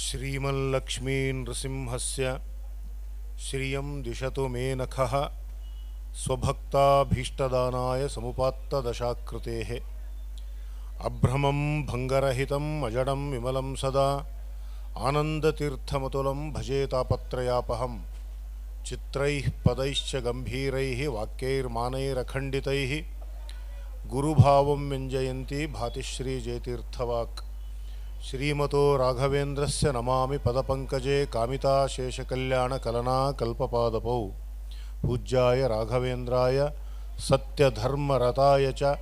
श्रीमल्लक्ष्मी से श्रिय दिशत मे नख स्वभक्ताभीष्टदानाय समुपात्तदशाकृतेः अभ्रमं भंगरहितं अजडं विमलं सदा आनन्दतीर्थमतुलं भजेतापत्रयापहं चित्रैः पदैश्च गम्भीरैः वाक्यैर्मानैरखण्डितैः गुरुभावं व्यञ्जयन्ती भातिश्रीजयतीर्थवाक् श्रीमतो राघवेन्द्रस्य नमामि पदपङ्कजे कामिताशेषकल्याणकलना कल्पपादपौ पूज्याय राघवेन्द्राय सत्यधर्मरताय च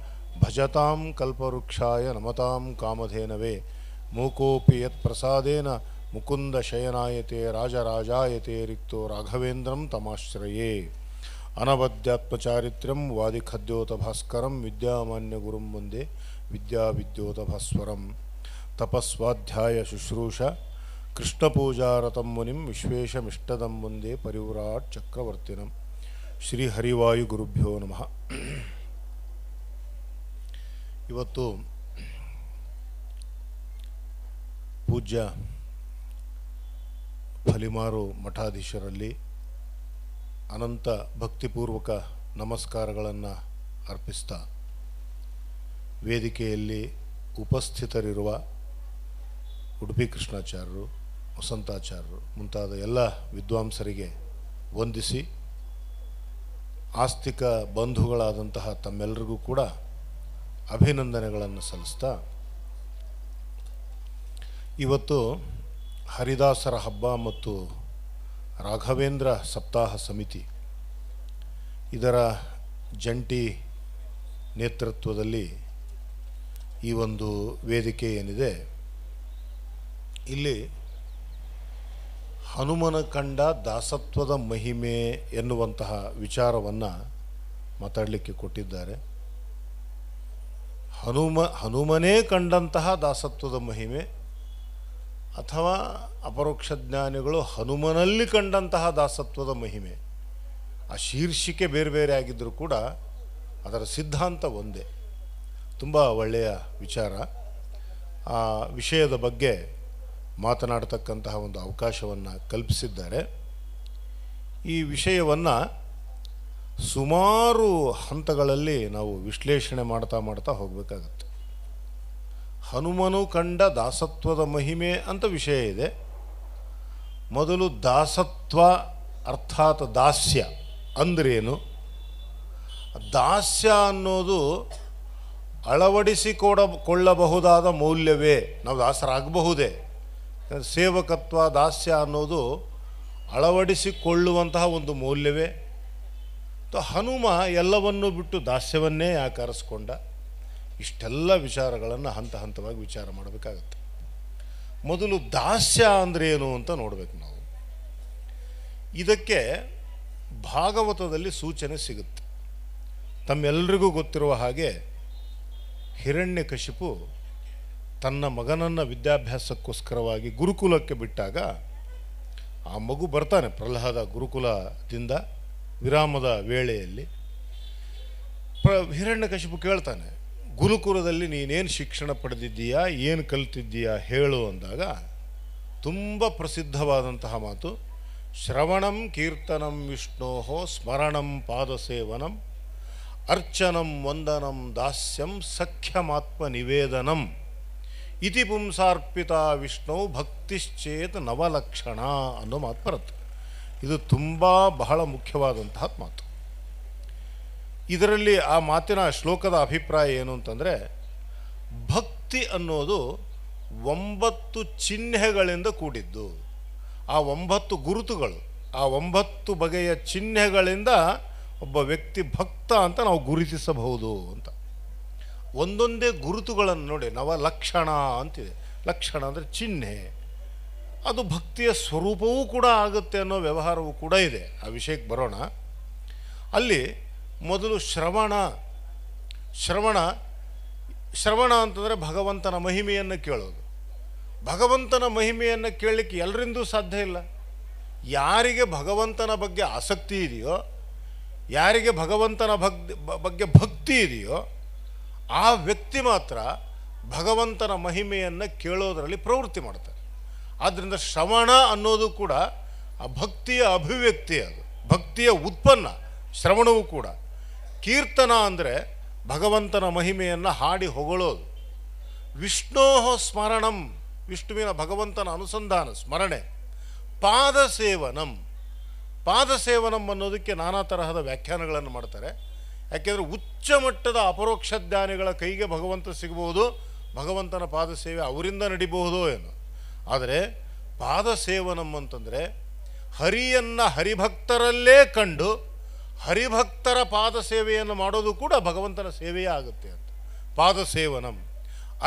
भजतां कल्पवृक्षाय नमतां कामधेनवे मूकोऽपि यत्प्रसादेन मुकुन्दशयनायते राजराजायते रिक्तो राघवेन्द्रं तमाश्रये अनवद्यात्मचारित्र्यं वादिखद्योतभास्करं विद्यामान्यगुरुं वन्दे विद्याविद्योतभास्वरम् ತಪಸ್ವಾಧ್ಯಾಯ ಶುಶ್ರೂಷ ಕೃಷ್ಣಪೂಜಾರತಂ ಮುನಿಂ ವಿಶ್ವೇಶಮಿಷ್ಟದಂ ಮುಂದೆ ಪರಿವ್ರಾಟ್ ಚಕ್ರವರ್ತಿನಂ ಶ್ರೀ ಹರಿವಾಯು ಗುರುಭ್ಯೋ ನಮಃ ಇವತ್ತು ಪೂಜ್ಯ ಫಲಿಮಾರು ಮಠಾಧೀಶರಲ್ಲಿ ಅನಂತ ಭಕ್ತಿಪೂರ್ವಕ ನಮಸ್ಕಾರಗಳನ್ನು ಅರ್ಪಿಸ್ತಾ ವೇದಿಕೆಯಲ್ಲಿ ಉಪಸ್ಥಿತರಿರುವ ಉಡುಪಿ ಕೃಷ್ಣಾಚಾರ್ಯರು ವಸಂತಾಚಾರ್ಯರು ಮುಂತಾದ ಎಲ್ಲ ವಿದ್ವಾಂಸರಿಗೆ ವಂದಿಸಿ ಆಸ್ತಿಕ ಬಂಧುಗಳಾದಂತಹ ತಮ್ಮೆಲ್ಲರಿಗೂ ಕೂಡ ಅಭಿನಂದನೆಗಳನ್ನು ಸಲ್ಲಿಸ್ತಾ ಇವತ್ತು ಹರಿದಾಸರ ಹಬ್ಬ ಮತ್ತು ರಾಘವೇಂದ್ರ ಸಪ್ತಾಹ ಸಮಿತಿ ಇದರ ಜಂಟಿ ನೇತೃತ್ವದಲ್ಲಿ ಈ ಒಂದು ವೇದಿಕೆ ಏನಿದೆ ಇಲ್ಲಿ ಹನುಮನ ಕಂಡ ದಾಸತ್ವದ ಮಹಿಮೆ ಎನ್ನುವಂತಹ ವಿಚಾರವನ್ನು ಮಾತಾಡಲಿಕ್ಕೆ ಕೊಟ್ಟಿದ್ದಾರೆ ಹನುಮ ಹನುಮನೇ ಕಂಡಂತಹ ದಾಸತ್ವದ ಮಹಿಮೆ ಅಥವಾ ಅಪರೋಕ್ಷ ಜ್ಞಾನಿಗಳು ಹನುಮನಲ್ಲಿ ಕಂಡಂತಹ ದಾಸತ್ವದ ಮಹಿಮೆ ಆ ಶೀರ್ಷಿಕೆ ಬೇರೆ ಬೇರೆ ಆಗಿದ್ದರೂ ಕೂಡ ಅದರ ಸಿದ್ಧಾಂತ ಒಂದೇ ತುಂಬ ಒಳ್ಳೆಯ ವಿಚಾರ ಆ ವಿಷಯದ ಬಗ್ಗೆ ಮಾತನಾಡ್ತಕ್ಕಂತಹ ಒಂದು ಅವಕಾಶವನ್ನು ಕಲ್ಪಿಸಿದ್ದಾರೆ ಈ ವಿಷಯವನ್ನು ಸುಮಾರು ಹಂತಗಳಲ್ಲಿ ನಾವು ವಿಶ್ಲೇಷಣೆ ಮಾಡ್ತಾ ಮಾಡ್ತಾ ಹೋಗಬೇಕಾಗತ್ತೆ ಹನುಮನು ಕಂಡ ದಾಸತ್ವದ ಮಹಿಮೆ ಅಂತ ವಿಷಯ ಇದೆ ಮೊದಲು ದಾಸತ್ವ ಅರ್ಥಾತ್ ದಾಸ್ಯ ಅಂದ್ರೇನು ದಾಸ್ಯ ಅನ್ನೋದು ಅಳವಡಿಸಿಕೊಡ ಕೊಳ್ಳಬಹುದಾದ ಮೌಲ್ಯವೇ ನಾವು ದಾಸರಾಗಬಹುದೇ ಸೇವಕತ್ವ ದಾಸ್ಯ ಅನ್ನೋದು ಅಳವಡಿಸಿಕೊಳ್ಳುವಂತಹ ಒಂದು ಮೌಲ್ಯವೇ ಹನುಮ ಎಲ್ಲವನ್ನೂ ಬಿಟ್ಟು ದಾಸ್ಯವನ್ನೇ ಆಕರಿಸ್ಕೊಂಡ ಇಷ್ಟೆಲ್ಲ ವಿಚಾರಗಳನ್ನು ಹಂತ ಹಂತವಾಗಿ ವಿಚಾರ ಮಾಡಬೇಕಾಗತ್ತೆ ಮೊದಲು ದಾಸ್ಯ ಏನು ಅಂತ ನೋಡಬೇಕು ನಾವು ಇದಕ್ಕೆ ಭಾಗವತದಲ್ಲಿ ಸೂಚನೆ ಸಿಗುತ್ತೆ ತಮ್ಮೆಲ್ಲರಿಗೂ ಗೊತ್ತಿರುವ ಹಾಗೆ ಹಿರಣ್ಯಕಶಿಪು ತನ್ನ ಮಗನನ್ನು ವಿದ್ಯಾಭ್ಯಾಸಕ್ಕೋಸ್ಕರವಾಗಿ ಗುರುಕುಲಕ್ಕೆ ಬಿಟ್ಟಾಗ ಆ ಮಗು ಬರ್ತಾನೆ ಪ್ರಹ್ಲಾದ ಗುರುಕುಲದಿಂದ ವಿರಾಮದ ವೇಳೆಯಲ್ಲಿ ಪ್ರ ಕಶಿಪು ಕೇಳ್ತಾನೆ ಗುರುಕುಲದಲ್ಲಿ ನೀನೇನು ಶಿಕ್ಷಣ ಪಡೆದಿದ್ದೀಯಾ ಏನು ಕಲ್ತಿದ್ದೀಯಾ ಹೇಳು ಅಂದಾಗ ತುಂಬ ಪ್ರಸಿದ್ಧವಾದಂತಹ ಮಾತು ಶ್ರವಣಂ ಕೀರ್ತನಂ ವಿಷ್ಣೋಹೋ ಸ್ಮರಣಂ ಪಾದಸೇವನಂ ಅರ್ಚನಂ ವಂದನಂ ದಾಸ್ಯಂ ಸಖ್ಯಮಾತ್ಮ ನಿವೇದನಂ ಇತಿ ಪುಂಸಾರ್ಪಿತ ವಿಷ್ಣು ಭಕ್ತಿಶ್ಚೇತ್ ನವಲಕ್ಷಣ ಅನ್ನೋ ಮಾತು ಬರುತ್ತೆ ಇದು ತುಂಬ ಬಹಳ ಮುಖ್ಯವಾದಂತಹ ಮಾತು ಇದರಲ್ಲಿ ಆ ಮಾತಿನ ಶ್ಲೋಕದ ಅಭಿಪ್ರಾಯ ಏನು ಅಂತಂದರೆ ಭಕ್ತಿ ಅನ್ನೋದು ಒಂಬತ್ತು ಚಿಹ್ನೆಗಳಿಂದ ಕೂಡಿದ್ದು ಆ ಒಂಬತ್ತು ಗುರುತುಗಳು ಆ ಒಂಬತ್ತು ಬಗೆಯ ಚಿಹ್ನೆಗಳಿಂದ ಒಬ್ಬ ವ್ಯಕ್ತಿ ಭಕ್ತ ಅಂತ ನಾವು ಗುರುತಿಸಬಹುದು ಅಂತ ಒಂದೊಂದೇ ಗುರುತುಗಳನ್ನು ನೋಡಿ ಲಕ್ಷಣ ಅಂತಿದೆ ಲಕ್ಷಣ ಅಂದರೆ ಚಿಹ್ನೆ ಅದು ಭಕ್ತಿಯ ಸ್ವರೂಪವೂ ಕೂಡ ಆಗುತ್ತೆ ಅನ್ನೋ ವ್ಯವಹಾರವೂ ಕೂಡ ಇದೆ ಆ ವಿಷಯಕ್ಕೆ ಬರೋಣ ಅಲ್ಲಿ ಮೊದಲು ಶ್ರವಣ ಶ್ರವಣ ಶ್ರವಣ ಅಂತಂದರೆ ಭಗವಂತನ ಮಹಿಮೆಯನ್ನು ಕೇಳೋದು ಭಗವಂತನ ಮಹಿಮೆಯನ್ನು ಕೇಳಲಿಕ್ಕೆ ಎಲ್ಲರಿಂದೂ ಸಾಧ್ಯ ಇಲ್ಲ ಯಾರಿಗೆ ಭಗವಂತನ ಬಗ್ಗೆ ಆಸಕ್ತಿ ಇದೆಯೋ ಯಾರಿಗೆ ಭಗವಂತನ ಭಕ್ ಬಗ್ಗೆ ಭಕ್ತಿ ಇದೆಯೋ ಆ ವ್ಯಕ್ತಿ ಮಾತ್ರ ಭಗವಂತನ ಮಹಿಮೆಯನ್ನು ಕೇಳೋದರಲ್ಲಿ ಪ್ರವೃತ್ತಿ ಮಾಡ್ತಾರೆ ಆದ್ದರಿಂದ ಶ್ರವಣ ಅನ್ನೋದು ಕೂಡ ಆ ಭಕ್ತಿಯ ಅಭಿವ್ಯಕ್ತಿ ಅದು ಭಕ್ತಿಯ ಉತ್ಪನ್ನ ಶ್ರವಣವೂ ಕೂಡ ಕೀರ್ತನ ಅಂದರೆ ಭಗವಂತನ ಮಹಿಮೆಯನ್ನು ಹಾಡಿ ಹೊಗಳೋದು ವಿಷ್ಣೋಹ ಸ್ಮರಣಂ ವಿಷ್ಣುವಿನ ಭಗವಂತನ ಅನುಸಂಧಾನ ಸ್ಮರಣೆ ಪಾದಸೇವನಂ ಪಾದಸೇವನಂ ಅನ್ನೋದಕ್ಕೆ ನಾನಾ ತರಹದ ವ್ಯಾಖ್ಯಾನಗಳನ್ನು ಮಾಡ್ತಾರೆ ಯಾಕೆಂದರೆ ಉಚ್ಚ ಮಟ್ಟದ ಅಪರೋಕ್ಷ ಜ್ಞಾನಿಗಳ ಕೈಗೆ ಭಗವಂತ ಸಿಗಬಹುದು ಭಗವಂತನ ಪಾದ ಸೇವೆ ಅವರಿಂದ ನಡಿಬಹುದು ಏನು ಆದರೆ ಪಾದ ಸೇವನಮ್ಮಂತಂದರೆ ಹರಿಯನ್ನು ಹರಿಭಕ್ತರಲ್ಲೇ ಕಂಡು ಹರಿಭಕ್ತರ ಪಾದ ಸೇವೆಯನ್ನು ಮಾಡೋದು ಕೂಡ ಭಗವಂತನ ಸೇವೆಯೇ ಆಗುತ್ತೆ ಅಂತ ಪಾದ ಸೇವನಂ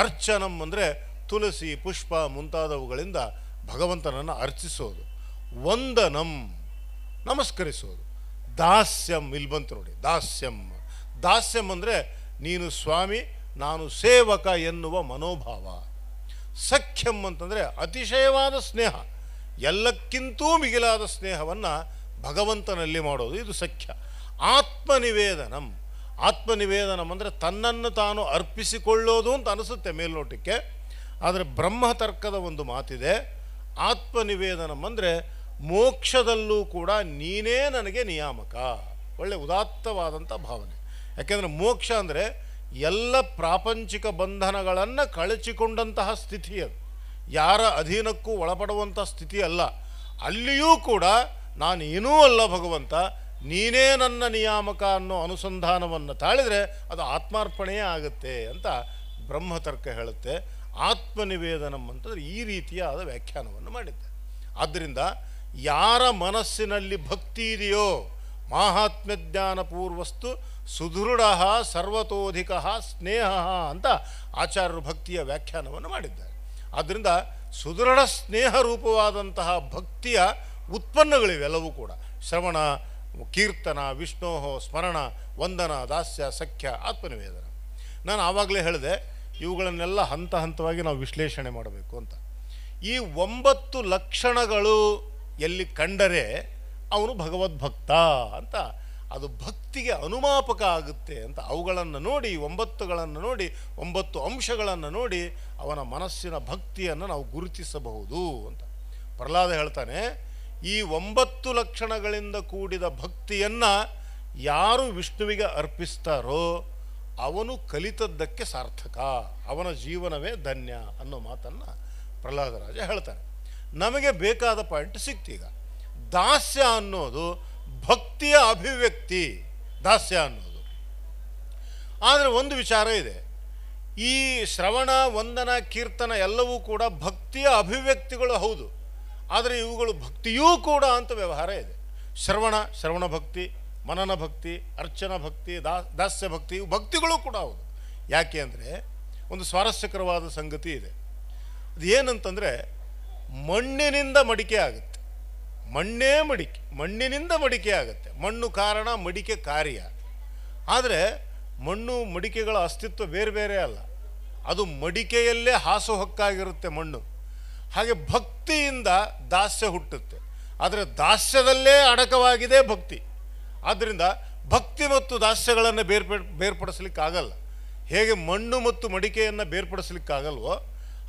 ಅರ್ಚನಂ ಅಂದರೆ ತುಳಸಿ ಪುಷ್ಪ ಮುಂತಾದವುಗಳಿಂದ ಭಗವಂತನನ್ನು ಅರ್ಚಿಸೋದು ವಂದನಂ ನಮಸ್ಕರಿಸೋದು ದಾಸ್ಯಂ ಇಲ್ಲಿ ಬಂತು ನೋಡಿ ದಾಸ್ಯಂ ದಾಸ್ಯಂ ಅಂದರೆ ನೀನು ಸ್ವಾಮಿ ನಾನು ಸೇವಕ ಎನ್ನುವ ಮನೋಭಾವ ಸಖ್ಯಂ ಅಂತಂದರೆ ಅತಿಶಯವಾದ ಸ್ನೇಹ ಎಲ್ಲಕ್ಕಿಂತೂ ಮಿಗಿಲಾದ ಸ್ನೇಹವನ್ನು ಭಗವಂತನಲ್ಲಿ ಮಾಡೋದು ಇದು ಸಖ್ಯ ಆತ್ಮನಿವೇದನಂ ಆತ್ಮನಿವೇದನಂ ಅಂದರೆ ತನ್ನನ್ನು ತಾನು ಅರ್ಪಿಸಿಕೊಳ್ಳೋದು ಅಂತ ಅನಿಸುತ್ತೆ ಮೇಲ್ನೋಟಕ್ಕೆ ಆದರೆ ಬ್ರಹ್ಮತರ್ಕದ ಒಂದು ಮಾತಿದೆ ಆತ್ಮನಿವೇದನಂ ಅಂದರೆ ಮೋಕ್ಷದಲ್ಲೂ ಕೂಡ ನೀನೇ ನನಗೆ ನಿಯಾಮಕ ಒಳ್ಳೆ ಉದಾತ್ತವಾದಂಥ ಭಾವನೆ ಯಾಕೆಂದರೆ ಮೋಕ್ಷ ಅಂದರೆ ಎಲ್ಲ ಪ್ರಾಪಂಚಿಕ ಬಂಧನಗಳನ್ನು ಕಳಚಿಕೊಂಡಂತಹ ಸ್ಥಿತಿ ಅದು ಯಾರ ಅಧೀನಕ್ಕೂ ಒಳಪಡುವಂಥ ಸ್ಥಿತಿ ಅಲ್ಲ ಅಲ್ಲಿಯೂ ಕೂಡ ನಾನು ಏನೂ ಅಲ್ಲ ಭಗವಂತ ನೀನೇ ನನ್ನ ನಿಯಾಮಕ ಅನ್ನೋ ಅನುಸಂಧಾನವನ್ನು ತಾಳಿದರೆ ಅದು ಆತ್ಮಾರ್ಪಣೆಯೇ ಆಗುತ್ತೆ ಅಂತ ಬ್ರಹ್ಮತರ್ಕ ಹೇಳುತ್ತೆ ಆತ್ಮನಿವೇದನಂ ಅಂತಂದರೆ ಈ ರೀತಿಯಾದ ವ್ಯಾಖ್ಯಾನವನ್ನು ಮಾಡಿದ್ದೆ ಆದ್ದರಿಂದ ಯಾರ ಮನಸ್ಸಿನಲ್ಲಿ ಭಕ್ತಿ ಇದೆಯೋ ಮಾಹಾತ್ಮ್ಯ ಪೂರ್ವಸ್ತು ಸುದೃಢ ಸರ್ವತೋಧಿಕ ಸ್ನೇಹ ಅಂತ ಆಚಾರ್ಯರು ಭಕ್ತಿಯ ವ್ಯಾಖ್ಯಾನವನ್ನು ಮಾಡಿದ್ದಾರೆ ಆದ್ದರಿಂದ ಸುದೃಢ ಸ್ನೇಹ ರೂಪವಾದಂತಹ ಭಕ್ತಿಯ ಉತ್ಪನ್ನಗಳಿವೆಲ್ಲವೂ ಕೂಡ ಶ್ರವಣ ಕೀರ್ತನ ವಿಷ್ಣೋಹೋ ಸ್ಮರಣ ವಂದನ ದಾಸ್ಯ ಸಖ್ಯ ಆತ್ಮನಿವೇದನ ನಾನು ಆವಾಗಲೇ ಹೇಳಿದೆ ಇವುಗಳನ್ನೆಲ್ಲ ಹಂತ ಹಂತವಾಗಿ ನಾವು ವಿಶ್ಲೇಷಣೆ ಮಾಡಬೇಕು ಅಂತ ಈ ಒಂಬತ್ತು ಲಕ್ಷಣಗಳು ಎಲ್ಲಿ ಕಂಡರೆ ಅವನು ಭಗವದ್ಭಕ್ತ ಅಂತ ಅದು ಭಕ್ತಿಗೆ ಅನುಮಾಪಕ ಆಗುತ್ತೆ ಅಂತ ಅವುಗಳನ್ನು ನೋಡಿ ಒಂಬತ್ತುಗಳನ್ನು ನೋಡಿ ಒಂಬತ್ತು ಅಂಶಗಳನ್ನು ನೋಡಿ ಅವನ ಮನಸ್ಸಿನ ಭಕ್ತಿಯನ್ನು ನಾವು ಗುರುತಿಸಬಹುದು ಅಂತ ಪ್ರಹ್ಲಾದ ಹೇಳ್ತಾನೆ ಈ ಒಂಬತ್ತು ಲಕ್ಷಣಗಳಿಂದ ಕೂಡಿದ ಭಕ್ತಿಯನ್ನು ಯಾರು ವಿಷ್ಣುವಿಗೆ ಅರ್ಪಿಸ್ತಾರೋ ಅವನು ಕಲಿತದ್ದಕ್ಕೆ ಸಾರ್ಥಕ ಅವನ ಜೀವನವೇ ಧನ್ಯ ಅನ್ನೋ ಮಾತನ್ನು ಪ್ರಹ್ಲಾದರಾಜ ಹೇಳ್ತಾನೆ ನಮಗೆ ಬೇಕಾದ ಪಾಯಿಂಟ್ ಸಿಕ್ತೀಗ ದಾಸ್ಯ ಅನ್ನೋದು ಭಕ್ತಿಯ ಅಭಿವ್ಯಕ್ತಿ ದಾಸ್ಯ ಅನ್ನೋದು ಆದರೆ ಒಂದು ವಿಚಾರ ಇದೆ ಈ ಶ್ರವಣ ವಂದನ ಕೀರ್ತನ ಎಲ್ಲವೂ ಕೂಡ ಭಕ್ತಿಯ ಅಭಿವ್ಯಕ್ತಿಗಳು ಹೌದು ಆದರೆ ಇವುಗಳು ಭಕ್ತಿಯೂ ಕೂಡ ಅಂತ ವ್ಯವಹಾರ ಇದೆ ಶ್ರವಣ ಶ್ರವಣ ಭಕ್ತಿ ಮನನ ಭಕ್ತಿ ಅರ್ಚನಾ ಭಕ್ತಿ ದಾ ದಾಸ್ಯ ಭಕ್ತಿ ಇವು ಭಕ್ತಿಗಳು ಕೂಡ ಹೌದು ಯಾಕೆ ಅಂದರೆ ಒಂದು ಸ್ವಾರಸ್ಯಕರವಾದ ಸಂಗತಿ ಇದೆ ಅದು ಏನಂತಂದರೆ ಮಣ್ಣಿನಿಂದ ಮಡಿಕೆ ಆಗುತ್ತೆ ಮಣ್ಣೇ ಮಡಿಕೆ ಮಣ್ಣಿನಿಂದ ಮಡಿಕೆ ಆಗುತ್ತೆ ಮಣ್ಣು ಕಾರಣ ಮಡಿಕೆ ಕಾರ್ಯ ಆದರೆ ಮಣ್ಣು ಮಡಿಕೆಗಳ ಅಸ್ತಿತ್ವ ಬೇರೆ ಬೇರೆ ಅಲ್ಲ ಅದು ಮಡಿಕೆಯಲ್ಲೇ ಹಾಸುಹೊಕ್ಕಾಗಿರುತ್ತೆ ಮಣ್ಣು ಹಾಗೆ ಭಕ್ತಿಯಿಂದ ದಾಸ್ಯ ಹುಟ್ಟುತ್ತೆ ಆದರೆ ದಾಸ್ಯದಲ್ಲೇ ಅಡಕವಾಗಿದೆ ಭಕ್ತಿ ಆದ್ದರಿಂದ ಭಕ್ತಿ ಮತ್ತು ದಾಸ್ಯಗಳನ್ನು ಬೇರ್ಪೆ ಬೇರ್ಪಡಿಸ್ಲಿಕ್ಕಾಗಲ್ಲ ಹೇಗೆ ಮಣ್ಣು ಮತ್ತು ಮಡಿಕೆಯನ್ನು ಬೇರ್ಪಡಿಸ್ಲಿಕ್ಕಾಗಲ್ವೋ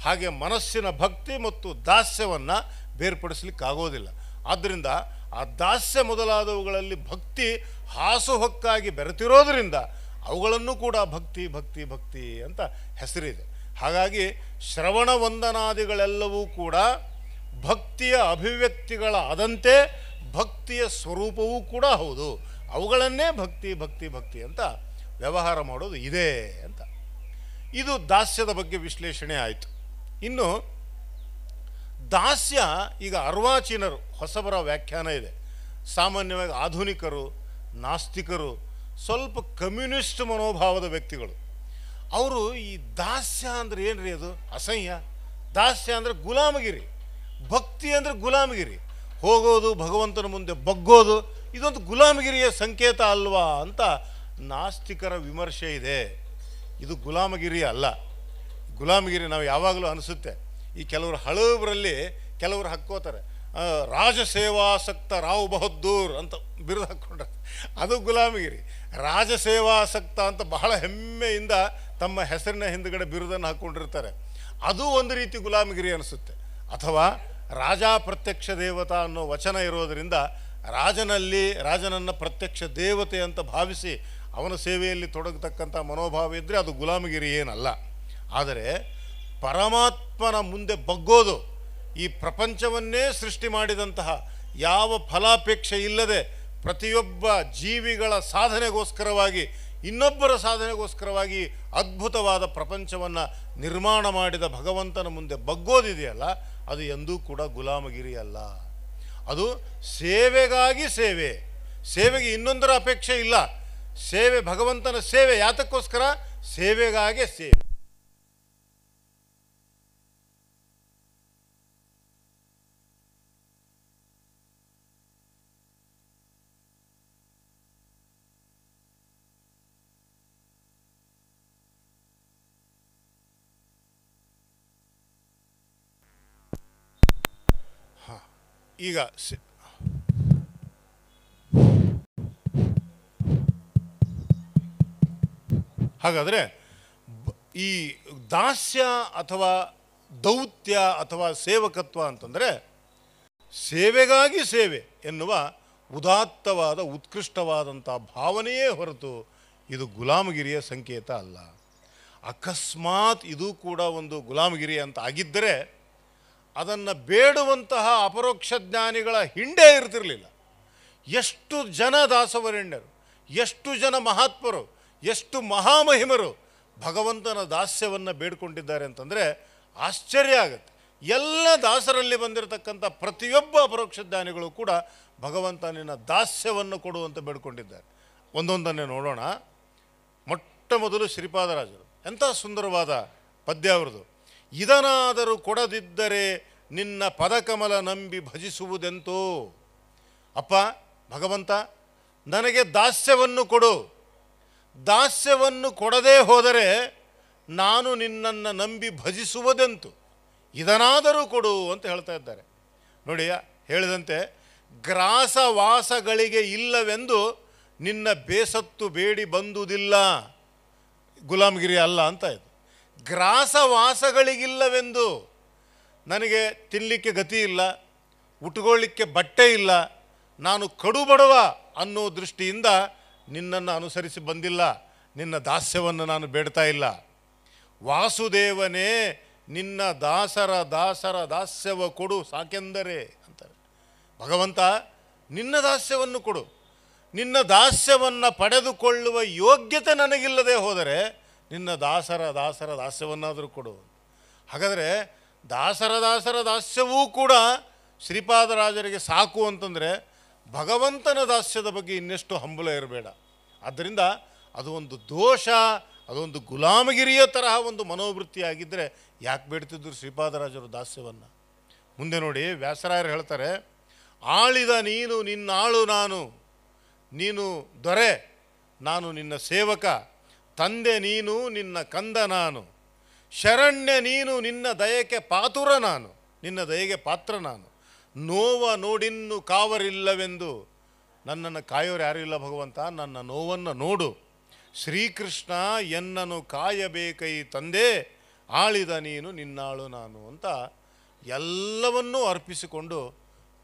ಹಾಗೆ ಮನಸ್ಸಿನ ಭಕ್ತಿ ಮತ್ತು ದಾಸ್ಯವನ್ನು ಬೇರ್ಪಡಿಸ್ಲಿಕ್ಕಾಗೋದಿಲ್ಲ ಆದ್ದರಿಂದ ಆ ದಾಸ್ಯ ಮೊದಲಾದವುಗಳಲ್ಲಿ ಭಕ್ತಿ ಹಾಸುಹೊಕ್ಕಾಗಿ ಬೆರೆತಿರೋದರಿಂದ ಅವುಗಳನ್ನು ಕೂಡ ಭಕ್ತಿ ಭಕ್ತಿ ಭಕ್ತಿ ಅಂತ ಹೆಸರಿದೆ ಹಾಗಾಗಿ ಶ್ರವಣ ವಂದನಾದಿಗಳೆಲ್ಲವೂ ಕೂಡ ಭಕ್ತಿಯ ಅಭಿವ್ಯಕ್ತಿಗಳ ಆದಂತೆ ಭಕ್ತಿಯ ಸ್ವರೂಪವೂ ಕೂಡ ಹೌದು ಅವುಗಳನ್ನೇ ಭಕ್ತಿ ಭಕ್ತಿ ಭಕ್ತಿ ಅಂತ ವ್ಯವಹಾರ ಮಾಡೋದು ಇದೆ ಅಂತ ಇದು ದಾಸ್ಯದ ಬಗ್ಗೆ ವಿಶ್ಲೇಷಣೆ ಆಯಿತು ಇನ್ನು ದಾಸ್ಯ ಈಗ ಅರ್ವಾಚೀನರು ಹೊಸಬರ ವ್ಯಾಖ್ಯಾನ ಇದೆ ಸಾಮಾನ್ಯವಾಗಿ ಆಧುನಿಕರು ನಾಸ್ತಿಕರು ಸ್ವಲ್ಪ ಕಮ್ಯುನಿಸ್ಟ್ ಮನೋಭಾವದ ವ್ಯಕ್ತಿಗಳು ಅವರು ಈ ದಾಸ್ಯ ಅಂದರೆ ಏನು ರೀ ಅದು ಅಸಹ್ಯ ದಾಸ್ಯ ಅಂದರೆ ಗುಲಾಮಗಿರಿ ಭಕ್ತಿ ಅಂದರೆ ಗುಲಾಮಗಿರಿ ಹೋಗೋದು ಭಗವಂತನ ಮುಂದೆ ಬಗ್ಗೋದು ಇದೊಂದು ಗುಲಾಮಗಿರಿಯ ಸಂಕೇತ ಅಲ್ವಾ ಅಂತ ನಾಸ್ತಿಕರ ವಿಮರ್ಶೆ ಇದೆ ಇದು ಗುಲಾಮಗಿರಿ ಅಲ್ಲ ಗುಲಾಮಗಿರಿ ನಾವು ಯಾವಾಗಲೂ ಅನಿಸುತ್ತೆ ಈ ಕೆಲವರು ಹಳಬರಲ್ಲಿ ಕೆಲವರು ಹಾಕ್ಕೋತಾರೆ ರಾಜಸೇವಾಸಕ್ತ ರಾವ್ ಬಹದ್ದೂರ್ ಅಂತ ಬಿರುದು ಹಾಕ್ಕೊಂಡ್ರೆ ಅದು ಗುಲಾಮಗಿರಿ ರಾಜಸೇವಾಸಕ್ತ ಅಂತ ಬಹಳ ಹೆಮ್ಮೆಯಿಂದ ತಮ್ಮ ಹೆಸರಿನ ಹಿಂದುಗಡೆ ಬಿರುದನ್ನು ಹಾಕ್ಕೊಂಡಿರ್ತಾರೆ ಅದು ಒಂದು ರೀತಿ ಗುಲಾಮಗಿರಿ ಅನಿಸುತ್ತೆ ಅಥವಾ ರಾಜ ಪ್ರತ್ಯಕ್ಷ ದೇವತಾ ಅನ್ನೋ ವಚನ ಇರೋದರಿಂದ ರಾಜನಲ್ಲಿ ರಾಜನನ್ನು ಪ್ರತ್ಯಕ್ಷ ದೇವತೆ ಅಂತ ಭಾವಿಸಿ ಅವನ ಸೇವೆಯಲ್ಲಿ ತೊಡಗತಕ್ಕಂಥ ಮನೋಭಾವ ಇದ್ದರೆ ಅದು ಗುಲಾಮಗಿರಿ ಏನಲ್ಲ ಆದರೆ ಪರಮಾತ್ಮನ ಮುಂದೆ ಬಗ್ಗೋದು ಈ ಪ್ರಪಂಚವನ್ನೇ ಸೃಷ್ಟಿ ಮಾಡಿದಂತಹ ಯಾವ ಫಲಾಪೇಕ್ಷೆ ಇಲ್ಲದೆ ಪ್ರತಿಯೊಬ್ಬ ಜೀವಿಗಳ ಸಾಧನೆಗೋಸ್ಕರವಾಗಿ ಇನ್ನೊಬ್ಬರ ಸಾಧನೆಗೋಸ್ಕರವಾಗಿ ಅದ್ಭುತವಾದ ಪ್ರಪಂಚವನ್ನು ನಿರ್ಮಾಣ ಮಾಡಿದ ಭಗವಂತನ ಮುಂದೆ ಬಗ್ಗೋದಿದೆಯಲ್ಲ ಅದು ಎಂದೂ ಕೂಡ ಗುಲಾಮಗಿರಿ ಅಲ್ಲ ಅದು ಸೇವೆಗಾಗಿ ಸೇವೆ ಸೇವೆಗೆ ಇನ್ನೊಂದರ ಅಪೇಕ್ಷೆ ಇಲ್ಲ ಸೇವೆ ಭಗವಂತನ ಸೇವೆ ಯಾತಕ್ಕೋಸ್ಕರ ಸೇವೆಗಾಗೆ ಸೇವೆ ಈಗ ಹಾಗಾದರೆ ಈ ದಾಸ್ಯ ಅಥವಾ ದೌತ್ಯ ಅಥವಾ ಸೇವಕತ್ವ ಅಂತಂದರೆ ಸೇವೆಗಾಗಿ ಸೇವೆ ಎನ್ನುವ ಉದಾತ್ತವಾದ ಉತ್ಕೃಷ್ಟವಾದಂಥ ಭಾವನೆಯೇ ಹೊರತು ಇದು ಗುಲಾಮಗಿರಿಯ ಸಂಕೇತ ಅಲ್ಲ ಅಕಸ್ಮಾತ್ ಇದು ಕೂಡ ಒಂದು ಗುಲಾಮಗಿರಿ ಅಂತ ಆಗಿದ್ದರೆ ಅದನ್ನು ಬೇಡುವಂತಹ ಅಪರೋಕ್ಷ ಜ್ಞಾನಿಗಳ ಹಿಂಡೆ ಇರ್ತಿರಲಿಲ್ಲ ಎಷ್ಟು ಜನ ದಾಸವರೆಣ್ಯರು ಎಷ್ಟು ಜನ ಮಹಾತ್ಮರು ಎಷ್ಟು ಮಹಾಮಹಿಮರು ಭಗವಂತನ ದಾಸ್ಯವನ್ನು ಬೇಡ್ಕೊಂಡಿದ್ದಾರೆ ಅಂತಂದರೆ ಆಶ್ಚರ್ಯ ಆಗುತ್ತೆ ಎಲ್ಲ ದಾಸರಲ್ಲಿ ಬಂದಿರತಕ್ಕಂಥ ಪ್ರತಿಯೊಬ್ಬ ಅಪರೋಕ್ಷ ಜ್ಞಾನಿಗಳು ಕೂಡ ಭಗವಂತನಿನ ದಾಸ್ಯವನ್ನು ಕೊಡುವಂತ ಬೇಡ್ಕೊಂಡಿದ್ದಾರೆ ಒಂದೊಂದನ್ನೇ ನೋಡೋಣ ಮೊಟ್ಟ ಮೊದಲು ಶ್ರೀಪಾದರಾಜರು ಎಂಥ ಸುಂದರವಾದ ಪದ್ಯ ಅವ್ರದ್ದು ಇದನಾದರೂ ಕೊಡದಿದ್ದರೆ ನಿನ್ನ ಪದಕಮಲ ನಂಬಿ ಭಜಿಸುವುದೆಂತೋ ಅಪ್ಪ ಭಗವಂತ ನನಗೆ ದಾಸ್ಯವನ್ನು ಕೊಡು ದಾಸ್ಯವನ್ನು ಕೊಡದೇ ಹೋದರೆ ನಾನು ನಿನ್ನನ್ನು ನಂಬಿ ಭಜಿಸುವುದೆಂತು ಇದನಾದರೂ ಕೊಡು ಅಂತ ಹೇಳ್ತಾ ಇದ್ದಾರೆ ನೋಡಿ ಹೇಳಿದಂತೆ ಗ್ರಾಸವಾಸಗಳಿಗೆ ಇಲ್ಲವೆಂದು ನಿನ್ನ ಬೇಸತ್ತು ಬೇಡಿ ಬಂದುದಿಲ್ಲ ಗುಲಾಮಗಿರಿ ಅಲ್ಲ ಅಂತ ಇದು ಗ್ರಾಸವಾಸಗಳಿಗಿಲ್ಲವೆಂದು ನನಗೆ ತಿನ್ನಲಿಕ್ಕೆ ಗತಿ ಇಲ್ಲ ಉಟ್ಕೊಳ್ಳಿಕ್ಕೆ ಬಟ್ಟೆ ಇಲ್ಲ ನಾನು ಕಡುಬಡವ ಅನ್ನೋ ದೃಷ್ಟಿಯಿಂದ ನಿನ್ನನ್ನು ಅನುಸರಿಸಿ ಬಂದಿಲ್ಲ ನಿನ್ನ ದಾಸ್ಯವನ್ನು ನಾನು ಬೇಡ್ತಾ ಇಲ್ಲ ವಾಸುದೇವನೇ ನಿನ್ನ ದಾಸರ ದಾಸರ ದಾಸ್ಯವ ಕೊಡು ಸಾಕೆಂದರೆ ಅಂತಾರೆ ಭಗವಂತ ನಿನ್ನ ದಾಸ್ಯವನ್ನು ಕೊಡು ನಿನ್ನ ದಾಸ್ಯವನ್ನು ಪಡೆದುಕೊಳ್ಳುವ ಯೋಗ್ಯತೆ ನನಗಿಲ್ಲದೆ ಹೋದರೆ ನಿನ್ನ ದಾಸರ ದಾಸರ ದಾಸ್ಯವನ್ನಾದರೂ ಕೊಡು ಹಾಗಾದರೆ ದಾಸರ ದಾಸರ ದಾಸ್ಯವೂ ಕೂಡ ಶ್ರೀಪಾದರಾಜರಿಗೆ ಸಾಕು ಅಂತಂದರೆ ಭಗವಂತನ ದಾಸ್ಯದ ಬಗ್ಗೆ ಇನ್ನೆಷ್ಟು ಹಂಬಲ ಇರಬೇಡ ಆದ್ದರಿಂದ ಅದು ಒಂದು ದೋಷ ಅದೊಂದು ಗುಲಾಮಗಿರಿಯ ತರಹ ಒಂದು ಮನೋವೃತ್ತಿಯಾಗಿದ್ದರೆ ಯಾಕೆ ಬೇಡ್ತಿದ್ರು ಶ್ರೀಪಾದರಾಜರು ದಾಸ್ಯವನ್ನು ಮುಂದೆ ನೋಡಿ ವ್ಯಾಸರಾಯರು ಹೇಳ್ತಾರೆ ಆಳಿದ ನೀನು ನಿನ್ನಾಳು ನಾನು ನೀನು ದೊರೆ ನಾನು ನಿನ್ನ ಸೇವಕ ತಂದೆ ನೀನು ನಿನ್ನ ಕಂದ ನಾನು ಶರಣ್ಯ ನೀನು ನಿನ್ನ ದಯಕ್ಕೆ ಪಾತುರ ನಾನು ನಿನ್ನ ದಯೆಗೆ ಪಾತ್ರ ನಾನು ನೋವ ನೋಡಿನ್ನು ಕಾವರಿಲ್ಲವೆಂದು ನನ್ನನ್ನು ಕಾಯೋರು ಯಾರೂ ಇಲ್ಲ ಭಗವಂತ ನನ್ನ ನೋವನ್ನು ನೋಡು ಶ್ರೀಕೃಷ್ಣ ಎನ್ನನು ಕಾಯಬೇಕೈ ತಂದೆ ಆಳಿದ ನೀನು ನಿನ್ನಾಳು ನಾನು ಅಂತ ಎಲ್ಲವನ್ನೂ ಅರ್ಪಿಸಿಕೊಂಡು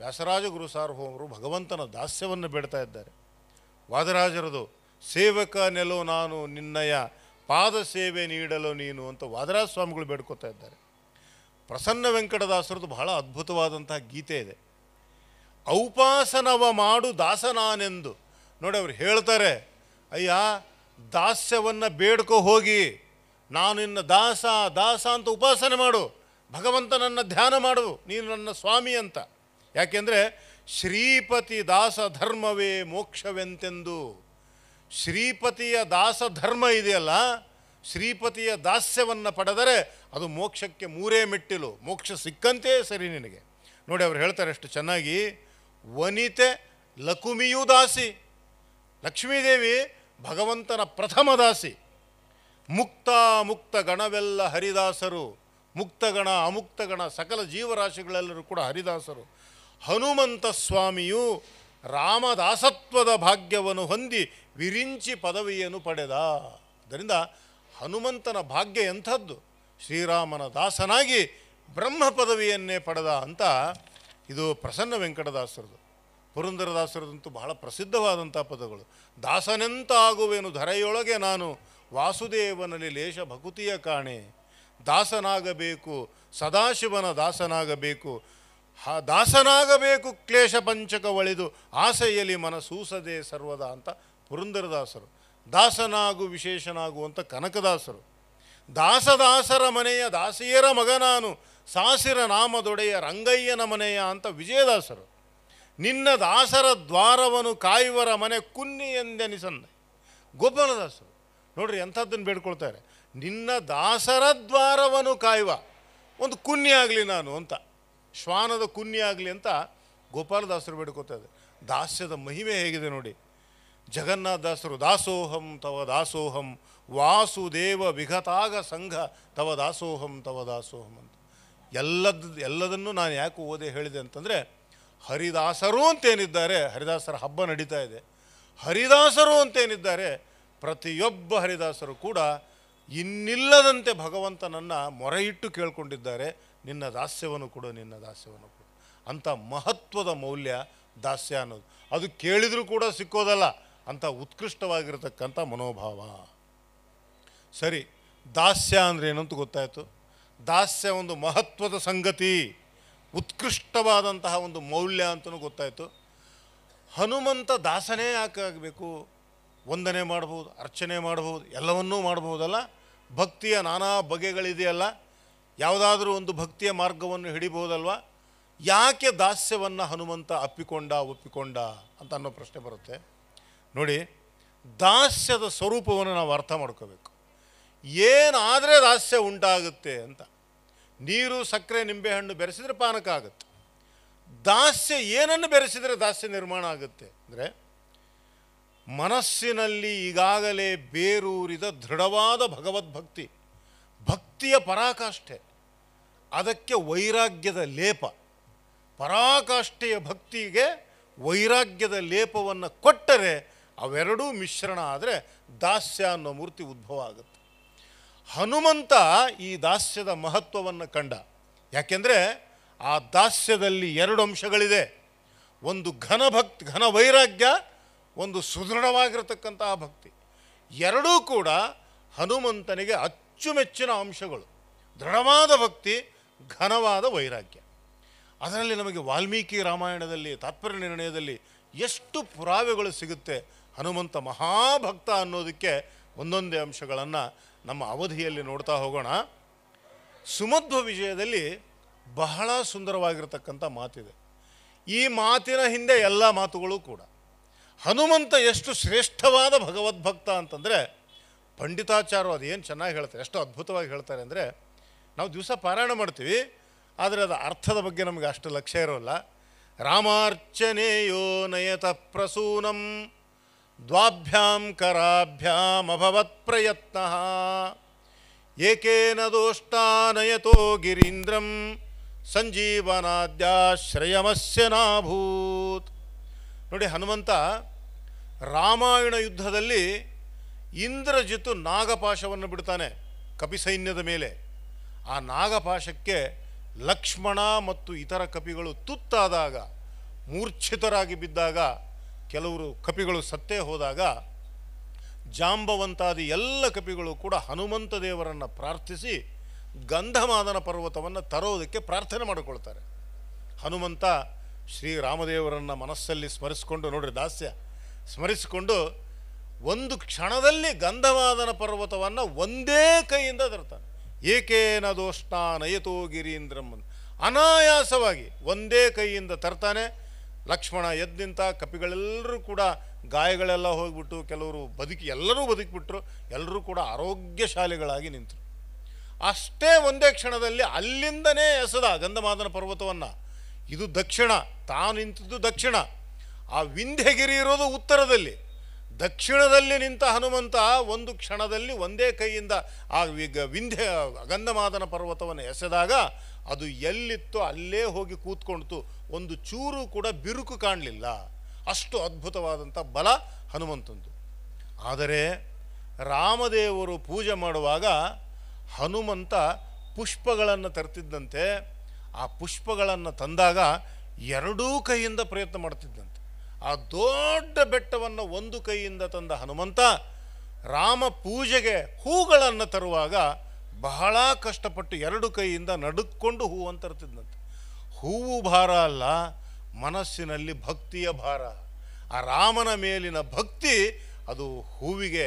ವ್ಯಾಸರಾಜ ಗುರು ಸಾರ್ವಭೌಮರು ಭಗವಂತನ ದಾಸ್ಯವನ್ನು ಬಿಡ್ತಾ ಇದ್ದಾರೆ ವಾದರಾಜರದು ಸೇವಕ ಸೇವಕನೆಲ್ಲೋ ನಾನು ನಿನ್ನಯ ಪಾದ ಸೇವೆ ನೀಡಲು ನೀನು ಅಂತ ವಾದರಾಜ ಸ್ವಾಮಿಗಳು ಬೇಡ್ಕೋತಾ ಇದ್ದಾರೆ ಪ್ರಸನ್ನ ವೆಂಕಟದಾಸರದ್ದು ಬಹಳ ಅದ್ಭುತವಾದಂತಹ ಗೀತೆ ಇದೆ ಔಪಾಸನವ ಮಾಡು ದಾಸನಾನೆಂದು ನೋಡಿ ಅವ್ರು ಹೇಳ್ತಾರೆ ಅಯ್ಯ ದಾಸ್ಯವನ್ನು ಬೇಡ್ಕೊ ಹೋಗಿ ನಾನು ನಿನ್ನ ದಾಸ ದಾಸ ಅಂತ ಉಪಾಸನೆ ಮಾಡು ಭಗವಂತ ಧ್ಯಾನ ಮಾಡು ನೀನು ನನ್ನ ಸ್ವಾಮಿ ಅಂತ ಯಾಕೆಂದರೆ ಶ್ರೀಪತಿ ದಾಸ ಧರ್ಮವೇ ಮೋಕ್ಷವೆಂತೆಂದು ಶ್ರೀಪತಿಯ ದಾಸ ಧರ್ಮ ಇದೆಯಲ್ಲ ಶ್ರೀಪತಿಯ ದಾಸ್ಯವನ್ನು ಪಡೆದರೆ ಅದು ಮೋಕ್ಷಕ್ಕೆ ಮೂರೇ ಮೆಟ್ಟಿಲು ಮೋಕ್ಷ ಸಿಕ್ಕಂತೆಯೇ ಸರಿ ನಿನಗೆ ನೋಡಿ ಅವರು ಹೇಳ್ತಾರೆ ಅಷ್ಟು ಚೆನ್ನಾಗಿ ವನಿತೆ ಲಕುಮಿಯೂ ದಾಸಿ ಲಕ್ಷ್ಮೀದೇವಿ ಭಗವಂತನ ಪ್ರಥಮ ದಾಸಿ ಮುಕ್ತ ಮುಕ್ತ ಗಣವೆಲ್ಲ ಹರಿದಾಸರು ಮುಕ್ತಗಣ ಅಮುಕ್ತಗಣ ಸಕಲ ಜೀವರಾಶಿಗಳೆಲ್ಲರೂ ಕೂಡ ಹರಿದಾಸರು ಹನುಮಂತ ಸ್ವಾಮಿಯು ರಾಮದಾಸತ್ವದ ಭಾಗ್ಯವನ್ನು ಹೊಂದಿ ವಿರಿಂಚಿ ಪದವಿಯನ್ನು ಪಡೆದ ಅದರಿಂದ ಹನುಮಂತನ ಭಾಗ್ಯ ಎಂಥದ್ದು ಶ್ರೀರಾಮನ ದಾಸನಾಗಿ ಬ್ರಹ್ಮ ಪದವಿಯನ್ನೇ ಪಡೆದ ಅಂತ ಇದು ಪ್ರಸನ್ನ ವೆಂಕಟದಾಸರದು ಪುರಂದರದಾಸರದಂತೂ ಬಹಳ ಪ್ರಸಿದ್ಧವಾದಂಥ ಪದಗಳು ದಾಸನೆಂತ ಆಗುವೆನು ಧರೆಯೊಳಗೆ ನಾನು ವಾಸುದೇವನಲ್ಲಿ ಲೇಷ ಭಕುತಿಯ ಕಾಣೆ ದಾಸನಾಗಬೇಕು ಸದಾಶಿವನ ದಾಸನಾಗಬೇಕು ದಾಸನಾಗಬೇಕು ಕ್ಲೇಶ ಪಂಚಕ ಒಳಿದು ಆಸೆಯಲ್ಲಿ ಮನಸೂಸದೆ ಸರ್ವದ ಅಂತ ಪುರಂದರದಾಸರು ದಾಸನಾಗು ವಿಶೇಷನಾಗು ಅಂತ ಕನಕದಾಸರು ದಾಸದಾಸರ ಮನೆಯ ದಾಸಿಯರ ಮಗನಾನು ಸಾಸಿರ ನಾಮದೊಡೆಯ ರಂಗಯ್ಯನ ಮನೆಯ ಅಂತ ವಿಜಯದಾಸರು ನಿನ್ನ ದಾಸರ ದ್ವಾರವನು ಕಾಯುವರ ಮನೆ ಕುನ್ನಿ ಎಂದೆನಿಸನ್ನ ಗೋಪಾಲದಾಸರು ನೋಡ್ರಿ ಎಂಥದ್ದನ್ನು ಬೇಡ್ಕೊಳ್ತಾರೆ ನಿನ್ನ ದಾಸರ ದ್ವಾರವನು ಕಾಯುವ ಒಂದು ಕುನ್ನಿ ಆಗಲಿ ನಾನು ಅಂತ ಶ್ವಾನದ ಕುನ್ಯಾಗಲಿ ಆಗಲಿ ಅಂತ ಗೋಪಾಲದಾಸರು ಬೇಡಿಕೊತಾ ದಾಸ್ಯದ ಮಹಿಮೆ ಹೇಗಿದೆ ನೋಡಿ ಜಗನ್ನಾಥದಾಸರು ದಾಸೋಹಂ ತವ ದಾಸೋಹಂ ವಾಸುದೇವ ವಿಘತಾಗ ಸಂಘ ತವ ದಾಸೋಹಂ ತವ ದಾಸೋಹಂ ಅಂತ ಎಲ್ಲದ ಎಲ್ಲದನ್ನೂ ನಾನು ಯಾಕೆ ಓದೆ ಹೇಳಿದೆ ಅಂತಂದರೆ ಹರಿದಾಸರು ಅಂತೇನಿದ್ದಾರೆ ಹರಿದಾಸರ ಹಬ್ಬ ನಡೀತಾ ಇದೆ ಹರಿದಾಸರು ಅಂತೇನಿದ್ದಾರೆ ಪ್ರತಿಯೊಬ್ಬ ಹರಿದಾಸರು ಕೂಡ ಇನ್ನಿಲ್ಲದಂತೆ ಭಗವಂತನನ್ನು ಮೊರೆಯಿಟ್ಟು ಕೇಳ್ಕೊಂಡಿದ್ದಾರೆ ಕೇಳಿಕೊಂಡಿದ್ದಾರೆ ನಿನ್ನ ದಾಸ್ಯವನ್ನು ಕೊಡು ನಿನ್ನ ದಾಸ್ಯವನ್ನು ಕೊಡು ಅಂಥ ಮಹತ್ವದ ಮೌಲ್ಯ ದಾಸ್ಯ ಅನ್ನೋದು ಅದು ಕೇಳಿದರೂ ಕೂಡ ಸಿಕ್ಕೋದಲ್ಲ ಅಂಥ ಉತ್ಕೃಷ್ಟವಾಗಿರತಕ್ಕಂಥ ಮನೋಭಾವ ಸರಿ ದಾಸ್ಯ ಅಂದರೆ ಏನಂತ ಗೊತ್ತಾಯಿತು ದಾಸ್ಯ ಒಂದು ಮಹತ್ವದ ಸಂಗತಿ ಉತ್ಕೃಷ್ಟವಾದಂತಹ ಒಂದು ಮೌಲ್ಯ ಅಂತಲೂ ಗೊತ್ತಾಯಿತು ಹನುಮಂತ ದಾಸನೇ ಯಾಕಾಗಬೇಕು ವಂದನೆ ಮಾಡ್ಬೋದು ಅರ್ಚನೆ ಮಾಡ್ಬೋದು ಎಲ್ಲವನ್ನೂ ಮಾಡ್ಬೋದಲ್ಲ ಭಕ್ತಿಯ ನಾನಾ ಬಗೆಗಳಿದೆಯಲ್ಲ ಯಾವುದಾದ್ರೂ ಒಂದು ಭಕ್ತಿಯ ಮಾರ್ಗವನ್ನು ಹಿಡಿಬಹುದಲ್ವ ಯಾಕೆ ದಾಸ್ಯವನ್ನು ಹನುಮಂತ ಅಪ್ಪಿಕೊಂಡ ಒಪ್ಪಿಕೊಂಡ ಅಂತ ಅನ್ನೋ ಪ್ರಶ್ನೆ ಬರುತ್ತೆ ನೋಡಿ ದಾಸ್ಯದ ಸ್ವರೂಪವನ್ನು ನಾವು ಅರ್ಥ ಮಾಡ್ಕೋಬೇಕು ಏನಾದರೆ ದಾಸ್ಯ ಉಂಟಾಗುತ್ತೆ ಅಂತ ನೀರು ಸಕ್ಕರೆ ನಿಂಬೆಹಣ್ಣು ಬೆರೆಸಿದರೆ ಪಾನಕ ಆಗುತ್ತೆ ದಾಸ್ಯ ಏನನ್ನು ಬೆರೆಸಿದರೆ ದಾಸ್ಯ ನಿರ್ಮಾಣ ಆಗುತ್ತೆ ಅಂದರೆ ಮನಸ್ಸಿನಲ್ಲಿ ಈಗಾಗಲೇ ಬೇರೂರಿದ ದೃಢವಾದ ಭಗವದ್ಭಕ್ತಿ ಭಕ್ತಿಯ ಪರಾಕಾಷ್ಠೆ ಅದಕ್ಕೆ ವೈರಾಗ್ಯದ ಲೇಪ ಪರಾಕಾಷ್ಠೆಯ ಭಕ್ತಿಗೆ ವೈರಾಗ್ಯದ ಲೇಪವನ್ನು ಕೊಟ್ಟರೆ ಅವೆರಡೂ ಮಿಶ್ರಣ ಆದರೆ ದಾಸ್ಯ ಅನ್ನೋ ಮೂರ್ತಿ ಉದ್ಭವ ಆಗುತ್ತೆ ಹನುಮಂತ ಈ ದಾಸ್ಯದ ಮಹತ್ವವನ್ನು ಕಂಡ ಯಾಕೆಂದರೆ ಆ ದಾಸ್ಯದಲ್ಲಿ ಎರಡು ಅಂಶಗಳಿದೆ ಒಂದು ಘನ ಭಕ್ತಿ ಘನ ವೈರಾಗ್ಯ ಒಂದು ಸುದೃಢವಾಗಿರತಕ್ಕಂತಹ ಭಕ್ತಿ ಎರಡೂ ಕೂಡ ಹನುಮಂತನಿಗೆ ಅಚ್ಚುಮೆಚ್ಚಿನ ಅಂಶಗಳು ದೃಢವಾದ ಭಕ್ತಿ ಘನವಾದ ವೈರಾಗ್ಯ ಅದರಲ್ಲಿ ನಮಗೆ ವಾಲ್ಮೀಕಿ ರಾಮಾಯಣದಲ್ಲಿ ತಾತ್ಪರ್ಯ ನಿರ್ಣಯದಲ್ಲಿ ಎಷ್ಟು ಪುರಾವೆಗಳು ಸಿಗುತ್ತೆ ಹನುಮಂತ ಮಹಾಭಕ್ತ ಅನ್ನೋದಕ್ಕೆ ಒಂದೊಂದೇ ಅಂಶಗಳನ್ನು ನಮ್ಮ ಅವಧಿಯಲ್ಲಿ ನೋಡ್ತಾ ಹೋಗೋಣ ಸುಮಧ್ವ ವಿಜಯದಲ್ಲಿ ಬಹಳ ಸುಂದರವಾಗಿರತಕ್ಕಂಥ ಮಾತಿದೆ ಈ ಮಾತಿನ ಹಿಂದೆ ಎಲ್ಲ ಮಾತುಗಳು ಕೂಡ ಹನುಮಂತ ಎಷ್ಟು ಶ್ರೇಷ್ಠವಾದ ಭಗವದ್ಭಕ್ತ ಅಂತಂದರೆ ಪಂಡಿತಾಚಾರ್ಯ ಅದೇನು ಚೆನ್ನಾಗಿ ಹೇಳ್ತಾರೆ ಎಷ್ಟು ಅದ್ಭುತವಾಗಿ ಹೇಳ್ತಾರೆ ಅಂದರೆ ನಾವು ದಿವಸ ಪಾರಾಯಣ ಮಾಡ್ತೀವಿ ಆದರೆ ಅದು ಅರ್ಥದ ಬಗ್ಗೆ ನಮಗೆ ಅಷ್ಟು ಲಕ್ಷ್ಯ ಇರೋಲ್ಲ ರಾಮಾರ್ಚನೆಯೋ ನಯತ ಪ್ರಸೂನಂ ದ್ವಾಭ್ಯಾಂ ಕರಾಭ್ಯಾಂ ಅಭವತ್ ಪ್ರಯತ್ನ ಏಕೇನ ದೋಷ್ಟಾನಯತೋ ಗಿರೀಂದ್ರಂ ಸಂಜೀವನಾದ್ಯಾಶ್ರಯಮಸ್ಯ ನಾಭೂತ್ ನೋಡಿ ಹನುಮಂತ ರಾಮಾಯಣ ಯುದ್ಧದಲ್ಲಿ ಇಂದ್ರಜಿತ್ತು ನಾಗಪಾಶವನ್ನು ಬಿಡ್ತಾನೆ ಕಪಿಸೈನ್ಯದ ಮೇಲೆ ಆ ನಾಗಪಾಶಕ್ಕೆ ಲಕ್ಷ್ಮಣ ಮತ್ತು ಇತರ ಕಪಿಗಳು ತುತ್ತಾದಾಗ ಮೂರ್ಛಿತರಾಗಿ ಬಿದ್ದಾಗ ಕೆಲವರು ಕಪಿಗಳು ಸತ್ತೇ ಹೋದಾಗ ಜಾಂಬವಂತಾದಿ ಎಲ್ಲ ಕಪಿಗಳು ಕೂಡ ಹನುಮಂತ ದೇವರನ್ನು ಪ್ರಾರ್ಥಿಸಿ ಗಂಧಮಾದನ ಪರ್ವತವನ್ನು ತರೋದಕ್ಕೆ ಪ್ರಾರ್ಥನೆ ಮಾಡಿಕೊಳ್ತಾರೆ ಹನುಮಂತ ಶ್ರೀರಾಮದೇವರನ್ನು ಮನಸ್ಸಲ್ಲಿ ಸ್ಮರಿಸಿಕೊಂಡು ನೋಡಿರಿ ದಾಸ್ಯ ಸ್ಮರಿಸಿಕೊಂಡು ಒಂದು ಕ್ಷಣದಲ್ಲಿ ಗಂಧಮಾದನ ಪರ್ವತವನ್ನು ಒಂದೇ ಕೈಯಿಂದ ತರ್ತಾರೆ ಏಕೇನ ದೋಷ್ಣ ನಯತೋ ಗಿರೀಂದ್ರಮ್ಮನ್ ಅನಾಯಾಸವಾಗಿ ಒಂದೇ ಕೈಯಿಂದ ತರ್ತಾನೆ ಲಕ್ಷ್ಮಣ ಎದ್ದು ಕಪಿಗಳೆಲ್ಲರೂ ಕೂಡ ಗಾಯಗಳೆಲ್ಲ ಹೋಗ್ಬಿಟ್ಟು ಕೆಲವರು ಬದುಕಿ ಎಲ್ಲರೂ ಬದುಕಿಬಿಟ್ರು ಎಲ್ಲರೂ ಕೂಡ ಆರೋಗ್ಯಶಾಲಿಗಳಾಗಿ ನಿಂತರು ಅಷ್ಟೇ ಒಂದೇ ಕ್ಷಣದಲ್ಲಿ ಅಲ್ಲಿಂದನೇ ಎಸೆದ ಗಂಧಮಾದನ ಪರ್ವತವನ್ನು ಇದು ದಕ್ಷಿಣ ತಾನು ನಿಂತಿದ್ದು ದಕ್ಷಿಣ ಆ ವಿಂಧ್ಯಗಿರಿ ಇರೋದು ಉತ್ತರದಲ್ಲಿ ದಕ್ಷಿಣದಲ್ಲಿ ನಿಂತ ಹನುಮಂತ ಒಂದು ಕ್ಷಣದಲ್ಲಿ ಒಂದೇ ಕೈಯಿಂದ ಆ ವಿಂಧ್ಯ ಗಂಧಮಾದನ ಪರ್ವತವನ್ನು ಎಸೆದಾಗ ಅದು ಎಲ್ಲಿತ್ತೋ ಅಲ್ಲೇ ಹೋಗಿ ಕೂತ್ಕೊಂಡಿತು ಒಂದು ಚೂರು ಕೂಡ ಬಿರುಕು ಕಾಣಲಿಲ್ಲ ಅಷ್ಟು ಅದ್ಭುತವಾದಂಥ ಬಲ ಹನುಮಂತಂದು ಆದರೆ ರಾಮದೇವರು ಪೂಜೆ ಮಾಡುವಾಗ ಹನುಮಂತ ಪುಷ್ಪಗಳನ್ನು ತರ್ತಿದ್ದಂತೆ ಆ ಪುಷ್ಪಗಳನ್ನು ತಂದಾಗ ಎರಡೂ ಕೈಯಿಂದ ಪ್ರಯತ್ನ ಮಾಡ್ತಿದ್ದಂತೆ ಆ ದೊಡ್ಡ ಬೆಟ್ಟವನ್ನು ಒಂದು ಕೈಯಿಂದ ತಂದ ಹನುಮಂತ ರಾಮ ಪೂಜೆಗೆ ಹೂಗಳನ್ನು ತರುವಾಗ ಬಹಳ ಕಷ್ಟಪಟ್ಟು ಎರಡು ಕೈಯಿಂದ ನಡುಕೊಂಡು ಹೂವನ್ನು ತರ್ತಿದ್ದಂತೆ ಹೂವು ಭಾರ ಅಲ್ಲ ಮನಸ್ಸಿನಲ್ಲಿ ಭಕ್ತಿಯ ಭಾರ ಆ ರಾಮನ ಮೇಲಿನ ಭಕ್ತಿ ಅದು ಹೂವಿಗೆ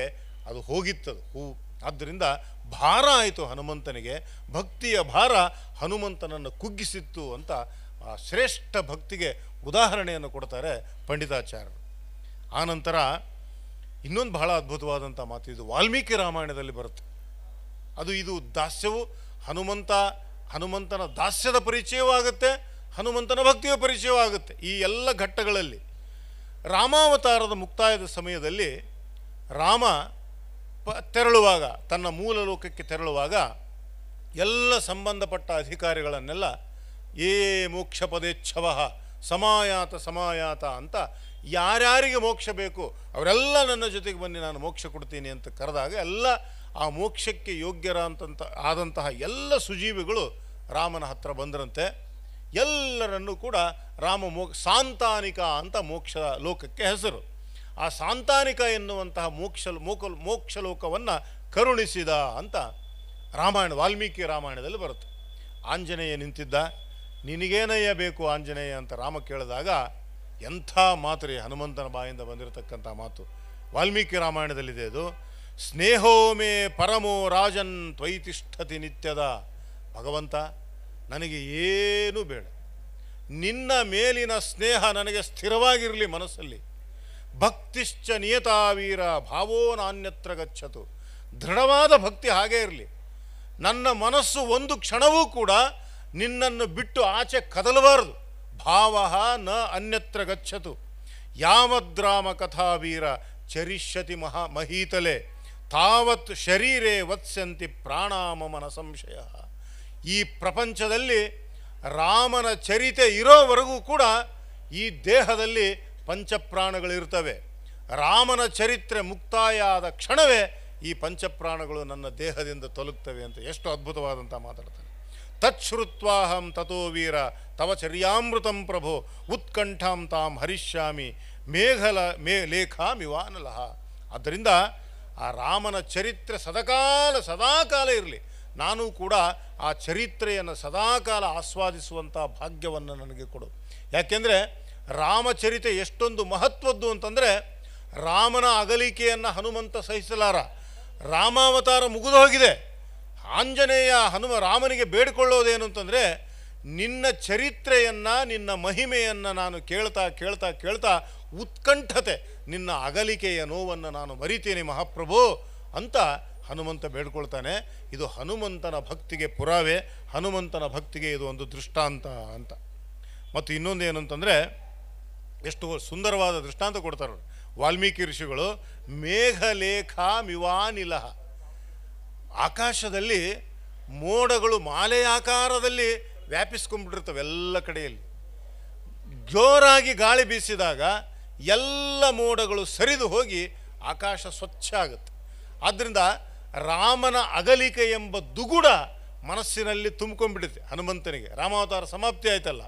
ಅದು ಹೋಗಿತ್ತದು ಹೂವು ಆದ್ದರಿಂದ ಭಾರ ಆಯಿತು ಹನುಮಂತನಿಗೆ ಭಕ್ತಿಯ ಭಾರ ಹನುಮಂತನನ್ನು ಕುಗ್ಗಿಸಿತ್ತು ಅಂತ ಆ ಶ್ರೇಷ್ಠ ಭಕ್ತಿಗೆ ಉದಾಹರಣೆಯನ್ನು ಕೊಡ್ತಾರೆ ಪಂಡಿತಾಚಾರ್ಯರು ಆನಂತರ ಇನ್ನೊಂದು ಬಹಳ ಅದ್ಭುತವಾದಂಥ ಮಾತು ಇದು ವಾಲ್ಮೀಕಿ ರಾಮಾಯಣದಲ್ಲಿ ಬರುತ್ತೆ ಅದು ಇದು ದಾಸ್ಯವು ಹನುಮಂತ ಹನುಮಂತನ ದಾಸ್ಯದ ಪರಿಚಯವೂ ಆಗುತ್ತೆ ಹನುಮಂತನ ಭಕ್ತಿಯ ಪರಿಚಯವೂ ಆಗುತ್ತೆ ಈ ಎಲ್ಲ ಘಟ್ಟಗಳಲ್ಲಿ ರಾಮಾವತಾರದ ಮುಕ್ತಾಯದ ಸಮಯದಲ್ಲಿ ರಾಮ ಪ ತೆರಳುವಾಗ ತನ್ನ ಮೂಲ ಲೋಕಕ್ಕೆ ತೆರಳುವಾಗ ಎಲ್ಲ ಸಂಬಂಧಪಟ್ಟ ಅಧಿಕಾರಿಗಳನ್ನೆಲ್ಲ ಏ ಮೋಕ್ಷ ಪದೇಚ್ಛವ ಸಮಾಯಾತ ಸಮಾಯಾತ ಅಂತ ಯಾರ್ಯಾರಿಗೆ ಮೋಕ್ಷ ಬೇಕು ಅವರೆಲ್ಲ ನನ್ನ ಜೊತೆಗೆ ಬನ್ನಿ ನಾನು ಮೋಕ್ಷ ಕೊಡ್ತೀನಿ ಅಂತ ಕರೆದಾಗ ಎಲ್ಲ ಆ ಮೋಕ್ಷಕ್ಕೆ ಯೋಗ್ಯರ ಅಂತಂತ ಆದಂತಹ ಎಲ್ಲ ಸುಜೀವಿಗಳು ರಾಮನ ಹತ್ರ ಬಂದರಂತೆ ಎಲ್ಲರನ್ನೂ ಕೂಡ ರಾಮ ಮೋ ಸಾಂತಾನಿಕ ಅಂತ ಮೋಕ್ಷ ಲೋಕಕ್ಕೆ ಹೆಸರು ಆ ಸಾಂತಾನಿಕ ಎನ್ನುವಂತಹ ಮೋಕ್ಷ ಮೋಕ ಮೋಕ್ಷ ಲೋಕವನ್ನು ಕರುಣಿಸಿದ ಅಂತ ರಾಮಾಯಣ ವಾಲ್ಮೀಕಿ ರಾಮಾಯಣದಲ್ಲಿ ಬರುತ್ತೆ ಆಂಜನೇಯ ನಿಂತಿದ್ದ ನಿನಗೇನಯ್ಯ ಬೇಕು ಆಂಜನೇಯ ಅಂತ ರಾಮ ಕೇಳಿದಾಗ ಎಂಥ ಮಾತ್ರೆ ಹನುಮಂತನ ಬಾಯಿಂದ ಬಂದಿರತಕ್ಕಂಥ ಮಾತು ವಾಲ್ಮೀಕಿ ರಾಮಾಯಣದಲ್ಲಿದೆ ಅದು ಸ್ನೇಹೋ ಮೇ ಪರಮೋ ರಾಜನ್ ತ್ವೈತಿಷ್ಠತಿ ನಿತ್ಯದ ಭಗವಂತ ನನಗೆ ಏನೂ ಬೇಡ ನಿನ್ನ ಮೇಲಿನ ಸ್ನೇಹ ನನಗೆ ಸ್ಥಿರವಾಗಿರಲಿ ಮನಸ್ಸಲ್ಲಿ ಭಕ್ತಿಶ್ಚ ನಿಯತಾವೀರ ಭಾವೋ ನಾನ್ಯತ್ರ ಗಚ್ಚತು ದೃಢವಾದ ಭಕ್ತಿ ಹಾಗೇ ಇರಲಿ ನನ್ನ ಮನಸ್ಸು ಒಂದು ಕ್ಷಣವೂ ಕೂಡ ನಿನ್ನನ್ನು ಬಿಟ್ಟು ಆಚೆ ಕದಲಬಾರದು ಭಾವ ನ ಅನ್ಯತ್ರ ಗಚ್ಚತು ಯಾವದ್ರಾಮ ಕಥಾವೀರ ಚರಿಷ್ಯತಿ ಮಹಾ ಮಹೀತಲೆ ತಾವತ್ ಶರೀರೇ ವತ್ಸಂತಿ ಪ್ರಾಣಾಮಮನ ಸಂಶಯ ಈ ಪ್ರಪಂಚದಲ್ಲಿ ರಾಮನ ಚರಿತೆ ಇರೋವರೆಗೂ ಕೂಡ ಈ ದೇಹದಲ್ಲಿ ಪಂಚಪ್ರಾಣಗಳಿರ್ತವೆ ರಾಮನ ಚರಿತ್ರೆ ಮುಕ್ತಾಯ ಆದ ಕ್ಷಣವೇ ಈ ಪಂಚಪ್ರಾಣಗಳು ನನ್ನ ದೇಹದಿಂದ ತಲುಪ್ತವೆ ಅಂತ ಎಷ್ಟು ಅದ್ಭುತವಾದಂಥ ಮಾತಾಡ್ತಾರೆ ತತ್ಶ್ರುತ್ವಾಹಂ ತಥೋ ವೀರ ತವ ಚರ್ಯಾಮೃತಂ ಪ್ರಭೋ ಉತ್ಕಂಠಾಂ ತಾಂ ಹರಿಷ್ಯಾಮಿ ಮೇಘಲ ಮೇ ಲೇಖಾಮಿ ವಾನಲಹ ಆದ್ದರಿಂದ ಆ ರಾಮನ ಚರಿತ್ರೆ ಸದಾಕಾಲ ಸದಾಕಾಲ ಇರಲಿ ನಾನು ಕೂಡ ಆ ಚರಿತ್ರೆಯನ್ನು ಸದಾಕಾಲ ಆಸ್ವಾದಿಸುವಂಥ ಭಾಗ್ಯವನ್ನು ನನಗೆ ಕೊಡು ಯಾಕೆಂದರೆ ರಾಮಚರಿತೆ ಎಷ್ಟೊಂದು ಮಹತ್ವದ್ದು ಅಂತಂದರೆ ರಾಮನ ಅಗಲಿಕೆಯನ್ನು ಹನುಮಂತ ಸಹಿಸಲಾರ ರಾಮಾವತಾರ ಮುಗಿದು ಹೋಗಿದೆ ಆಂಜನೇಯ ಹನುಮ ರಾಮನಿಗೆ ಬೇಡಿಕೊಳ್ಳೋದೇನು ಅಂತಂದರೆ ನಿನ್ನ ಚರಿತ್ರೆಯನ್ನು ನಿನ್ನ ಮಹಿಮೆಯನ್ನು ನಾನು ಕೇಳ್ತಾ ಕೇಳ್ತಾ ಕೇಳ್ತಾ ಉತ್ಕಂಠತೆ ನಿನ್ನ ಅಗಲಿಕೆಯ ನೋವನ್ನು ನಾನು ಮರಿತೀನಿ ಮಹಾಪ್ರಭು ಅಂತ ಹನುಮಂತ ಬೇಡ್ಕೊಳ್ತಾನೆ ಇದು ಹನುಮಂತನ ಭಕ್ತಿಗೆ ಪುರಾವೆ ಹನುಮಂತನ ಭಕ್ತಿಗೆ ಇದು ಒಂದು ದೃಷ್ಟಾಂತ ಅಂತ ಮತ್ತು ಇನ್ನೊಂದು ಏನು ಅಂತಂದರೆ ಎಷ್ಟು ಸುಂದರವಾದ ದೃಷ್ಟಾಂತ ಕೊಡ್ತಾರೆ ವಾಲ್ಮೀಕಿ ಋಷಿಗಳು ಮೇಘಲೇಖ ಮಿವಾನಿಲಹ ಆಕಾಶದಲ್ಲಿ ಮೋಡಗಳು ಮಾಲೆಯಾಕಾರದಲ್ಲಿ ವ್ಯಾಪಿಸ್ಕೊಂಡ್ಬಿಟ್ಟಿರ್ತವೆ ಎಲ್ಲ ಕಡೆಯಲ್ಲಿ ಜೋರಾಗಿ ಗಾಳಿ ಬೀಸಿದಾಗ ಎಲ್ಲ ಮೋಡಗಳು ಸರಿದು ಹೋಗಿ ಆಕಾಶ ಸ್ವಚ್ಛ ಆಗುತ್ತೆ ಆದ್ದರಿಂದ ರಾಮನ ಅಗಲಿಕೆ ಎಂಬ ದುಗುಡ ಮನಸ್ಸಿನಲ್ಲಿ ತುಂಬಿಕೊಂಡ್ಬಿಡುತ್ತೆ ಹನುಮಂತನಿಗೆ ರಾಮಾವತಾರ ಸಮಾಪ್ತಿ ಆಯ್ತಲ್ಲ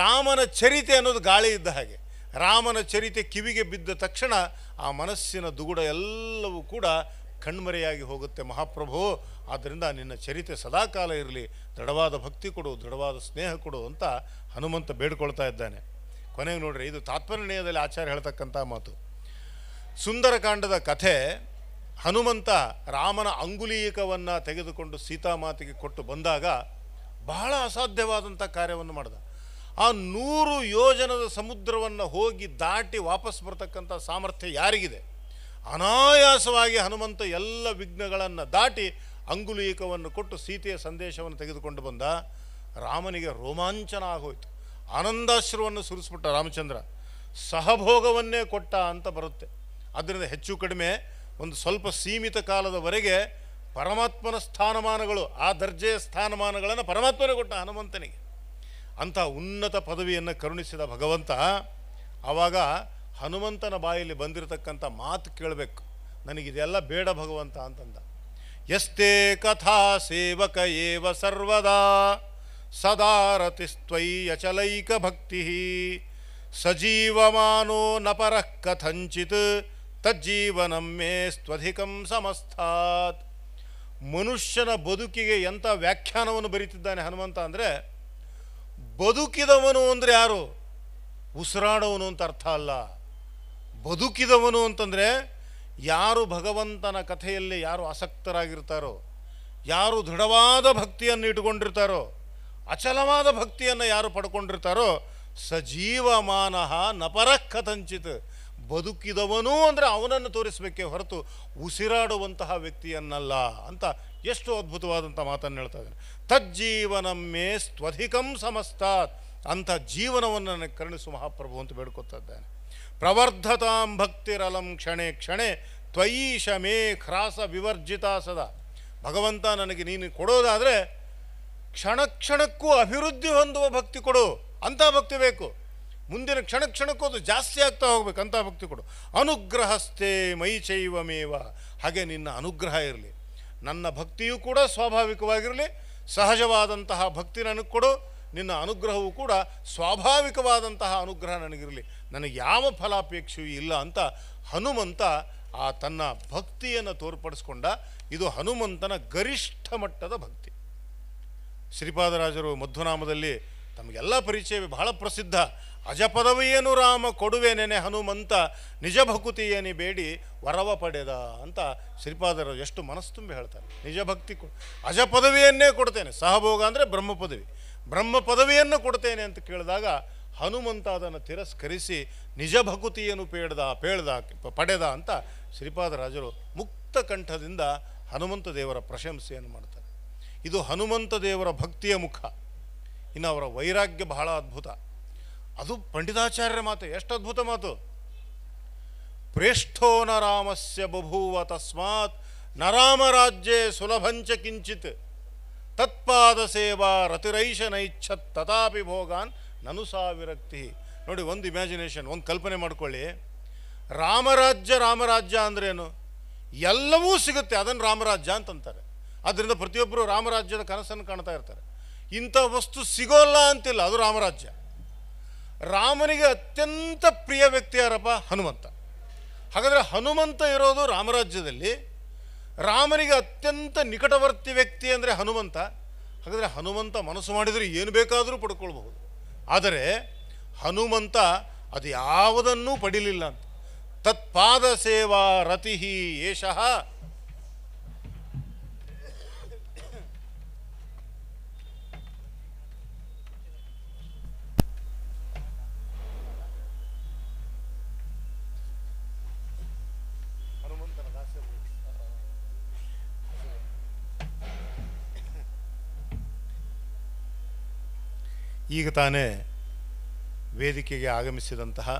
ರಾಮನ ಚರಿತೆ ಅನ್ನೋದು ಗಾಳಿ ಇದ್ದ ಹಾಗೆ ರಾಮನ ಚರಿತೆ ಕಿವಿಗೆ ಬಿದ್ದ ತಕ್ಷಣ ಆ ಮನಸ್ಸಿನ ದುಗುಡ ಎಲ್ಲವೂ ಕೂಡ ಕಣ್ಮರೆಯಾಗಿ ಹೋಗುತ್ತೆ ಮಹಾಪ್ರಭು ಆದ್ದರಿಂದ ನಿನ್ನ ಚರಿತೆ ಸದಾಕಾಲ ಇರಲಿ ದೃಢವಾದ ಭಕ್ತಿ ಕೊಡು ದೃಢವಾದ ಸ್ನೇಹ ಕೊಡು ಅಂತ ಹನುಮಂತ ಬೇಡ್ಕೊಳ್ತಾ ಇದ್ದಾನೆ ಕೊನೆಗೆ ನೋಡ್ರಿ ಇದು ತಾತ್ಪರ್ಯದಲ್ಲಿ ಆಚಾರ್ಯ ಹೇಳ್ತಕ್ಕಂಥ ಮಾತು ಸುಂದರಕಾಂಡದ ಕಥೆ ಹನುಮಂತ ರಾಮನ ಅಂಗುಲೀಕವನ್ನು ತೆಗೆದುಕೊಂಡು ಸೀತಾಮಾತೆಗೆ ಕೊಟ್ಟು ಬಂದಾಗ ಬಹಳ ಅಸಾಧ್ಯವಾದಂಥ ಕಾರ್ಯವನ್ನು ಮಾಡಿದ ಆ ನೂರು ಯೋಜನದ ಸಮುದ್ರವನ್ನು ಹೋಗಿ ದಾಟಿ ವಾಪಸ್ ಬರ್ತಕ್ಕಂಥ ಸಾಮರ್ಥ್ಯ ಯಾರಿಗಿದೆ ಅನಾಯಾಸವಾಗಿ ಹನುಮಂತ ಎಲ್ಲ ವಿಘ್ನಗಳನ್ನು ದಾಟಿ ಅಂಗುಲೀಕವನ್ನು ಕೊಟ್ಟು ಸೀತೆಯ ಸಂದೇಶವನ್ನು ತೆಗೆದುಕೊಂಡು ಬಂದ ರಾಮನಿಗೆ ರೋಮಾಂಚನ ಆಗೋಯಿತು ಆನಂದಾಶ್ರವನ್ನು ಸುರಿಸ್ಬಿಟ್ಟ ರಾಮಚಂದ್ರ ಸಹಭೋಗವನ್ನೇ ಕೊಟ್ಟ ಅಂತ ಬರುತ್ತೆ ಅದರಿಂದ ಹೆಚ್ಚು ಕಡಿಮೆ ಒಂದು ಸ್ವಲ್ಪ ಸೀಮಿತ ಕಾಲದವರೆಗೆ ಪರಮಾತ್ಮನ ಸ್ಥಾನಮಾನಗಳು ಆ ದರ್ಜೆಯ ಸ್ಥಾನಮಾನಗಳನ್ನು ಪರಮಾತ್ಮನೇ ಕೊಟ್ಟ ಹನುಮಂತನಿಗೆ ಅಂಥ ಉನ್ನತ ಪದವಿಯನ್ನು ಕರುಣಿಸಿದ ಭಗವಂತ ಆವಾಗ ಹನುಮಂತನ ಬಾಯಲ್ಲಿ ಬಂದಿರತಕ್ಕಂಥ ಮಾತು ಕೇಳಬೇಕು ನನಗಿದೆಲ್ಲ ಬೇಡ ಭಗವಂತ ಅಂತಂದ ಎಷ್ಟೇ ಕಥಾ ಸೇವಕ ಏವ ಸರ್ವದಾ ಅಚಲೈಕ ಭಕ್ತಿ ಸಜೀವಮಾನೋ ನಪರ ಕಥಂಚಿತ್ ತಜ್ಜೀವನ ಮೇ ಸ್ವಧಿಕಂ ಸಮಸ್ತಾತ್ ಮನುಷ್ಯನ ಬದುಕಿಗೆ ಎಂಥ ವ್ಯಾಖ್ಯಾನವನ್ನು ಬರೀತಿದ್ದಾನೆ ಹನುಮಂತ ಅಂದರೆ ಬದುಕಿದವನು ಅಂದರೆ ಯಾರು ಉಸಿರಾಡೋನು ಅಂತ ಅರ್ಥ ಅಲ್ಲ ಬದುಕಿದವನು ಅಂತಂದರೆ ಯಾರು ಭಗವಂತನ ಕಥೆಯಲ್ಲಿ ಯಾರು ಆಸಕ್ತರಾಗಿರ್ತಾರೋ ಯಾರು ದೃಢವಾದ ಭಕ್ತಿಯನ್ನು ಇಟ್ಕೊಂಡಿರ್ತಾರೋ ಅಚಲವಾದ ಭಕ್ತಿಯನ್ನು ಯಾರು ಪಡ್ಕೊಂಡಿರ್ತಾರೋ ಸಜೀವಮಾನಃ ನಪರಃ ನಪರ ಕಥಂಚಿತ್ ಬದುಕಿದವನು ಅಂದರೆ ಅವನನ್ನು ತೋರಿಸಬೇಕೇ ಹೊರತು ಉಸಿರಾಡುವಂತಹ ವ್ಯಕ್ತಿಯನ್ನಲ್ಲ ಅಂತ ಎಷ್ಟು ಅದ್ಭುತವಾದಂಥ ಮಾತನ್ನು ಹೇಳ್ತಾ ಇದ್ದಾನೆ ಮೇ ಸ್ವಧಿಕಂ ಸಮಸ್ತಾತ್ ಅಂಥ ಜೀವನವನ್ನು ಕರುಣಿಸು ಮಹಾಪ್ರಭು ಅಂತ ಬೇಡ್ಕೊತಾ ಇದ್ದಾನೆ ಪ್ರವರ್ಧತಾಂ ಭಕ್ತಿರಲಂ ಕ್ಷಣೆ ಕ್ಷಣೆ ತ್ವಯೀಶ ಮೇ ಖ್ರಾಸ ವಿವರ್ಜಿತ ಸದಾ ಭಗವಂತ ನನಗೆ ನೀನು ಕೊಡೋದಾದರೆ ಕ್ಷಣ ಕ್ಷಣಕ್ಕೂ ಅಭಿವೃದ್ಧಿ ಹೊಂದುವ ಭಕ್ತಿ ಕೊಡು ಅಂಥ ಭಕ್ತಿ ಬೇಕು ಮುಂದಿನ ಕ್ಷಣ ಕ್ಷಣಕ್ಕೂ ಅದು ಜಾಸ್ತಿ ಆಗ್ತಾ ಹೋಗ್ಬೇಕು ಅಂಥ ಭಕ್ತಿ ಕೊಡು ಅನುಗ್ರಹಸ್ಥೆ ಮೈ ಚೈವಮೇವ ಹಾಗೆ ನಿನ್ನ ಅನುಗ್ರಹ ಇರಲಿ ನನ್ನ ಭಕ್ತಿಯೂ ಕೂಡ ಸ್ವಾಭಾವಿಕವಾಗಿರಲಿ ಸಹಜವಾದಂತಹ ಭಕ್ತಿ ನನಗೆ ಕೊಡು ನಿನ್ನ ಅನುಗ್ರಹವೂ ಕೂಡ ಸ್ವಾಭಾವಿಕವಾದಂತಹ ಅನುಗ್ರಹ ನನಗಿರಲಿ ನನಗೆ ಯಾವ ಫಲಾಪೇಕ್ಷೆಯೂ ಇಲ್ಲ ಅಂತ ಹನುಮಂತ ಆ ತನ್ನ ಭಕ್ತಿಯನ್ನು ತೋರ್ಪಡಿಸ್ಕೊಂಡ ಇದು ಹನುಮಂತನ ಗರಿಷ್ಠ ಮಟ್ಟದ ಭಕ್ತಿ ಶ್ರೀಪಾದರಾಜರು ಮಧ್ವನಾಮದಲ್ಲಿ ತಮಗೆಲ್ಲ ಪರಿಚಯವೇ ಬಹಳ ಪ್ರಸಿದ್ಧ ಅಜಪದವಿಯೇನು ರಾಮ ಕೊಡುವೆನೆನೆ ಹನುಮಂತ ನಿಜ ಭಕುತಿಯೇನಿ ಬೇಡಿ ವರವ ಪಡೆದ ಅಂತ ಶ್ರೀಪಾದರು ಎಷ್ಟು ಮನಸ್ತುಂಬಿ ಹೇಳ್ತಾರೆ ನಿಜ ಭಕ್ತಿ ಕೊ ಅಜಪದವಿಯನ್ನೇ ಕೊಡ್ತೇನೆ ಸಹಭೋಗ ಅಂದರೆ ಬ್ರಹ್ಮ ಪದವಿ ಬ್ರಹ್ಮ ಪದವಿಯನ್ನು ಕೊಡ್ತೇನೆ ಅಂತ ಕೇಳಿದಾಗ ಹನುಮಂತ ಅದನ್ನು ತಿರಸ್ಕರಿಸಿ ನಿಜ ಭಕುತಿಯನ್ನು ಪೇಡ್ದ ಪೇಳ್ದ ಪಡೆದ ಅಂತ ಶ್ರೀಪಾದರಾಜರು ಮುಕ್ತ ಕಂಠದಿಂದ ಹನುಮಂತ ದೇವರ ಪ್ರಶಂಸೆಯನ್ನು ಮಾಡ್ತಾರೆ ಇದು ಹನುಮಂತ ದೇವರ ಭಕ್ತಿಯ ಮುಖ ಇನ್ನು ಅವರ ವೈರಾಗ್ಯ ಬಹಳ ಅದ್ಭುತ ಅದು ಪಂಡಿತಾಚಾರ್ಯರ ಮಾತು ಎಷ್ಟು ಅದ್ಭುತ ಮಾತು ಪ್ರೇಷ್ಠೋ ನರಾಮಸ್ಯ ಬಭೂವ ತಸ್ಮಾತ್ ನರಾಮರಾಜ್ಯೇ ಸುಲಭಂಚ ಕಿಂಚಿತ್ ತತ್ಪಾದ ಸೇವಾ ರತಿರೈಷ ನೈಚ್ಛತ್ ತಥಾಪಿ ಭೋಗಾನ್ ನನು ಸಾವಿರಕ್ತಿ ನೋಡಿ ಒಂದು ಇಮ್ಯಾಜಿನೇಷನ್ ಒಂದು ಕಲ್ಪನೆ ಮಾಡ್ಕೊಳ್ಳಿ ರಾಮರಾಜ್ಯ ರಾಮರಾಜ್ಯ ಅಂದ್ರೇನು ಎಲ್ಲವೂ ಸಿಗುತ್ತೆ ಅದನ್ನು ರಾಮರಾಜ್ಯ ಅಂತಂತಾರೆ ಆದ್ದರಿಂದ ಪ್ರತಿಯೊಬ್ಬರು ರಾಮರಾಜ್ಯದ ಕನಸನ್ನು ಕಾಣ್ತಾ ಇರ್ತಾರೆ ಇಂಥ ವಸ್ತು ಸಿಗೋಲ್ಲ ಅಂತಿಲ್ಲ ಅದು ರಾಮರಾಜ್ಯ ರಾಮನಿಗೆ ಅತ್ಯಂತ ಪ್ರಿಯ ವ್ಯಕ್ತಿ ಯಾರಪ್ಪ ಹನುಮಂತ ಹಾಗಾದರೆ ಹನುಮಂತ ಇರೋದು ರಾಮರಾಜ್ಯದಲ್ಲಿ ರಾಮನಿಗೆ ಅತ್ಯಂತ ನಿಕಟವರ್ತಿ ವ್ಯಕ್ತಿ ಅಂದರೆ ಹನುಮಂತ ಹಾಗಾದರೆ ಹನುಮಂತ ಮನಸ್ಸು ಮಾಡಿದರೆ ಏನು ಬೇಕಾದರೂ ಪಡ್ಕೊಳ್ಬಹುದು ಆದರೆ ಹನುಮಂತ ಅದು ಯಾವುದನ್ನೂ ಪಡಿಲಿಲ್ಲ ತತ್ಪಾದ ಸೇವಾ ರತಿ ಈಗ ತಾನೇ ವೇದಿಕೆಗೆ ಆಗಮಿಸಿದಂತಹ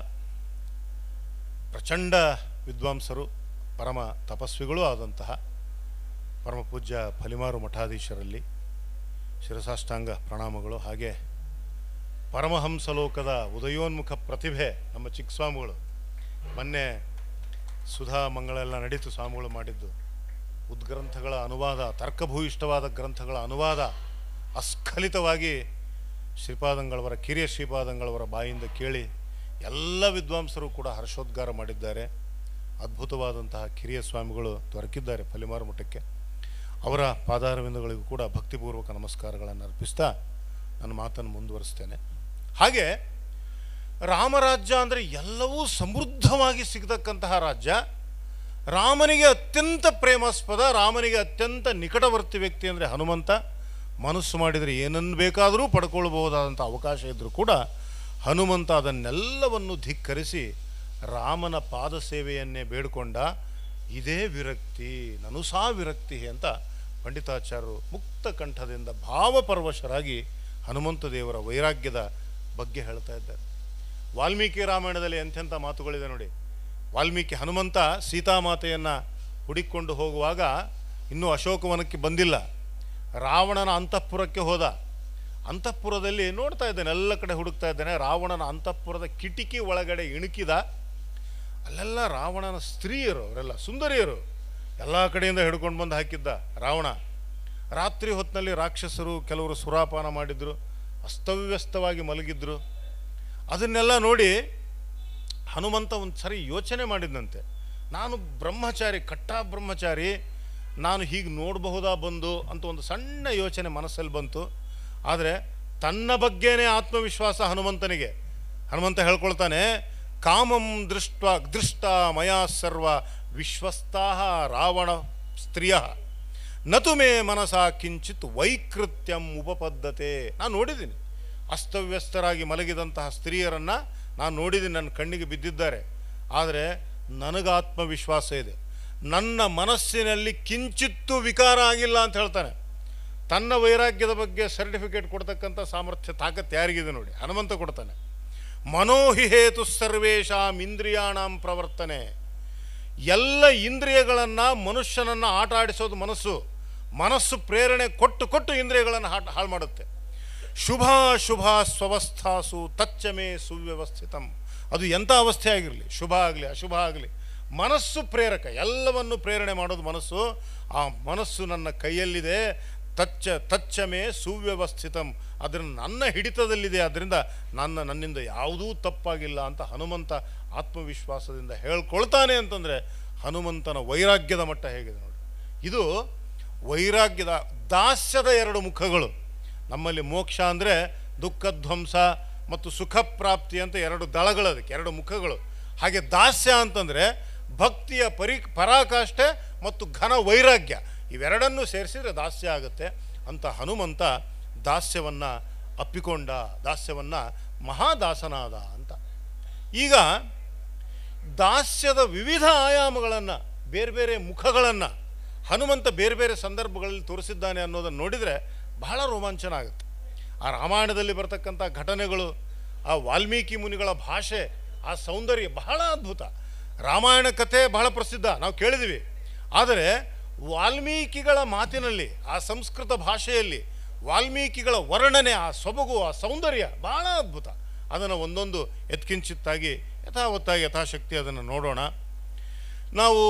ಪ್ರಚಂಡ ವಿದ್ವಾಂಸರು ಪರಮ ತಪಸ್ವಿಗಳೂ ಆದಂತಹ ಪರಮ ಪೂಜ್ಯ ಫಲಿಮಾರು ಮಠಾಧೀಶರಲ್ಲಿ ಶಿರಸಾಷ್ಟಾಂಗ ಪ್ರಣಾಮಗಳು ಹಾಗೆ ಪರಮಹಂಸಲೋಕದ ಉದಯೋನ್ಮುಖ ಪ್ರತಿಭೆ ನಮ್ಮ ಚಿಕ್ಕ ಸ್ವಾಮಿಗಳು ಮೊನ್ನೆ ಸುಧಾ ಮಂಗಳೆಲ್ಲ ನಡೀತು ಸ್ವಾಮಿಗಳು ಮಾಡಿದ್ದು ಉದ್ಗ್ರಂಥಗಳ ಅನುವಾದ ತರ್ಕಭೂಯಿಷ್ಠವಾದ ಗ್ರಂಥಗಳ ಅನುವಾದ ಅಸ್ಖಲಿತವಾಗಿ ಶ್ರೀಪಾದಂಗಳವರ ಕಿರಿಯ ಶ್ರೀಪಾದಂಗಳವರ ಬಾಯಿಂದ ಕೇಳಿ ಎಲ್ಲ ವಿದ್ವಾಂಸರು ಕೂಡ ಹರ್ಷೋದ್ಗಾರ ಮಾಡಿದ್ದಾರೆ ಅದ್ಭುತವಾದಂತಹ ಕಿರಿಯ ಸ್ವಾಮಿಗಳು ದೊರಕಿದ್ದಾರೆ ಫಲಿಮಾರು ಮಠಕ್ಕೆ ಅವರ ಪಾದಾರವಿಂದಗಳಿಗೂ ಕೂಡ ಭಕ್ತಿಪೂರ್ವಕ ನಮಸ್ಕಾರಗಳನ್ನು ಅರ್ಪಿಸ್ತಾ ನನ್ನ ಮಾತನ್ನು ಮುಂದುವರಿಸ್ತೇನೆ ಹಾಗೆ ರಾಮರಾಜ್ಯ ಅಂದರೆ ಎಲ್ಲವೂ ಸಮೃದ್ಧವಾಗಿ ಸಿಗತಕ್ಕಂತಹ ರಾಜ್ಯ ರಾಮನಿಗೆ ಅತ್ಯಂತ ಪ್ರೇಮಾಸ್ಪದ ರಾಮನಿಗೆ ಅತ್ಯಂತ ನಿಕಟವರ್ತಿ ವ್ಯಕ್ತಿ ಅಂದರೆ ಹನುಮಂತ ಮನಸ್ಸು ಮಾಡಿದರೆ ಏನನ್ನು ಬೇಕಾದರೂ ಪಡ್ಕೊಳ್ಬಹುದಾದಂಥ ಅವಕಾಶ ಇದ್ದರೂ ಕೂಡ ಹನುಮಂತ ಅದನ್ನೆಲ್ಲವನ್ನು ಧಿಕ್ಕರಿಸಿ ರಾಮನ ಪಾದ ಸೇವೆಯನ್ನೇ ಬೇಡಿಕೊಂಡ ಇದೇ ವಿರಕ್ತಿ ನನು ಸಾ ವಿರಕ್ತಿ ಅಂತ ಪಂಡಿತಾಚಾರ್ಯರು ಮುಕ್ತ ಕಂಠದಿಂದ ಭಾವಪರ್ವಶರಾಗಿ ಹನುಮಂತ ದೇವರ ವೈರಾಗ್ಯದ ಬಗ್ಗೆ ಹೇಳ್ತಾ ಇದ್ದಾರೆ ವಾಲ್ಮೀಕಿ ರಾಮಾಯಣದಲ್ಲಿ ಎಂಥೆಂಥ ಮಾತುಗಳಿದೆ ನೋಡಿ ವಾಲ್ಮೀಕಿ ಹನುಮಂತ ಸೀತಾಮಾತೆಯನ್ನು ಹುಡುಕಿಕೊಂಡು ಹೋಗುವಾಗ ಇನ್ನೂ ಅಶೋಕವನಕ್ಕೆ ಬಂದಿಲ್ಲ ರಾವಣನ ಅಂತಃಪುರಕ್ಕೆ ಹೋದ ಅಂತಃಪುರದಲ್ಲಿ ನೋಡ್ತಾ ಇದ್ದೇನೆ ಎಲ್ಲ ಕಡೆ ಹುಡುಕ್ತಾ ಇದ್ದೇನೆ ರಾವಣನ ಅಂತಃಪುರದ ಕಿಟಕಿ ಒಳಗಡೆ ಇಣುಕಿದ ಅಲ್ಲೆಲ್ಲ ರಾವಣನ ಸ್ತ್ರೀಯರು ಅವರೆಲ್ಲ ಸುಂದರಿಯರು ಎಲ್ಲ ಕಡೆಯಿಂದ ಹಿಡ್ಕೊಂಡು ಬಂದು ಹಾಕಿದ್ದ ರಾವಣ ರಾತ್ರಿ ಹೊತ್ತಿನಲ್ಲಿ ರಾಕ್ಷಸರು ಕೆಲವರು ಸುರಾಪಾನ ಮಾಡಿದರು ಅಸ್ತವ್ಯಸ್ತವಾಗಿ ಮಲಗಿದ್ರು ಅದನ್ನೆಲ್ಲ ನೋಡಿ ಹನುಮಂತ ಒಂದು ಸರಿ ಯೋಚನೆ ಮಾಡಿದಂತೆ ನಾನು ಬ್ರಹ್ಮಚಾರಿ ಕಟ್ಟಾ ಬ್ರಹ್ಮಚಾರಿ ನಾನು ಹೀಗೆ ನೋಡಬಹುದಾ ಬಂದು ಅಂತ ಒಂದು ಸಣ್ಣ ಯೋಚನೆ ಮನಸ್ಸಲ್ಲಿ ಬಂತು ಆದರೆ ತನ್ನ ಬಗ್ಗೆನೇ ಆತ್ಮವಿಶ್ವಾಸ ಹನುಮಂತನಿಗೆ ಹನುಮಂತ ಹೇಳ್ಕೊಳ್ತಾನೆ ಕಾಮಂ ದೃಷ್ಟ ದೃಷ್ಟ ಮಯಾ ಸರ್ವ ವಿಶ್ವಸ್ತಾಹ ರಾವಣ ಸ್ತ್ರೀಯ ನತು ಮೇ ಮನಸ ಕಿಂಚಿತ್ ವೈಕೃತ್ಯಂ ಉಪಪದ್ಧತೆ ನಾನು ನೋಡಿದ್ದೀನಿ ಅಸ್ತವ್ಯಸ್ತರಾಗಿ ಮಲಗಿದಂತಹ ಸ್ತ್ರೀಯರನ್ನು ನಾನು ನೋಡಿದ್ದೀನಿ ನನ್ನ ಕಣ್ಣಿಗೆ ಬಿದ್ದಿದ್ದಾರೆ ಆದರೆ ನನಗೆ ಆತ್ಮವಿಶ್ವಾಸ ಇದೆ ನನ್ನ ಮನಸ್ಸಿನಲ್ಲಿ ಕಿಂಚಿತ್ತೂ ವಿಕಾರ ಆಗಿಲ್ಲ ಅಂತ ಹೇಳ್ತಾನೆ ತನ್ನ ವೈರಾಗ್ಯದ ಬಗ್ಗೆ ಸರ್ಟಿಫಿಕೇಟ್ ಕೊಡ್ತಕ್ಕಂಥ ಸಾಮರ್ಥ್ಯ ತಾಕತ್ ಯಾರಿಗಿದೆ ನೋಡಿ ಹನುಮಂತ ಕೊಡ್ತಾನೆ ಮನೋಹಿ ಹೇತು ಸರ್ವೇಶಾಂ ಇಂದ್ರಿಯಾಣಾಂ ಪ್ರವರ್ತನೆ ಎಲ್ಲ ಇಂದ್ರಿಯಗಳನ್ನು ಮನುಷ್ಯನನ್ನು ಆಟ ಆಡಿಸೋದು ಮನಸ್ಸು ಮನಸ್ಸು ಪ್ರೇರಣೆ ಕೊಟ್ಟು ಕೊಟ್ಟು ಇಂದ್ರಿಯಗಳನ್ನು ಹಾಟ್ ಹಾಳು ಮಾಡುತ್ತೆ ಶುಭ ಶುಭ ಸ್ವವಸ್ಥಾಸು ತಚ್ಚಮೆ ಸುವ್ಯವಸ್ಥಿತಂ ಅದು ಎಂಥ ಅವಸ್ಥೆ ಆಗಿರಲಿ ಶುಭ ಆಗಲಿ ಅಶುಭ ಆಗಲಿ ಮನಸ್ಸು ಪ್ರೇರಕ ಎಲ್ಲವನ್ನು ಪ್ರೇರಣೆ ಮಾಡೋದು ಮನಸ್ಸು ಆ ಮನಸ್ಸು ನನ್ನ ಕೈಯಲ್ಲಿದೆ ತಚ್ಚ ತಚ್ಚಮೇ ಸುವ್ಯವಸ್ಥಿತಂ ಅದನ್ನು ನನ್ನ ಹಿಡಿತದಲ್ಲಿದೆ ಆದ್ದರಿಂದ ನನ್ನ ನನ್ನಿಂದ ಯಾವುದೂ ತಪ್ಪಾಗಿಲ್ಲ ಅಂತ ಹನುಮಂತ ಆತ್ಮವಿಶ್ವಾಸದಿಂದ ಹೇಳ್ಕೊಳ್ತಾನೆ ಅಂತಂದರೆ ಹನುಮಂತನ ವೈರಾಗ್ಯದ ಮಟ್ಟ ಹೇಗಿದೆ ನೋಡಿ ಇದು ವೈರಾಗ್ಯದ ದಾಸ್ಯದ ಎರಡು ಮುಖಗಳು ನಮ್ಮಲ್ಲಿ ಮೋಕ್ಷ ಅಂದರೆ ದುಃಖ ಧ್ವಂಸ ಮತ್ತು ಸುಖ ಅಂತ ಎರಡು ದಳಗಳು ಅದಕ್ಕೆ ಎರಡು ಮುಖಗಳು ಹಾಗೆ ದಾಸ್ಯ ಅಂತಂದರೆ ಭಕ್ತಿಯ ಪರಿ ಪರಾಕಾಷ್ಠೆ ಮತ್ತು ಘನ ವೈರಾಗ್ಯ ಇವೆರಡನ್ನೂ ಸೇರಿಸಿದರೆ ದಾಸ್ಯ ಆಗುತ್ತೆ ಅಂತ ಹನುಮಂತ ದಾಸ್ಯವನ್ನು ಅಪ್ಪಿಕೊಂಡ ದಾಸ್ಯವನ್ನು ಮಹಾದಾಸನಾದ ಅಂತ ಈಗ ದಾಸ್ಯದ ವಿವಿಧ ಆಯಾಮಗಳನ್ನು ಬೇರೆ ಬೇರೆ ಮುಖಗಳನ್ನು ಹನುಮಂತ ಬೇರೆ ಬೇರೆ ಸಂದರ್ಭಗಳಲ್ಲಿ ತೋರಿಸಿದ್ದಾನೆ ಅನ್ನೋದನ್ನು ನೋಡಿದರೆ ಬಹಳ ರೋಮಾಂಚನ ಆಗುತ್ತೆ ಆ ರಾಮಾಯಣದಲ್ಲಿ ಬರತಕ್ಕಂಥ ಘಟನೆಗಳು ಆ ವಾಲ್ಮೀಕಿ ಮುನಿಗಳ ಭಾಷೆ ಆ ಸೌಂದರ್ಯ ಬಹಳ ಅದ್ಭುತ ರಾಮಾಯಣ ಕಥೆ ಬಹಳ ಪ್ರಸಿದ್ಧ ನಾವು ಕೇಳಿದ್ವಿ ಆದರೆ ವಾಲ್ಮೀಕಿಗಳ ಮಾತಿನಲ್ಲಿ ಆ ಸಂಸ್ಕೃತ ಭಾಷೆಯಲ್ಲಿ ವಾಲ್ಮೀಕಿಗಳ ವರ್ಣನೆ ಆ ಸೊಬಗು ಆ ಸೌಂದರ್ಯ ಬಹಳ ಅದ್ಭುತ ಅದನ್ನು ಒಂದೊಂದು ಎತ್ಕಿಂಚಿತ್ತಾಗಿ ಯಥಾವತ್ತಾಗಿ ಯಥಾಶಕ್ತಿ ಅದನ್ನು ನೋಡೋಣ ನಾವು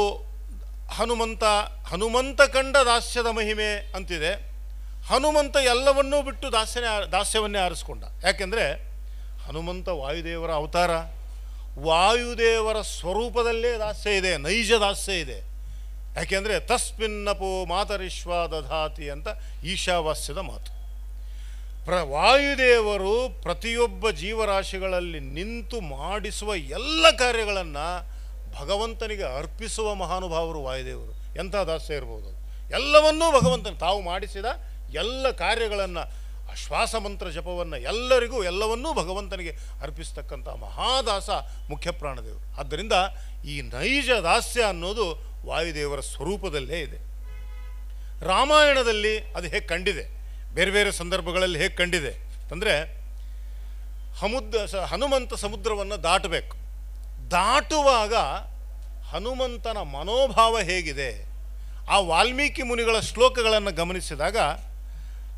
ಹನುಮಂತ ಹನುಮಂತ ಕಂಡ ದಾಸ್ಯದ ಮಹಿಮೆ ಅಂತಿದೆ ಹನುಮಂತ ಎಲ್ಲವನ್ನೂ ಬಿಟ್ಟು ದಾಸ್ಯನೇ ದಾಸ್ಯವನ್ನೇ ಆರಿಸ್ಕೊಂಡ ಯಾಕೆಂದರೆ ಹನುಮಂತ ವಾಯುದೇವರ ಅವತಾರ ವಾಯುದೇವರ ಸ್ವರೂಪದಲ್ಲೇ ದಾಸ್ಯ ಇದೆ ನೈಜ ದಾಸ್ಯ ಇದೆ ಯಾಕೆಂದರೆ ತಸ್ಮಿನ್ನಪೋ ಮಾತರಿಶ್ವ ದಧಾತಿ ಅಂತ ಈಶಾವಾಸ್ಯದ ಮಾತು ಪ್ರ ವಾಯುದೇವರು ಪ್ರತಿಯೊಬ್ಬ ಜೀವರಾಶಿಗಳಲ್ಲಿ ನಿಂತು ಮಾಡಿಸುವ ಎಲ್ಲ ಕಾರ್ಯಗಳನ್ನು ಭಗವಂತನಿಗೆ ಅರ್ಪಿಸುವ ಮಹಾನುಭಾವರು ವಾಯುದೇವರು ಎಂಥ ದಾಸ್ಯ ಇರ್ಬೋದು ಎಲ್ಲವನ್ನೂ ಭಗವಂತನ ತಾವು ಮಾಡಿಸಿದ ಎಲ್ಲ ಕಾರ್ಯಗಳನ್ನು ಶ್ವಾಸಮಂತ್ರ ಜಪವನ್ನು ಎಲ್ಲರಿಗೂ ಎಲ್ಲವನ್ನೂ ಭಗವಂತನಿಗೆ ಅರ್ಪಿಸ್ತಕ್ಕಂಥ ಮಹಾದಾಸ ಮುಖ್ಯ ಪ್ರಾಣದೇವರು ಆದ್ದರಿಂದ ಈ ನೈಜ ದಾಸ್ಯ ಅನ್ನೋದು ವಾಯುದೇವರ ಸ್ವರೂಪದಲ್ಲೇ ಇದೆ ರಾಮಾಯಣದಲ್ಲಿ ಅದು ಹೇಗೆ ಕಂಡಿದೆ ಬೇರೆ ಬೇರೆ ಸಂದರ್ಭಗಳಲ್ಲಿ ಹೇಗೆ ಕಂಡಿದೆ ಅಂದರೆ ಹಮುದ ಸ ಹನುಮಂತ ಸಮುದ್ರವನ್ನು ದಾಟಬೇಕು ದಾಟುವಾಗ ಹನುಮಂತನ ಮನೋಭಾವ ಹೇಗಿದೆ ಆ ವಾಲ್ಮೀಕಿ ಮುನಿಗಳ ಶ್ಲೋಕಗಳನ್ನು ಗಮನಿಸಿದಾಗ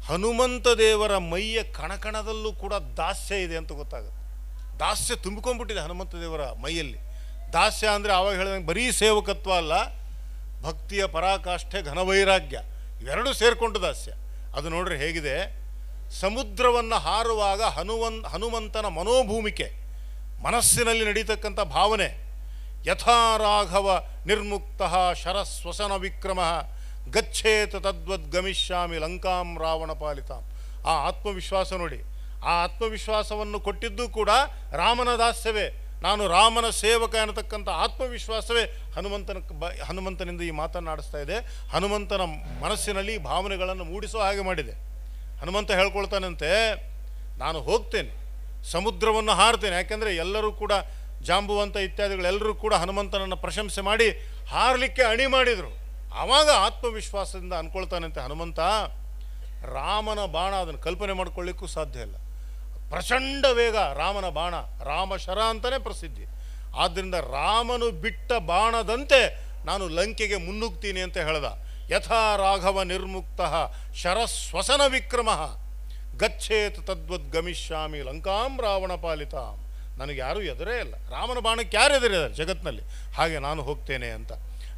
ಹನುಮಂತ ದೇವರ ಮೈಯ ಕಣಕಣದಲ್ಲೂ ಕೂಡ ದಾಸ್ಯ ಇದೆ ಅಂತ ಗೊತ್ತಾಗುತ್ತೆ ದಾಸ್ಯ ತುಂಬಿಕೊಂಡ್ಬಿಟ್ಟಿದೆ ಹನುಮಂತ ದೇವರ ಮೈಯಲ್ಲಿ ದಾಸ್ಯ ಅಂದರೆ ಆವಾಗ ಹೇಳಿದಂಗೆ ಬರೀ ಸೇವಕತ್ವ ಅಲ್ಲ ಭಕ್ತಿಯ ಪರಾಕಾಷ್ಠೆ ಘನವೈರಾಗ್ಯ ಇವೆರಡೂ ಸೇರಿಕೊಂಡು ದಾಸ್ಯ ಅದು ನೋಡ್ರಿ ಹೇಗಿದೆ ಸಮುದ್ರವನ್ನು ಹಾರುವಾಗ ಹನುಮನ್ ಹನುಮಂತನ ಮನೋಭೂಮಿಕೆ ಮನಸ್ಸಿನಲ್ಲಿ ನಡೀತಕ್ಕಂಥ ಭಾವನೆ ಯಥಾ ರಾಘವ ನಿರ್ಮುಕ್ತ ಶರಸ್ವಸನ ವಿಕ್ರಮ ಗಚ್ಚೇತ ತದ್ವದ್ ಗಮಿಷ್ಯಾಮಿ ಲಂಕಾಂ ರಾವಣ ಪಾಲಿತಾಂ ಆ ಆತ್ಮವಿಶ್ವಾಸ ನೋಡಿ ಆ ಆತ್ಮವಿಶ್ವಾಸವನ್ನು ಕೊಟ್ಟಿದ್ದು ಕೂಡ ರಾಮನ ದಾಸ್ಯವೇ ನಾನು ರಾಮನ ಸೇವಕ ಎನ್ನತಕ್ಕಂಥ ಆತ್ಮವಿಶ್ವಾಸವೇ ಹನುಮಂತನ ಬ ಹನುಮಂತನಿಂದ ಈ ಮಾತನ್ನಾಡಿಸ್ತಾ ಇದೆ ಹನುಮಂತನ ಮನಸ್ಸಿನಲ್ಲಿ ಭಾವನೆಗಳನ್ನು ಮೂಡಿಸೋ ಹಾಗೆ ಮಾಡಿದೆ ಹನುಮಂತ ಹೇಳ್ಕೊಳ್ತಾನಂತೆ ನಾನು ಹೋಗ್ತೇನೆ ಸಮುದ್ರವನ್ನು ಹಾರ್ತೇನೆ ಯಾಕೆಂದರೆ ಎಲ್ಲರೂ ಕೂಡ ಜಾಂಬುವಂತ ಇತ್ಯಾದಿಗಳೆಲ್ಲರೂ ಕೂಡ ಹನುಮಂತನನ್ನು ಪ್ರಶಂಸೆ ಮಾಡಿ ಹಾರಲಿಕ್ಕೆ ಅಣಿ ಮಾಡಿದರು ಆವಾಗ ಆತ್ಮವಿಶ್ವಾಸದಿಂದ ಅಂದ್ಕೊಳ್ತಾನಂತೆ ಹನುಮಂತ ರಾಮನ ಬಾಣ ಅದನ್ನು ಕಲ್ಪನೆ ಮಾಡ್ಕೊಳ್ಳಿಕ್ಕೂ ಸಾಧ್ಯ ಇಲ್ಲ ಪ್ರಚಂಡ ವೇಗ ರಾಮನ ಬಾಣ ರಾಮಶರ ಅಂತಲೇ ಪ್ರಸಿದ್ಧಿ ಆದ್ದರಿಂದ ರಾಮನು ಬಿಟ್ಟ ಬಾಣದಂತೆ ನಾನು ಲಂಕೆಗೆ ಮುನ್ನುಗ್ತೀನಿ ಅಂತ ಹೇಳ್ದ ಯಥಾ ರಾಘವ ನಿರ್ಮುಕ್ತ ಶರಸ್ವಸನ ವಿಕ್ರಮ ಗಚ್ಚೇತ್ ತದ್ವದ್ ಗಮಿಷ್ಯಾಮಿ ಲಂಕಾಂ ರಾವಣ ಪಾಲಿತಾಂ ನನಗೆ ಯಾರೂ ಎದುರೇ ಇಲ್ಲ ರಾಮನ ಬಾಣಕ್ಕೆ ಯಾರು ಎದುರಿದ್ದಾರೆ ಜಗತ್ತಿನಲ್ಲಿ ಹಾಗೆ ನಾನು ಹೋಗ್ತೇನೆ ಅಂತ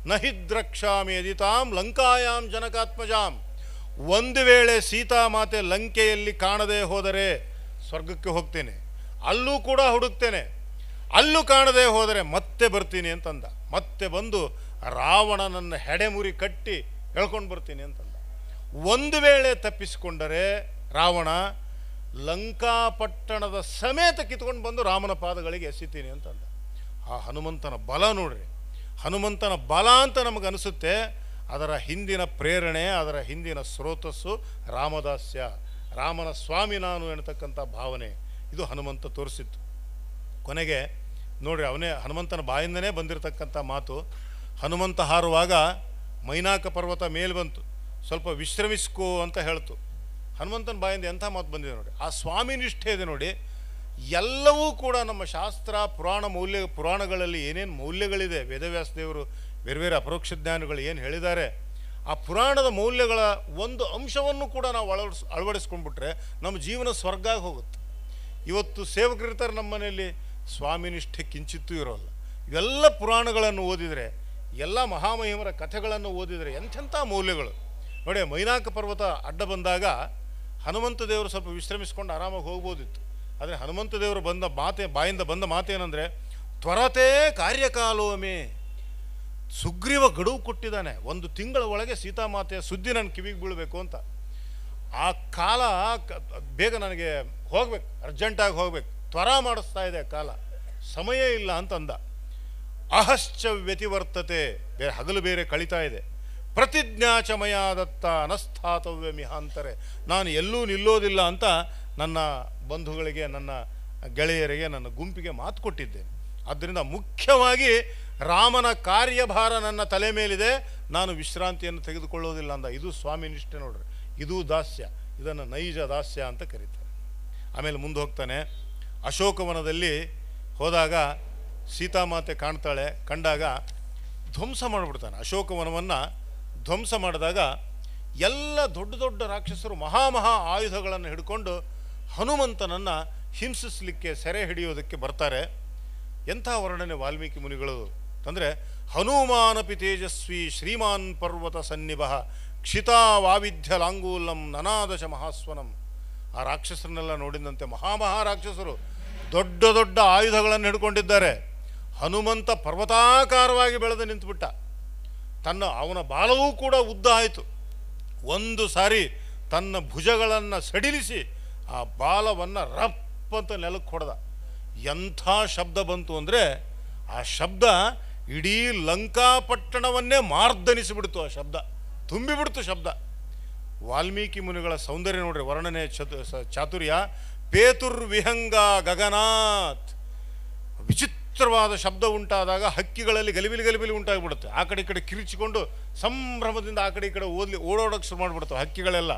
ನಹಿದ್ರಕ್ಷಾಮಿ ಅದಿತಾಂ ಲಂಕಾಯಾಂ ಜನಕಾತ್ಮಜಾಂ ಒಂದು ವೇಳೆ ಸೀತಾಮಾತೆ ಲಂಕೆಯಲ್ಲಿ ಕಾಣದೇ ಹೋದರೆ ಸ್ವರ್ಗಕ್ಕೆ ಹೋಗ್ತೇನೆ ಅಲ್ಲೂ ಕೂಡ ಹುಡುಕ್ತೇನೆ ಅಲ್ಲೂ ಕಾಣದೇ ಹೋದರೆ ಮತ್ತೆ ಬರ್ತೀನಿ ಅಂತಂದ ಮತ್ತೆ ಬಂದು ರಾವಣನನ್ನು ಹೆಡೆಮುರಿ ಕಟ್ಟಿ ಹೇಳ್ಕೊಂಡು ಬರ್ತೀನಿ ಅಂತಂದ ಒಂದು ವೇಳೆ ತಪ್ಪಿಸಿಕೊಂಡರೆ ರಾವಣ ಲಂಕಾಪಟ್ಟಣದ ಸಮೇತ ಕಿತ್ಕೊಂಡು ಬಂದು ರಾಮನ ಪಾದಗಳಿಗೆ ಎಸಿತೀನಿ ಅಂತಂದ ಆ ಹನುಮಂತನ ಬಲ ನೋಡ್ರಿ ಹನುಮಂತನ ಬಲ ಅಂತ ನಮಗನಿಸುತ್ತೆ ಅದರ ಹಿಂದಿನ ಪ್ರೇರಣೆ ಅದರ ಹಿಂದಿನ ಸ್ರೋತಸ್ಸು ರಾಮದಾಸ್ಯ ರಾಮನ ಸ್ವಾಮಿ ನಾನು ಎನ್ನತಕ್ಕಂಥ ಭಾವನೆ ಇದು ಹನುಮಂತ ತೋರಿಸಿತ್ತು ಕೊನೆಗೆ ನೋಡಿರಿ ಅವನೇ ಹನುಮಂತನ ಬಾಯಿಂದನೇ ಬಂದಿರತಕ್ಕಂಥ ಮಾತು ಹನುಮಂತ ಹಾರುವಾಗ ಮೈನಾಕ ಪರ್ವತ ಮೇಲೆ ಬಂತು ಸ್ವಲ್ಪ ವಿಶ್ರಮಿಸ್ಕೋ ಅಂತ ಹೇಳ್ತು ಹನುಮಂತನ ಬಾಯಿಂದ ಎಂಥ ಮಾತು ಬಂದಿದೆ ನೋಡಿ ಆ ಸ್ವಾಮಿ ನಿಷ್ಠೆ ಇದೆ ನೋಡಿ ಎಲ್ಲವೂ ಕೂಡ ನಮ್ಮ ಶಾಸ್ತ್ರ ಪುರಾಣ ಮೌಲ್ಯ ಪುರಾಣಗಳಲ್ಲಿ ಏನೇನು ಮೌಲ್ಯಗಳಿದೆ ವೇದವ್ಯಾಸ ದೇವರು ಬೇರೆ ಬೇರೆ ಅಪರೋಕ್ಷ ಜ್ಞಾನಗಳು ಏನು ಹೇಳಿದ್ದಾರೆ ಆ ಪುರಾಣದ ಮೌಲ್ಯಗಳ ಒಂದು ಅಂಶವನ್ನು ಕೂಡ ನಾವು ಅಳವಡಿಸ್ ಅಳವಡಿಸ್ಕೊಂಡ್ಬಿಟ್ರೆ ನಮ್ಮ ಜೀವನ ಸ್ವರ್ಗ ಹೋಗುತ್ತೆ ಇವತ್ತು ಸೇವಕರಿರ್ತಾರೆ ನಮ್ಮ ಮನೆಯಲ್ಲಿ ಸ್ವಾಮಿನಿಷ್ಠೆ ಕಿಂಚಿತ್ತೂ ಇರೋಲ್ಲ ಇವೆಲ್ಲ ಪುರಾಣಗಳನ್ನು ಓದಿದರೆ ಎಲ್ಲ ಮಹಾಮಹಿಮರ ಕಥೆಗಳನ್ನು ಓದಿದರೆ ಎಂಥೆಂಥ ಮೌಲ್ಯಗಳು ನೋಡಿ ಮೈನಾಕ ಪರ್ವತ ಅಡ್ಡ ಬಂದಾಗ ಹನುಮಂತ ದೇವರು ಸ್ವಲ್ಪ ವಿಶ್ರಮಿಸ್ಕೊಂಡು ಆರಾಮಾಗಿ ಹೋಗ್ಬೋದಿತ್ತು ಆದರೆ ಹನುಮಂತ ದೇವರು ಬಂದ ಮಾತೆ ಬಾಯಿಂದ ಬಂದ ಮಾತೇನೆಂದರೆ ತ್ವರತೆ ಕಾರ್ಯಕಾಲೋಮೆ ಸುಗ್ರೀವ ಗಡುವು ಕೊಟ್ಟಿದ್ದಾನೆ ಒಂದು ತಿಂಗಳ ಒಳಗೆ ಸೀತಾಮಾತೆಯ ಸುದ್ದಿ ನನ್ನ ಕಿವಿಗೆ ಬೀಳಬೇಕು ಅಂತ ಆ ಕಾಲ ಬೇಗ ನನಗೆ ಹೋಗ್ಬೇಕು ಅರ್ಜೆಂಟಾಗಿ ಹೋಗ್ಬೇಕು ತ್ವರ ಮಾಡಿಸ್ತಾ ಇದೆ ಕಾಲ ಸಮಯ ಇಲ್ಲ ಅಂತಂದ ಅಹಶ್ಚ ವ್ಯತಿವರ್ತತೆ ಬೇರೆ ಹಗಲು ಬೇರೆ ಕಳೀತಾ ಇದೆ ಪ್ರತಿಜ್ಞಾಚಮಯಾದತ್ತ ಅನಸ್ಥಾತವ್ಯ ಮಿಹಾಂತರೆ ನಾನು ಎಲ್ಲೂ ನಿಲ್ಲೋದಿಲ್ಲ ಅಂತ ನನ್ನ ಬಂಧುಗಳಿಗೆ ನನ್ನ ಗೆಳೆಯರಿಗೆ ನನ್ನ ಗುಂಪಿಗೆ ಮಾತು ಕೊಟ್ಟಿದ್ದೇನೆ ಆದ್ದರಿಂದ ಮುಖ್ಯವಾಗಿ ರಾಮನ ಕಾರ್ಯಭಾರ ನನ್ನ ತಲೆ ಮೇಲಿದೆ ನಾನು ವಿಶ್ರಾಂತಿಯನ್ನು ತೆಗೆದುಕೊಳ್ಳೋದಿಲ್ಲ ಅಂದ ಇದು ಸ್ವಾಮಿ ನಿಷ್ಠೆ ನೋಡ್ರಿ ಇದು ದಾಸ್ಯ ಇದನ್ನು ನೈಜ ದಾಸ್ಯ ಅಂತ ಕರೀತಾರೆ ಆಮೇಲೆ ಮುಂದೆ ಹೋಗ್ತಾನೆ ಅಶೋಕವನದಲ್ಲಿ ಹೋದಾಗ ಸೀತಾಮಾತೆ ಕಾಣ್ತಾಳೆ ಕಂಡಾಗ ಧ್ವಂಸ ಮಾಡಿಬಿಡ್ತಾನೆ ಅಶೋಕವನವನ್ನು ಧ್ವಂಸ ಮಾಡಿದಾಗ ಎಲ್ಲ ದೊಡ್ಡ ದೊಡ್ಡ ರಾಕ್ಷಸರು ಮಹಾಮಹಾ ಆಯುಧಗಳನ್ನು ಹಿಡ್ಕೊಂಡು ಹನುಮಂತನನ್ನು ಹಿಂಸಿಸಲಿಕ್ಕೆ ಸೆರೆ ಹಿಡಿಯೋದಕ್ಕೆ ಬರ್ತಾರೆ ಎಂಥ ವರ್ಣನೆ ವಾಲ್ಮೀಕಿ ಮುನಿಗಳು ಅಂದರೆ ಹನುಮಾನಪಿ ತೇಜಸ್ವಿ ಶ್ರೀಮಾನ್ ಪರ್ವತ ಸನ್ನಿಭ ವಾವಿಧ್ಯ ಲಾಂಗೂಲಂ ನನಾದಶ ಮಹಾಸ್ವನಂ ಆ ರಾಕ್ಷಸರನ್ನೆಲ್ಲ ನೋಡಿದಂತೆ ಮಹಾಮಹಾರಾಕ್ಷಸರು ದೊಡ್ಡ ದೊಡ್ಡ ಆಯುಧಗಳನ್ನು ಹಿಡ್ಕೊಂಡಿದ್ದಾರೆ ಹನುಮಂತ ಪರ್ವತಾಕಾರವಾಗಿ ಬೆಳೆದು ನಿಂತುಬಿಟ್ಟ ತನ್ನ ಅವನ ಬಾಲವೂ ಕೂಡ ಉದ್ದ ಆಯಿತು ಒಂದು ಸಾರಿ ತನ್ನ ಭುಜಗಳನ್ನು ಸಡಿಲಿಸಿ ಆ ಬಾಲವನ್ನು ರಪ್ ಅಂತ ನೆಲಕ್ಕೆ ಹೊಡೆದ ಎಂಥ ಶಬ್ದ ಬಂತು ಅಂದರೆ ಆ ಶಬ್ದ ಇಡೀ ಲಂಕಾಪಟ್ಟಣವನ್ನೇ ಮಾರ್ದನಿಸಿಬಿಡ್ತು ಆ ಶಬ್ದ ತುಂಬಿಬಿಡ್ತು ಶಬ್ದ ವಾಲ್ಮೀಕಿ ಮುನಿಗಳ ಸೌಂದರ್ಯ ನೋಡ್ರಿ ವರ್ಣನೆ ಚತು ಚಾತುರ್ಯ ಪೇತುರ್ವಿಹಂಗ ಗಗನಾಥ್ ವಿಚಿತ್ರವಾದ ಶಬ್ದ ಉಂಟಾದಾಗ ಹಕ್ಕಿಗಳಲ್ಲಿ ಗಲಿಬಿಲಿ ಗಲಿಬಿಲಿ ಉಂಟಾಗಿಬಿಡುತ್ತೆ ಆ ಕಡೆ ಈ ಕಡೆ ಕಿರಿಚಿಕೊಂಡು ಸಂಭ್ರಮದಿಂದ ಆ ಕಡೆ ಈ ಕಡೆ ಓದಲಿ ಓಡೋಡೋಕೆ ಶುರು ಮಾಡಿಬಿಡ್ತವೆ ಹಕ್ಕಿಗಳೆಲ್ಲ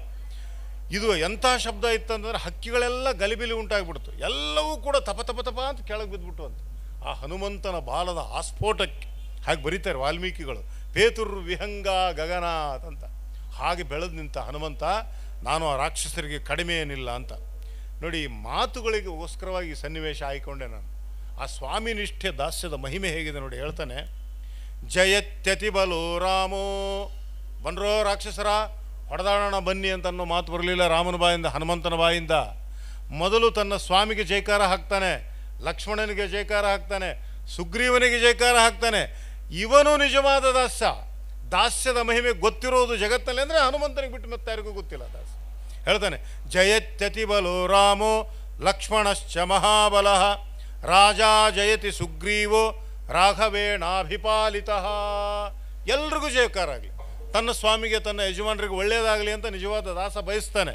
ಇದು ಎಂಥ ಶಬ್ದ ಇತ್ತಂತಂದ್ರೆ ಹಕ್ಕಿಗಳೆಲ್ಲ ಗಲಿಬಿಲಿ ಉಂಟಾಗ್ಬಿಡ್ತು ಎಲ್ಲವೂ ಕೂಡ ತಪ ತಪ ತಪ ಅಂತ ಕೆಳಗೆ ಬಿದ್ದುಬಿಟ್ಟು ಅಂತ ಆ ಹನುಮಂತನ ಬಾಲದ ಆಸ್ಫೋಟಕ್ಕೆ ಹಾಗೆ ಬರೀತಾರೆ ವಾಲ್ಮೀಕಿಗಳು ಪೇತುರ್ ವಿಹಂಗ ಗಗನಾಥ್ ಅಂತ ಹಾಗೆ ಬೆಳೆದು ನಿಂತ ಹನುಮಂತ ನಾನು ಆ ರಾಕ್ಷಸರಿಗೆ ಕಡಿಮೆ ಏನಿಲ್ಲ ಅಂತ ನೋಡಿ ಮಾತುಗಳಿಗೆ ಮಾತುಗಳಿಗೋಸ್ಕರವಾಗಿ ಸನ್ನಿವೇಶ ಆಯ್ಕೊಂಡೆ ನಾನು ಆ ಸ್ವಾಮಿ ದಾಸ್ಯದ ಮಹಿಮೆ ಹೇಗಿದೆ ನೋಡಿ ಹೇಳ್ತಾನೆ ಜಯತ್ಯತಿ ಬಲೋ ರಾಮೋ ಬನ್ರೋ ರಾಕ್ಷಸರ ಹೊಡೆದಾಡೋಣ ಬನ್ನಿ ಅನ್ನೋ ಮಾತು ಬರಲಿಲ್ಲ ರಾಮನ ಬಾಯಿಂದ ಹನುಮಂತನ ಬಾಯಿಂದ ಮೊದಲು ತನ್ನ ಸ್ವಾಮಿಗೆ ಜೈಕಾರ ಹಾಕ್ತಾನೆ ಲಕ್ಷ್ಮಣನಿಗೆ ಜೈಕಾರ ಹಾಕ್ತಾನೆ ಸುಗ್ರೀವನಿಗೆ ಜೈಕಾರ ಹಾಕ್ತಾನೆ ಇವನು ನಿಜವಾದ ದಾಸ್ಯ ದಾಸ್ಯದ ಮಹಿಮೆ ಗೊತ್ತಿರೋದು ಜಗತ್ತಲ್ಲಿ ಅಂದರೆ ಹನುಮಂತನಿಗೆ ಬಿಟ್ಟು ಮತ್ತೆ ಯಾರಿಗೂ ಗೊತ್ತಿಲ್ಲ ದಾಸ ಹೇಳ್ತಾನೆ ಜಯತ್ಯತಿ ಬಲೋ ರಾಮೋ ಲಕ್ಷ್ಮಣಶ್ಚ ಮಹಾಬಲ ರಾಜ ಜಯತಿ ಸುಗ್ರೀವೋ ರಾಘವೇಣಾಭಿಪಾಲಿತ ಎಲ್ರಿಗೂ ಜಯಕಾರ ಆಗಲಿ ತನ್ನ ಸ್ವಾಮಿಗೆ ತನ್ನ ಯಜಮಾನರಿಗೆ ಒಳ್ಳೆಯದಾಗಲಿ ಅಂತ ನಿಜವಾದ ದಾಸ ಬಯಸ್ತಾನೆ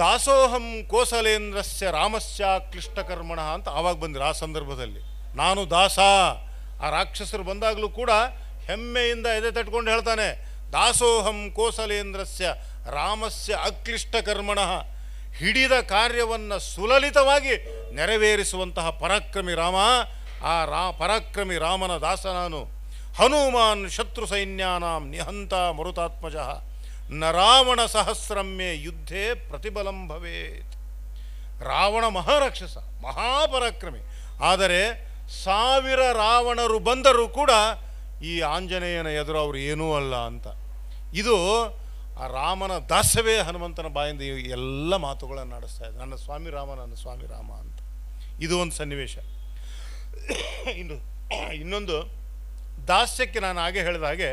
ದಾಸೋಹಂ ಕೋಸಲೇಂದ್ರಸ್ಯ ರಾಮಸ್ಯ ಕ್ಲಿಷ್ಟಕರ್ಮಣ ಅಂತ ಆವಾಗ ಬಂದಿರು ಆ ಸಂದರ್ಭದಲ್ಲಿ ನಾನು ದಾಸ ಆ ರಾಕ್ಷಸರು ಬಂದಾಗಲೂ ಕೂಡ ಹೆಮ್ಮೆಯಿಂದ ಎದೆ ತಟ್ಕೊಂಡು ಹೇಳ್ತಾನೆ ದಾಸೋಹಂ ಕೋಸಲೇಂದ್ರಸ್ಯ ರಾಮಸ್ಯ ಕರ್ಮಣ ಹಿಡಿದ ಕಾರ್ಯವನ್ನು ಸುಲಲಿತವಾಗಿ ನೆರವೇರಿಸುವಂತಹ ಪರಾಕ್ರಮಿ ರಾಮ ಆ ರಾ ಪರಾಕ್ರಮಿ ರಾಮನ ದಾಸ ನಾನು ಹನುಮಾನ್ ಶತ್ರು ಸೈನ್ಯಾನಾಂ ನಿಹಂತ ಮರುತಾತ್ಮಜ ನ ರಾವಣ ಸಹಸ್ರಮ್ಯೆ ಯುದ್ಧೇ ಪ್ರತಿಬಲಂ ಭವೇತ್ ರಾವಣ ಮಹಾರಾಕ್ಷಸ ಮಹಾಪರಾಕ್ರಮಿ ಆದರೆ ಸಾವಿರ ರಾವಣರು ಬಂದರೂ ಕೂಡ ಈ ಆಂಜನೇಯನ ಎದುರು ಅವರು ಏನೂ ಅಲ್ಲ ಅಂತ ಇದು ಆ ರಾಮನ ದಾಸವೇ ಹನುಮಂತನ ಬಾಯಿಂದ ಎಲ್ಲ ಮಾತುಗಳನ್ನು ನಡೆಸ್ತಾ ಇದೆ ನನ್ನ ಸ್ವಾಮಿ ರಾಮ ನನ್ನ ಸ್ವಾಮಿ ರಾಮ ಅಂತ ಇದು ಒಂದು ಸನ್ನಿವೇಶ ಇನ್ನು ಇನ್ನೊಂದು ದಾಸ್ಯಕ್ಕೆ ನಾನು ಹಾಗೆ ಹೇಳಿದ ಹಾಗೆ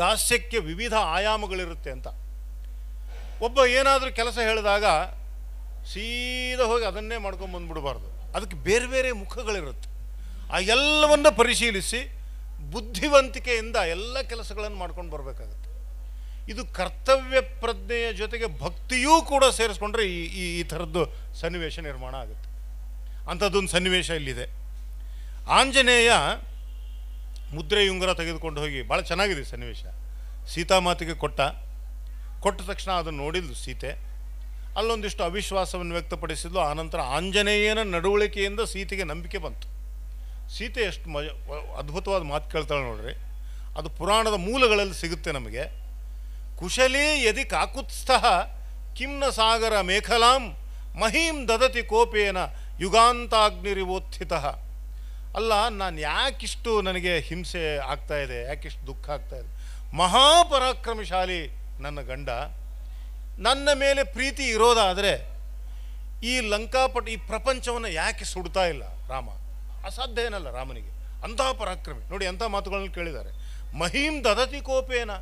ದಾಸ್ಯಕ್ಕೆ ವಿವಿಧ ಆಯಾಮಗಳಿರುತ್ತೆ ಅಂತ ಒಬ್ಬ ಏನಾದರೂ ಕೆಲಸ ಹೇಳಿದಾಗ ಸೀದಾ ಹೋಗಿ ಅದನ್ನೇ ಮಾಡ್ಕೊಂಡು ಅದಕ್ಕೆ ಬೇರೆ ಬೇರೆ ಮುಖಗಳಿರುತ್ತೆ ಆ ಎಲ್ಲವನ್ನು ಪರಿಶೀಲಿಸಿ ಬುದ್ಧಿವಂತಿಕೆಯಿಂದ ಎಲ್ಲ ಕೆಲಸಗಳನ್ನು ಮಾಡ್ಕೊಂಡು ಬರಬೇಕಾಗತ್ತೆ ಇದು ಕರ್ತವ್ಯ ಪ್ರಜ್ಞೆಯ ಜೊತೆಗೆ ಭಕ್ತಿಯೂ ಕೂಡ ಸೇರಿಸ್ಕೊಂಡ್ರೆ ಈ ಈ ಈ ಥರದ್ದು ಸನ್ನಿವೇಶ ನಿರ್ಮಾಣ ಆಗುತ್ತೆ ಅಂಥದ್ದೊಂದು ಸನ್ನಿವೇಶ ಇಲ್ಲಿದೆ ಆಂಜನೇಯ ಮುದ್ರೆಯುಂಗರ ತೆಗೆದುಕೊಂಡು ಹೋಗಿ ಭಾಳ ಚೆನ್ನಾಗಿದೆ ಸನ್ನಿವೇಶ ಸೀತಾಮಾತಿಗೆ ಕೊಟ್ಟ ಕೊಟ್ಟ ತಕ್ಷಣ ಅದನ್ನು ನೋಡಿದ್ಲು ಸೀತೆ ಅಲ್ಲೊಂದಿಷ್ಟು ಅವಿಶ್ವಾಸವನ್ನು ವ್ಯಕ್ತಪಡಿಸಿದ್ಲು ಆನಂತರ ಆಂಜನೇಯನ ನಡವಳಿಕೆಯಿಂದ ಸೀತೆಗೆ ನಂಬಿಕೆ ಬಂತು ಸೀತೆ ಎಷ್ಟು ಮಜ ಅದ್ಭುತವಾದ ಮಾತು ಕೇಳ್ತಾಳೆ ನೋಡ್ರಿ ಅದು ಪುರಾಣದ ಮೂಲಗಳಲ್ಲಿ ಸಿಗುತ್ತೆ ನಮಗೆ ಕುಶಲೇ ಯದಿ ಕಾಕುತ್ಸ್ಥ ಕಿಮ್ನ ಸಾಗರ ಮೇಖಲಾಂ ಮಹೀಂ ದದತಿ ಕೋಪೇನ ಯುಗಾಂತಾಗ್ನಿರಿವೋತ್ಥಿತಃ ಅಲ್ಲ ನಾನು ಯಾಕಿಷ್ಟು ನನಗೆ ಹಿಂಸೆ ಆಗ್ತಾ ಇದೆ ಯಾಕಿಷ್ಟು ದುಃಖ ಆಗ್ತಾ ಇದೆ ಮಹಾಪರಾಕ್ರಮಶಾಲಿ ನನ್ನ ಗಂಡ ನನ್ನ ಮೇಲೆ ಪ್ರೀತಿ ಇರೋದಾದರೆ ಈ ಲಂಕಾಪಟ ಈ ಪ್ರಪಂಚವನ್ನು ಯಾಕೆ ಸುಡ್ತಾ ಇಲ್ಲ ರಾಮ ಅಸಾಧ್ಯ ಏನಲ್ಲ ರಾಮನಿಗೆ ಅಂತಹ ಪರಾಕ್ರಮಿ ನೋಡಿ ಎಂಥ ಮಾತುಗಳನ್ನು ಕೇಳಿದ್ದಾರೆ ಮಹೀಂ ದದತಿ ಕೋಪೇನ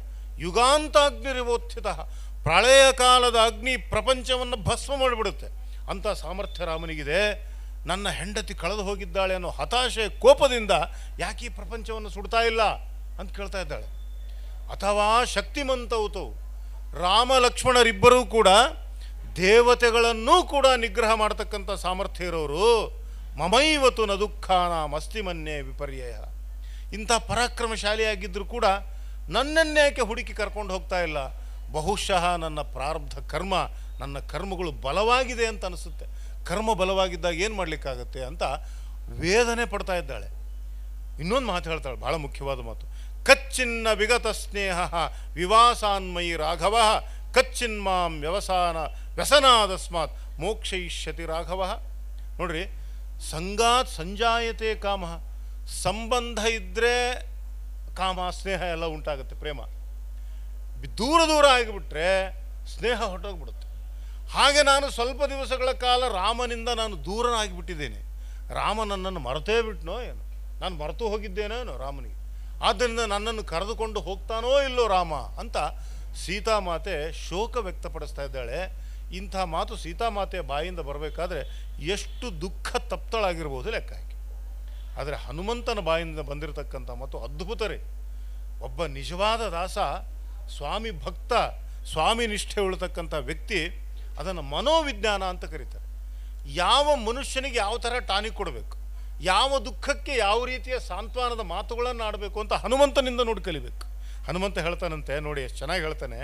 ಯುಗಾಂತಾಗ್ನಿರಿವೋತ್ಥಿತ ಪ್ರಳಯ ಕಾಲದ ಅಗ್ನಿ ಪ್ರಪಂಚವನ್ನು ಭಸ್ಮ ಮಾಡಿಬಿಡುತ್ತೆ ಅಂಥ ಸಾಮರ್ಥ್ಯ ರಾಮನಿಗಿದೆ ನನ್ನ ಹೆಂಡತಿ ಕಳೆದು ಹೋಗಿದ್ದಾಳೆ ಅನ್ನೋ ಹತಾಶೆ ಕೋಪದಿಂದ ಯಾಕೆ ಈ ಪ್ರಪಂಚವನ್ನು ಸುಡ್ತಾ ಇಲ್ಲ ಅಂತ ಕೇಳ್ತಾ ಇದ್ದಾಳೆ ಅಥವಾ ಶಕ್ತಿಮಂತವುತು ರಾಮ ಲಕ್ಷ್ಮಣರಿಬ್ಬರೂ ಕೂಡ ದೇವತೆಗಳನ್ನೂ ಕೂಡ ನಿಗ್ರಹ ಮಾಡತಕ್ಕಂಥ ಸಾಮರ್ಥ್ಯ ಇರೋರು ಮಮೈವತು ನ ದುಃಖಾನ ವಿಪರ್ಯಯ ಇಂಥ ಪರಾಕ್ರಮಶಾಲಿಯಾಗಿದ್ದರೂ ಕೂಡ ನನ್ನನ್ನೇಕೆ ಹುಡುಕಿ ಕರ್ಕೊಂಡು ಹೋಗ್ತಾ ಇಲ್ಲ ಬಹುಶಃ ನನ್ನ ಪ್ರಾರಬ್ಧ ಕರ್ಮ ನನ್ನ ಕರ್ಮಗಳು ಬಲವಾಗಿದೆ ಅಂತ ಅನಿಸುತ್ತೆ ಕರ್ಮ ಬಲವಾಗಿದ್ದಾಗ ಏನು ಮಾಡಲಿಕ್ಕಾಗತ್ತೆ ಅಂತ ವೇದನೆ ಪಡ್ತಾ ಇದ್ದಾಳೆ ಇನ್ನೊಂದು ಮಾತು ಹೇಳ್ತಾಳೆ ಭಾಳ ಮುಖ್ಯವಾದ ಮಾತು ಕಚ್ಚಿನ್ನ ವಿಗತ ಸ್ನೇಹ ವಿವಾಸಾನ್ಮಯಿ ರಾಘವ ಮಾಂ ವ್ಯವಸಾನ ವ್ಯಸನಾದಸ್ಮಾತ್ ಮೋಕ್ಷಯಿಷ್ಯತಿ ರಾಘವ ನೋಡ್ರಿ ಸಂಗಾತ್ ಸಂಜಾಯತೆ ಕಾಮ ಸಂಬಂಧ ಇದ್ದರೆ ಕಾಮ ಸ್ನೇಹ ಎಲ್ಲ ಉಂಟಾಗುತ್ತೆ ಪ್ರೇಮ ದೂರ ದೂರ ಆಗಿಬಿಟ್ರೆ ಸ್ನೇಹ ಹೊರಟೋಗ್ಬಿಡುತ್ತೆ ಹಾಗೆ ನಾನು ಸ್ವಲ್ಪ ದಿವಸಗಳ ಕಾಲ ರಾಮನಿಂದ ನಾನು ದೂರನಾಗಿಬಿಟ್ಟಿದ್ದೇನೆ ರಾಮ ನನ್ನನ್ನು ಮರೆತೇ ಬಿಟ್ಟನೋ ಏನೋ ನಾನು ಮರೆತು ಹೋಗಿದ್ದೇನೋ ಏನೋ ರಾಮನಿಗೆ ಆದ್ದರಿಂದ ನನ್ನನ್ನು ಕರೆದುಕೊಂಡು ಹೋಗ್ತಾನೋ ಇಲ್ಲೋ ರಾಮ ಅಂತ ಸೀತಾಮಾತೆ ಶೋಕ ವ್ಯಕ್ತಪಡಿಸ್ತಾ ಇದ್ದಾಳೆ ಇಂಥ ಮಾತು ಸೀತಾಮಾತೆಯ ಬಾಯಿಂದ ಬರಬೇಕಾದ್ರೆ ಎಷ್ಟು ದುಃಖ ತಪ್ತಳಾಗಿರ್ಬೋದು ಲೆಕ್ಕ ಹಾಕಿ ಆದರೆ ಹನುಮಂತನ ಬಾಯಿಂದ ಬಂದಿರತಕ್ಕಂಥ ಮಾತು ಅದ್ಭುತರೇ ಒಬ್ಬ ನಿಜವಾದ ದಾಸ ಸ್ವಾಮಿ ಭಕ್ತ ಸ್ವಾಮಿ ನಿಷ್ಠೆ ಉಳ್ತಕ್ಕಂಥ ವ್ಯಕ್ತಿ ಅದನ್ನು ಮನೋವಿಜ್ಞಾನ ಅಂತ ಕರೀತಾರೆ ಯಾವ ಮನುಷ್ಯನಿಗೆ ಯಾವ ಥರ ಟಾನಿಕ್ ಕೊಡಬೇಕು ಯಾವ ದುಃಖಕ್ಕೆ ಯಾವ ರೀತಿಯ ಸಾಂತ್ವನದ ಮಾತುಗಳನ್ನು ಆಡಬೇಕು ಅಂತ ಹನುಮಂತನಿಂದ ನೋಡಿ ಕಲಿಬೇಕು ಹನುಮಂತ ಹೇಳ್ತಾನಂತೆ ನೋಡಿ ಎಷ್ಟು ಚೆನ್ನಾಗಿ ಹೇಳ್ತಾನೆ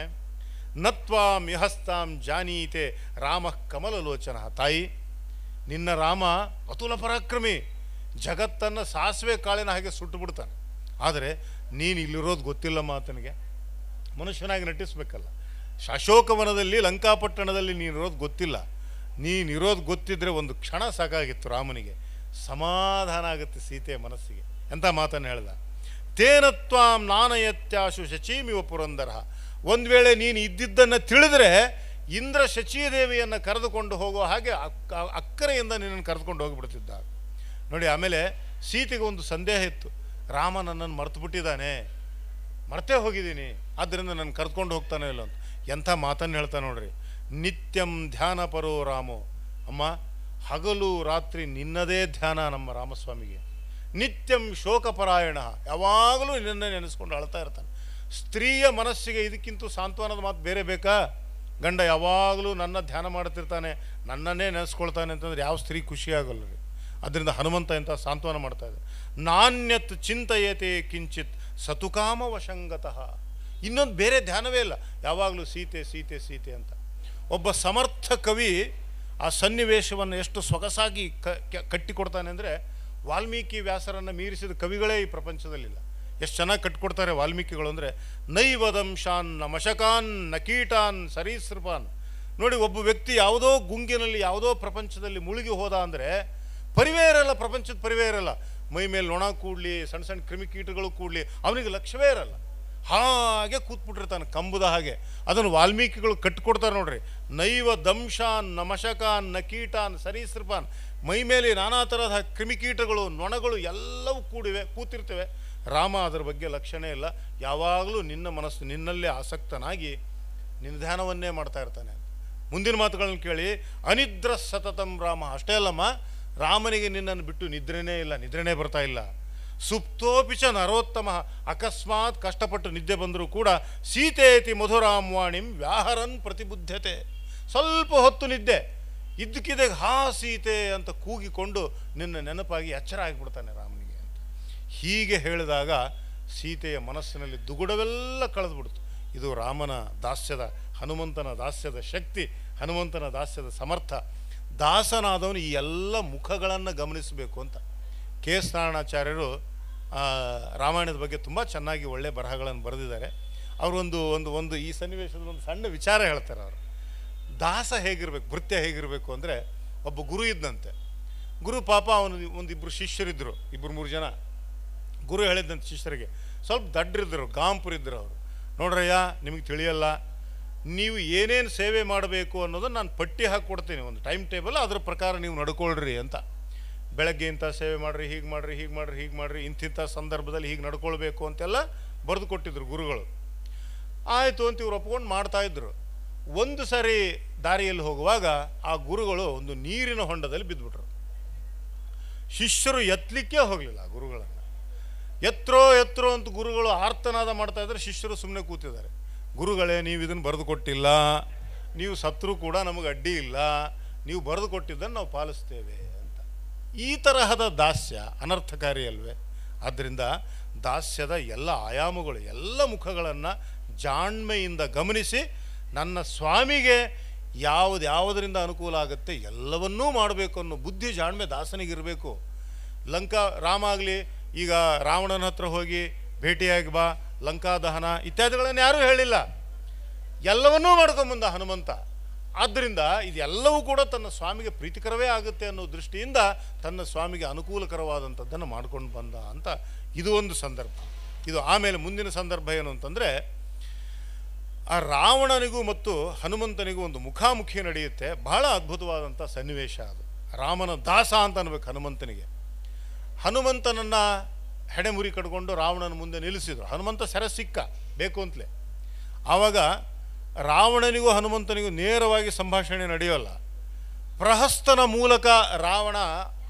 ನತ್ವಾಂ ಯಹಸ್ತಾಂ ಜಾನೀತೆ ರಾಮ ಕಮಲಲೋಚನ ತಾಯಿ ನಿನ್ನ ರಾಮ ಅತುಲ ಪರಾಕ್ರಮಿ ಜಗತ್ತನ್ನು ಸಾಸಿವೆ ಕಾಳಿನ ಹಾಗೆ ಸುಟ್ಟು ಬಿಡ್ತಾನೆ ಆದರೆ ನೀನು ಇಲ್ಲಿರೋದು ಗೊತ್ತಿಲ್ಲಮ್ಮ ಆತನಿಗೆ ಮನುಷ್ಯನಾಗಿ ನಟಿಸಬೇಕಲ್ಲ ಅಶೋಕವನದಲ್ಲಿ ಲಂಕಾಪಟ್ಟಣದಲ್ಲಿ ನೀನಿರೋದು ಗೊತ್ತಿಲ್ಲ ನೀನಿರೋದು ಗೊತ್ತಿದ್ದರೆ ಒಂದು ಕ್ಷಣ ಸಾಕಾಗಿತ್ತು ರಾಮನಿಗೆ ಸಮಾಧಾನ ಆಗುತ್ತೆ ಸೀತೆ ಮನಸ್ಸಿಗೆ ಎಂಥ ಮಾತನ್ನು ಹೇಳ್ದ ತೇನತ್ವಾಂ ನಾನಯತ್ಯಾಶು ಶಚೀಮಿವ ಪುರಂದರ ಒಂದು ವೇಳೆ ನೀನು ಇದ್ದಿದ್ದನ್ನು ತಿಳಿದ್ರೆ ಇಂದ್ರ ಶಚೀದೇವಿಯನ್ನು ಕರೆದುಕೊಂಡು ಹೋಗೋ ಹಾಗೆ ಅಕ್ಕ ಅಕ್ಕರೆಯಿಂದ ನಿನ್ನನ್ನು ಕರೆದುಕೊಂಡು ಹೋಗಿಬಿಡ್ತಿದ್ದ ನೋಡಿ ಆಮೇಲೆ ಸೀತೆಗೆ ಒಂದು ಸಂದೇಹ ಇತ್ತು ರಾಮ ನನ್ನನ್ನು ಮರೆತು ಬಿಟ್ಟಿದ್ದಾನೆ ಮರ್ತೇ ಹೋಗಿದ್ದೀನಿ ಆದ್ದರಿಂದ ನನ್ನ ಕರೆದುಕೊಂಡು ಹೋಗ್ತಾನೆ ಇಲ್ಲ ಅಂತ ಎಂಥ ಮಾತನ್ನು ಹೇಳ್ತಾ ನೋಡ್ರಿ ನಿತ್ಯಂ ಧ್ಯಾನ ಪರೋ ರಾಮೋ ಅಮ್ಮ ಹಗಲು ರಾತ್ರಿ ನಿನ್ನದೇ ಧ್ಯಾನ ನಮ್ಮ ರಾಮಸ್ವಾಮಿಗೆ ನಿತ್ಯಂ ಶೋಕಪರಾಯಣ ಯಾವಾಗಲೂ ನಿನ್ನೆ ನೆನೆಸ್ಕೊಂಡು ಅಳ್ತಾ ಇರ್ತಾನೆ ಸ್ತ್ರೀಯ ಮನಸ್ಸಿಗೆ ಇದಕ್ಕಿಂತ ಸಾಂತ್ವನದ ಮಾತು ಬೇರೆ ಬೇಕಾ ಗಂಡ ಯಾವಾಗಲೂ ನನ್ನ ಧ್ಯಾನ ಮಾಡ್ತಿರ್ತಾನೆ ನನ್ನನ್ನೇ ನೆನೆಸ್ಕೊಳ್ತಾನೆ ಅಂತಂದ್ರೆ ಯಾವ ಸ್ತ್ರೀ ಖುಷಿಯಾಗಲ್ಲ ರೀ ಅದರಿಂದ ಹನುಮಂತ ಇಂಥ ಸಾಂತ್ವನ ಮಾಡ್ತಾ ಇದೆ ನಾಣ್ಯತ್ ಚಿಂತೆಯತೆ ಕಿಂಚಿತ್ ಸತುಕಾಮ ವಶಂಗತಃ ಇನ್ನೊಂದು ಬೇರೆ ಧ್ಯಾನವೇ ಇಲ್ಲ ಯಾವಾಗಲೂ ಸೀತೆ ಸೀತೆ ಸೀತೆ ಅಂತ ಒಬ್ಬ ಸಮರ್ಥ ಕವಿ ಆ ಸನ್ನಿವೇಶವನ್ನು ಎಷ್ಟು ಸೊಗಸಾಗಿ ಕಟ್ಟಿಕೊಡ್ತಾನೆ ಅಂದರೆ ವಾಲ್ಮೀಕಿ ವ್ಯಾಸರನ್ನು ಮೀರಿಸಿದ ಕವಿಗಳೇ ಈ ಪ್ರಪಂಚದಲ್ಲಿಲ್ಲ ಎಷ್ಟು ಚೆನ್ನಾಗಿ ಕಟ್ಟಿಕೊಡ್ತಾರೆ ವಾಲ್ಮೀಕಿಗಳು ಅಂದರೆ ನೈವದಂಶಾನ್ ನ ಮಶಕಾನ್ ನ ಸರೀಸೃಪಾನ್ ನೋಡಿ ಒಬ್ಬ ವ್ಯಕ್ತಿ ಯಾವುದೋ ಗುಂಗಿನಲ್ಲಿ ಯಾವುದೋ ಪ್ರಪಂಚದಲ್ಲಿ ಮುಳುಗಿ ಹೋದ ಅಂದರೆ ಪರಿವೇ ಇರಲ್ಲ ಪ್ರಪಂಚದ ಪರಿವೇ ಇರಲ್ಲ ಮೈ ಮೇಲೆ ನೊಣ ಕೂಡಲಿ ಸಣ್ಣ ಸಣ್ಣ ಕ್ರಿಮಿಕೀಟಗಳು ಕೂಡಲಿ ಅವನಿಗೆ ಲಕ್ಷ್ಯವೇ ಇರಲ್ಲ ಹಾಗೆ ಕೂತ್ಬಿಟ್ಟಿರ್ತಾನೆ ಕಂಬದ ಹಾಗೆ ಅದನ್ನು ವಾಲ್ಮೀಕಿಗಳು ಕಟ್ಟಿಕೊಡ್ತಾರೆ ನೋಡ್ರಿ ನೈವ ದಂಶಾನ್ ನಮಶಕಾನ್ ನಕೀಟಾನ್ ಸರೀಸೃಪಾನ್ ಮೈ ಮೇಲೆ ನಾನಾ ಥರದ ಕ್ರಿಮಿಕೀಟಗಳು ನೊಣಗಳು ಎಲ್ಲವೂ ಕೂಡಿವೆ ಕೂತಿರ್ತವೆ ರಾಮ ಅದರ ಬಗ್ಗೆ ಲಕ್ಷಣ ಇಲ್ಲ ಯಾವಾಗಲೂ ನಿನ್ನ ಮನಸ್ಸು ನಿನ್ನಲ್ಲೇ ಆಸಕ್ತನಾಗಿ ನಿನ್ನ ಧ್ಯಾನವನ್ನೇ ಮಾಡ್ತಾ ಇರ್ತಾನೆ ಮುಂದಿನ ಮಾತುಗಳನ್ನು ಕೇಳಿ ಅನಿದ್ರ ಸತತಂ ರಾಮ ಅಷ್ಟೇ ಅಲ್ಲಮ್ಮ ರಾಮನಿಗೆ ನಿನ್ನನ್ನು ಬಿಟ್ಟು ನಿದ್ರೆನೇ ಇಲ್ಲ ನಿದ್ರೆನೇ ಬರ್ತಾ ಇಲ್ಲ ಸುಪ್ತೋಪಿಚ ನರೋತ್ತಮ ಅಕಸ್ಮಾತ್ ಕಷ್ಟಪಟ್ಟು ನಿದ್ದೆ ಬಂದರೂ ಕೂಡ ಸೀತೆಯತಿ ಮಧುರಾಂವಾಣಿಂ ವ್ಯಾಹರನ್ ಪ್ರತಿಬುದ್ಧತೆ ಸ್ವಲ್ಪ ಹೊತ್ತು ನಿದ್ದೆ ಇದ್ದಕ್ಕಿದ್ದೆ ಹಾ ಸೀತೆ ಅಂತ ಕೂಗಿಕೊಂಡು ನಿನ್ನ ನೆನಪಾಗಿ ಎಚ್ಚರ ಆಗಿಬಿಡ್ತಾನೆ ರಾಮನಿಗೆ ಅಂತ ಹೀಗೆ ಹೇಳಿದಾಗ ಸೀತೆಯ ಮನಸ್ಸಿನಲ್ಲಿ ದುಗುಡವೆಲ್ಲ ಕಳೆದ್ಬಿಡ್ತು ಇದು ರಾಮನ ದಾಸ್ಯದ ಹನುಮಂತನ ದಾಸ್ಯದ ಶಕ್ತಿ ಹನುಮಂತನ ದಾಸ್ಯದ ಸಮರ್ಥ ದಾಸನಾದವನು ಈ ಎಲ್ಲ ಮುಖಗಳನ್ನು ಗಮನಿಸಬೇಕು ಅಂತ ಕೆ ಎಸ್ ನಾರಾಯಣಾಚಾರ್ಯರು ರಾಮಾಯಣದ ಬಗ್ಗೆ ತುಂಬ ಚೆನ್ನಾಗಿ ಒಳ್ಳೆಯ ಬರಹಗಳನ್ನು ಬರೆದಿದ್ದಾರೆ ಅವರೊಂದು ಒಂದು ಒಂದು ಈ ಸನ್ನಿವೇಶದ ಒಂದು ಸಣ್ಣ ವಿಚಾರ ಹೇಳ್ತಾರೆ ಅವರು ದಾಸ ಹೇಗಿರಬೇಕು ವೃತ್ಯ ಹೇಗಿರಬೇಕು ಅಂದರೆ ಒಬ್ಬ ಗುರು ಇದ್ದಂತೆ ಗುರು ಪಾಪ ಅವನು ಒಂದಿಬ್ಬರು ಶಿಷ್ಯರಿದ್ದರು ಇಬ್ಬರು ಮೂರು ಜನ ಗುರು ಹೇಳಿದ್ದಂತೆ ಶಿಷ್ಯರಿಗೆ ಸ್ವಲ್ಪ ದಡ್ಡರಿದ್ದರು ಗಾಂಪುರಿದ್ದರು ಅವರು ನೋಡ್ರಯ್ಯ ನಿಮಗೆ ತಿಳಿಯಲ್ಲ ನೀವು ಏನೇನು ಸೇವೆ ಮಾಡಬೇಕು ಅನ್ನೋದನ್ನು ನಾನು ಪಟ್ಟಿ ಹಾಕಿ ಕೊಡ್ತೀನಿ ಒಂದು ಟೈಮ್ ಟೇಬಲ್ ಅದ್ರ ಪ್ರಕಾರ ನೀವು ನಡ್ಕೊಳ್ರಿ ಅಂತ ಬೆಳಗ್ಗೆ ಇಂಥ ಸೇವೆ ಮಾಡಿರಿ ಹೀಗೆ ಮಾಡಿರಿ ಹೀಗೆ ಮಾಡಿರಿ ಹೀಗೆ ಮಾಡಿರಿ ಇಂತಿಂಥ ಸಂದರ್ಭದಲ್ಲಿ ಹೀಗೆ ನಡ್ಕೊಳ್ಬೇಕು ಅಂತೆಲ್ಲ ಬರೆದು ಕೊಟ್ಟಿದ್ರು ಗುರುಗಳು ಆಯಿತು ಅಂತ ಇವ್ರು ಒಪ್ಕೊಂಡು ಮಾಡ್ತಾಯಿದ್ರು ಒಂದು ಸಾರಿ ದಾರಿಯಲ್ಲಿ ಹೋಗುವಾಗ ಆ ಗುರುಗಳು ಒಂದು ನೀರಿನ ಹೊಂಡದಲ್ಲಿ ಬಿದ್ದುಬಿಟ್ರು ಶಿಷ್ಯರು ಎತ್ತಲಿಕ್ಕೆ ಹೋಗಲಿಲ್ಲ ಗುರುಗಳನ್ನು ಎತ್ತರೋ ಎತ್ತರೋ ಅಂತ ಗುರುಗಳು ಆರ್ತನಾದ ಮಾಡ್ತಾ ಇದ್ರೆ ಶಿಷ್ಯರು ಸುಮ್ಮನೆ ಕೂತಿದ್ದಾರೆ ಗುರುಗಳೇ ನೀವು ಇದನ್ನು ಬರೆದು ಕೊಟ್ಟಿಲ್ಲ ನೀವು ಸತ್ರು ಕೂಡ ನಮಗೆ ಅಡ್ಡಿ ಇಲ್ಲ ನೀವು ಬರೆದು ಕೊಟ್ಟಿದ್ದನ್ನು ನಾವು ಪಾಲಿಸ್ತೇವೆ ಈ ತರಹದ ದಾಸ್ಯ ಅನರ್ಥಕಾರಿ ಅಲ್ವೇ ಆದ್ದರಿಂದ ದಾಸ್ಯದ ಎಲ್ಲ ಆಯಾಮಗಳು ಎಲ್ಲ ಮುಖಗಳನ್ನು ಜಾಣ್ಮೆಯಿಂದ ಗಮನಿಸಿ ನನ್ನ ಸ್ವಾಮಿಗೆ ಯಾವುದು ಯಾವುದರಿಂದ ಅನುಕೂಲ ಆಗುತ್ತೆ ಎಲ್ಲವನ್ನೂ ಮಾಡಬೇಕು ಅನ್ನೋ ಬುದ್ಧಿ ಜಾಣ್ಮೆ ದಾಸನಿಗಿರಬೇಕು ಲಂಕಾ ರಾಮ ಆಗಲಿ ಈಗ ರಾವಣನ ಹತ್ರ ಹೋಗಿ ಭೇಟಿಯಾಗಿ ಬಾ ಲಂಕಾ ದಹನ ಇತ್ಯಾದಿಗಳನ್ನು ಯಾರೂ ಹೇಳಿಲ್ಲ ಎಲ್ಲವನ್ನೂ ಮಾಡ್ಕೊಂಬಂದ ಹನುಮಂತ ಆದ್ದರಿಂದ ಇದೆಲ್ಲವೂ ಕೂಡ ತನ್ನ ಸ್ವಾಮಿಗೆ ಪ್ರೀತಿಕರವೇ ಆಗುತ್ತೆ ಅನ್ನೋ ದೃಷ್ಟಿಯಿಂದ ತನ್ನ ಸ್ವಾಮಿಗೆ ಅನುಕೂಲಕರವಾದಂಥದ್ದನ್ನು ಮಾಡ್ಕೊಂಡು ಬಂದ ಅಂತ ಇದು ಒಂದು ಸಂದರ್ಭ ಇದು ಆಮೇಲೆ ಮುಂದಿನ ಸಂದರ್ಭ ಏನು ಅಂತಂದರೆ ಆ ರಾವಣನಿಗೂ ಮತ್ತು ಹನುಮಂತನಿಗೂ ಒಂದು ಮುಖಾಮುಖಿ ನಡೆಯುತ್ತೆ ಬಹಳ ಅದ್ಭುತವಾದಂಥ ಸನ್ನಿವೇಶ ಅದು ರಾಮನ ದಾಸ ಅಂತ ಅನ್ಬೇಕು ಹನುಮಂತನಿಗೆ ಹನುಮಂತನನ್ನು ಹೆಡೆಮುರಿ ಕಟ್ಕೊಂಡು ರಾವಣನ ಮುಂದೆ ನಿಲ್ಲಿಸಿದರು ಹನುಮಂತ ಸೆರೆ ಸಿಕ್ಕ ಬೇಕು ಅಂತಲೇ ಆವಾಗ ರಾವಣನಿಗೂ ಹನುಮಂತನಿಗೂ ನೇರವಾಗಿ ಸಂಭಾಷಣೆ ನಡೆಯೋಲ್ಲ ಪ್ರಹಸ್ತನ ಮೂಲಕ ರಾವಣ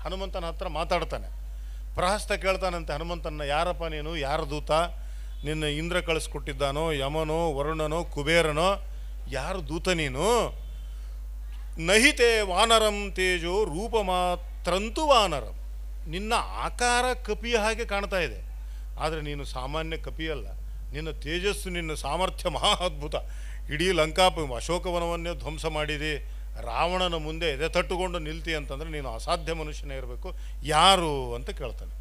ಹನುಮಂತನ ಹತ್ರ ಮಾತಾಡ್ತಾನೆ ಪ್ರಹಸ್ತ ಕೇಳ್ತಾನಂತೆ ಹನುಮಂತನ ಯಾರಪ್ಪ ನೀನು ಯಾರ ದೂತ ನಿನ್ನ ಇಂದ್ರ ಕಳಿಸ್ಕೊಟ್ಟಿದ್ದಾನೋ ಯಮನೋ ವರುಣನೋ ಕುಬೇರನೋ ಯಾರು ದೂತ ನೀನು ನಹಿತೆ ವಾನರಂ ತೇಜೋ ರೂಪ ಮಾತ್ರಂತೂ ವಾನರಂ ನಿನ್ನ ಆಕಾರ ಕಪಿಯ ಹಾಗೆ ಕಾಣ್ತಾ ಇದೆ ಆದರೆ ನೀನು ಸಾಮಾನ್ಯ ಕಪಿಯಲ್ಲ ನಿನ್ನ ತೇಜಸ್ಸು ನಿನ್ನ ಸಾಮರ್ಥ್ಯ ಮಹಾ ಅದ್ಭುತ ಇಡೀ ಲಂಕಾ ಅಶೋಕವನವನ್ನೇ ಧ್ವಂಸ ಮಾಡಿದಿ ರಾವಣನ ಮುಂದೆ ಎದೆ ತಟ್ಟುಕೊಂಡು ನಿಲ್ತಿ ಅಂತಂದರೆ ನೀನು ಅಸಾಧ್ಯ ಮನುಷ್ಯನೇ ಇರಬೇಕು ಯಾರು ಅಂತ ಕೇಳ್ತಾನೆ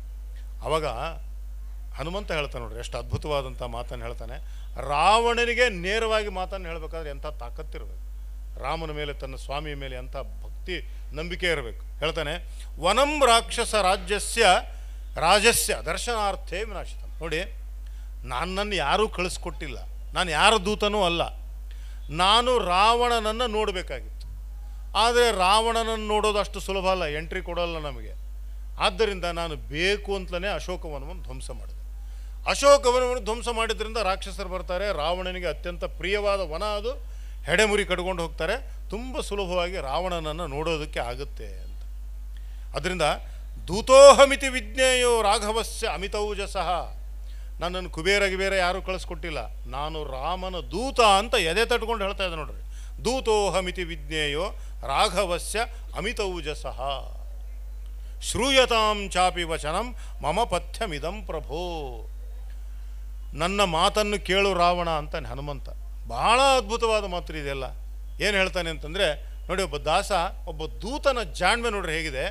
ಆವಾಗ ಹನುಮಂತ ಹೇಳ್ತಾನೆ ನೋಡ್ರಿ ಎಷ್ಟು ಅದ್ಭುತವಾದಂಥ ಮಾತನ್ನು ಹೇಳ್ತಾನೆ ರಾವಣನಿಗೆ ನೇರವಾಗಿ ಮಾತನ್ನು ಹೇಳಬೇಕಾದ್ರೆ ಎಂಥ ತಾಕತ್ತಿರಬೇಕು ರಾಮನ ಮೇಲೆ ತನ್ನ ಸ್ವಾಮಿಯ ಮೇಲೆ ಎಂಥ ಭಕ್ತಿ ನಂಬಿಕೆ ಇರಬೇಕು ಹೇಳ್ತಾನೆ ವನಂ ರಾಕ್ಷಸ ರಾಜ್ಯಸ್ಯ ರಾಜಸ್ಯ ದರ್ಶನಾರ್ಥೇ ವಿನಾಶಿತ ನೋಡಿ ನಾನು ನನ್ನ ಯಾರೂ ಕಳಿಸ್ಕೊಟ್ಟಿಲ್ಲ ನಾನು ಯಾರ ದೂತನೂ ಅಲ್ಲ ನಾನು ರಾವಣನನ್ನು ನೋಡಬೇಕಾಗಿತ್ತು ಆದರೆ ರಾವಣನನ್ನು ನೋಡೋದು ಅಷ್ಟು ಸುಲಭ ಅಲ್ಲ ಎಂಟ್ರಿ ಕೊಡೋಲ್ಲ ನಮಗೆ ಆದ್ದರಿಂದ ನಾನು ಬೇಕು ಅಂತಲೇ ಅಶೋಕವನವನ್ನು ಧ್ವಂಸ ಮಾಡಿದೆ ಅಶೋಕವನವನ್ನು ಧ್ವಂಸ ಮಾಡಿದ್ರಿಂದ ರಾಕ್ಷಸರು ಬರ್ತಾರೆ ರಾವಣನಿಗೆ ಅತ್ಯಂತ ಪ್ರಿಯವಾದ ವನ ಅದು ಹೆಡೆಮುರಿ ಕಟ್ಕೊಂಡು ಹೋಗ್ತಾರೆ ತುಂಬ ಸುಲಭವಾಗಿ ರಾವಣನನ್ನು ನೋಡೋದಕ್ಕೆ ಆಗುತ್ತೆ ಅಂತ ಅದರಿಂದ ದೂತೋಹಮಿತಿ ವಿಜ್ಞೇಯೋ ರಾಘವಸ್ಯ ಅಮಿತೌಜಸಃ ನನ್ನನ್ನು ಕುಬೇರ ಬೇರೆ ಯಾರೂ ಕಳಿಸ್ಕೊಟ್ಟಿಲ್ಲ ನಾನು ರಾಮನ ದೂತ ಅಂತ ಎದೆ ತಟ್ಕೊಂಡು ಹೇಳ್ತಾ ಇದ್ದೆ ನೋಡ್ರಿ ದೂತೋಹಮಿತಿ ವಿಜ್ಞೇಯೋ ರಾಘವಸ್ಯ ಅಮಿತೌಜಸಃ ಶ್ರೂಯತಾಂ ಚಾಪಿ ವಚನಂ ಮಮ ಪಥ್ಯಮಿದಂ ಪ್ರಭೋ ನನ್ನ ಮಾತನ್ನು ಕೇಳು ರಾವಣ ಅಂತಾನೆ ಹನುಮಂತ ಬಹಳ ಅದ್ಭುತವಾದ ಮಾತು ಇದೆಲ್ಲ ಏನು ಹೇಳ್ತಾನೆ ಅಂತಂದರೆ ನೋಡಿ ಒಬ್ಬ ದಾಸ ಒಬ್ಬ ದೂತನ ಜಾಣ್ಮೆ ನೋಡ್ರಿ ಹೇಗಿದೆ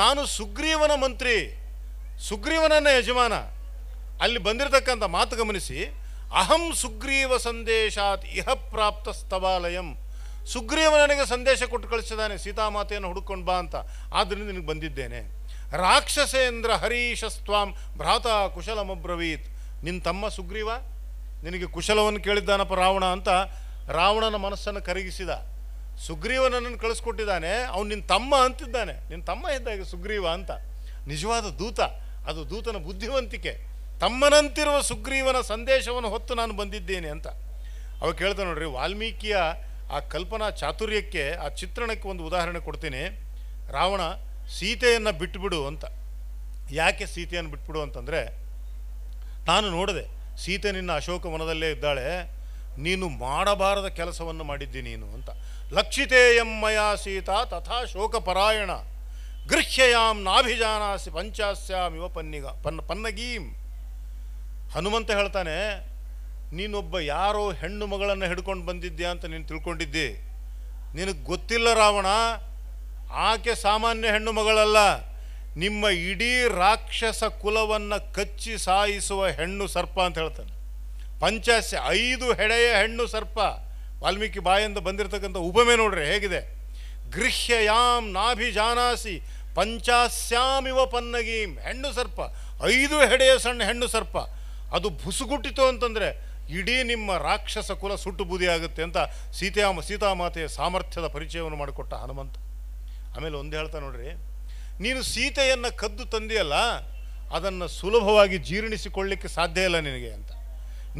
ನಾನು ಸುಗ್ರೀವನ ಮಂತ್ರಿ ಸುಗ್ರೀವನನ್ನ ಯಜಮಾನ ಅಲ್ಲಿ ಬಂದಿರತಕ್ಕಂಥ ಮಾತು ಗಮನಿಸಿ ಅಹಂ ಸುಗ್ರೀವ ಸಂದೇಶಾತ್ ಇಹ ಪ್ರಾಪ್ತ ಸ್ತವಾಲಯಂ ಸುಗ್ರೀವ ನನಗೆ ಸಂದೇಶ ಕೊಟ್ಟು ಕಳಿಸಿದ್ದಾನೆ ಸೀತಾಮಾತೆಯನ್ನು ಹುಡುಕೊಂಡು ಬಾ ಅಂತ ಆದ್ದರಿಂದ ನಿನಗೆ ಬಂದಿದ್ದೇನೆ ರಾಕ್ಷಸೇಂದ್ರ ಹರೀಶಸ್ವಾಂ ಭ್ರಾತ ಕುಶಲಮಬ್ರವೀತ್ ನಿನ್ನ ತಮ್ಮ ಸುಗ್ರೀವ ನಿನಗೆ ಕುಶಲವನ್ನು ಕೇಳಿದ್ದಾನಪ್ಪ ರಾವಣ ಅಂತ ರಾವಣನ ಮನಸ್ಸನ್ನು ಕರಗಿಸಿದ ಸುಗ್ರೀವ ನನ್ನನ್ನು ಕಳಿಸ್ಕೊಟ್ಟಿದ್ದಾನೆ ಅವನು ನಿನ್ನ ತಮ್ಮ ಅಂತಿದ್ದಾನೆ ನಿನ್ನ ತಮ್ಮ ಇದ್ದಾಗ ಸುಗ್ರೀವ ಅಂತ ನಿಜವಾದ ದೂತ ಅದು ದೂತನ ಬುದ್ಧಿವಂತಿಕೆ ತಮ್ಮನಂತಿರುವ ಸುಗ್ರೀವನ ಸಂದೇಶವನ್ನು ಹೊತ್ತು ನಾನು ಬಂದಿದ್ದೇನೆ ಅಂತ ಅವ ಕೇಳ್ತಾನೆ ನೋಡ್ರಿ ವಾಲ್ಮೀಕಿಯ ಆ ಕಲ್ಪನಾ ಚಾತುರ್ಯಕ್ಕೆ ಆ ಚಿತ್ರಣಕ್ಕೆ ಒಂದು ಉದಾಹರಣೆ ಕೊಡ್ತೀನಿ ರಾವಣ ಸೀತೆಯನ್ನು ಬಿಟ್ಟುಬಿಡು ಅಂತ ಯಾಕೆ ಸೀತೆಯನ್ನು ಬಿಟ್ಬಿಡು ಅಂತಂದರೆ ನಾನು ನೋಡಿದೆ ಸೀತೆ ನಿನ್ನ ಅಶೋಕ ವನದಲ್ಲೇ ಇದ್ದಾಳೆ ನೀನು ಮಾಡಬಾರದ ಕೆಲಸವನ್ನು ಮಾಡಿದ್ದಿ ನೀನು ಅಂತ ಲಕ್ಷಿತೇಯಮ್ಮಯ ಸೀತಾ ತಥಾ ಶೋಕಪರಾಯಣ ಗೃಹ್ಯಯಾಂ ನಾಭಿಜಾನಾಸಿ ಪಂಚಾಸ್ಯಾಂ ಇವ ಪನ್ನಿಗ ಪನ್ನ ಪನ್ನಗೀಂ ಹನುಮಂತ ಹೇಳ್ತಾನೆ ನೀನೊಬ್ಬ ಯಾರೋ ಹೆಣ್ಣು ಮಗಳನ್ನು ಹಿಡ್ಕೊಂಡು ಬಂದಿದ್ದೀಯಾ ಅಂತ ನೀನು ತಿಳ್ಕೊಂಡಿದ್ದಿ ನಿನಗೆ ಗೊತ್ತಿಲ್ಲ ರಾವಣ ಆಕೆ ಸಾಮಾನ್ಯ ಹೆಣ್ಣು ಮಗಳಲ್ಲ ನಿಮ್ಮ ಇಡೀ ರಾಕ್ಷಸ ಕುಲವನ್ನು ಕಚ್ಚಿ ಸಾಯಿಸುವ ಹೆಣ್ಣು ಸರ್ಪ ಅಂತ ಹೇಳ್ತಾನೆ ಪಂಚಾಸ್ಯ ಐದು ಹೆಡೆಯ ಹೆಣ್ಣು ಸರ್ಪ ವಾಲ್ಮೀಕಿ ಬಾಯಿಂದ ಬಂದಿರತಕ್ಕಂಥ ಉಪಮೆ ನೋಡ್ರಿ ಹೇಗಿದೆ ಗೃಹ್ಯಯಾಮ್ ನಾಭಿಜಾನಾಸಿ ಪಂಚಾಸ್ಯಾಮಿವ ಪನ್ನಗೀಂ ಹೆಣ್ಣು ಸರ್ಪ ಐದು ಹೆಡೆಯ ಸಣ್ಣ ಹೆಣ್ಣು ಸರ್ಪ ಅದು ಭುಸುಗುಟ್ಟಿತು ಅಂತಂದರೆ ಇಡೀ ನಿಮ್ಮ ರಾಕ್ಷಸ ಕುಲ ಸುಟ್ಟು ಬೂದಿ ಆಗುತ್ತೆ ಅಂತ ಸೀತಾಮ ಸೀತಾಮಾತೆಯ ಸಾಮರ್ಥ್ಯದ ಪರಿಚಯವನ್ನು ಮಾಡಿಕೊಟ್ಟ ಹನುಮಂತ ಆಮೇಲೆ ಒಂದು ಹೇಳ್ತಾ ನೋಡ್ರಿ ನೀನು ಸೀತೆಯನ್ನು ಕದ್ದು ತಂದಿಯಲ್ಲ ಅದನ್ನು ಸುಲಭವಾಗಿ ಜೀರ್ಣಿಸಿಕೊಳ್ಳಿಕ್ಕೆ ಸಾಧ್ಯ ಇಲ್ಲ ನಿನಗೆ ಅಂತ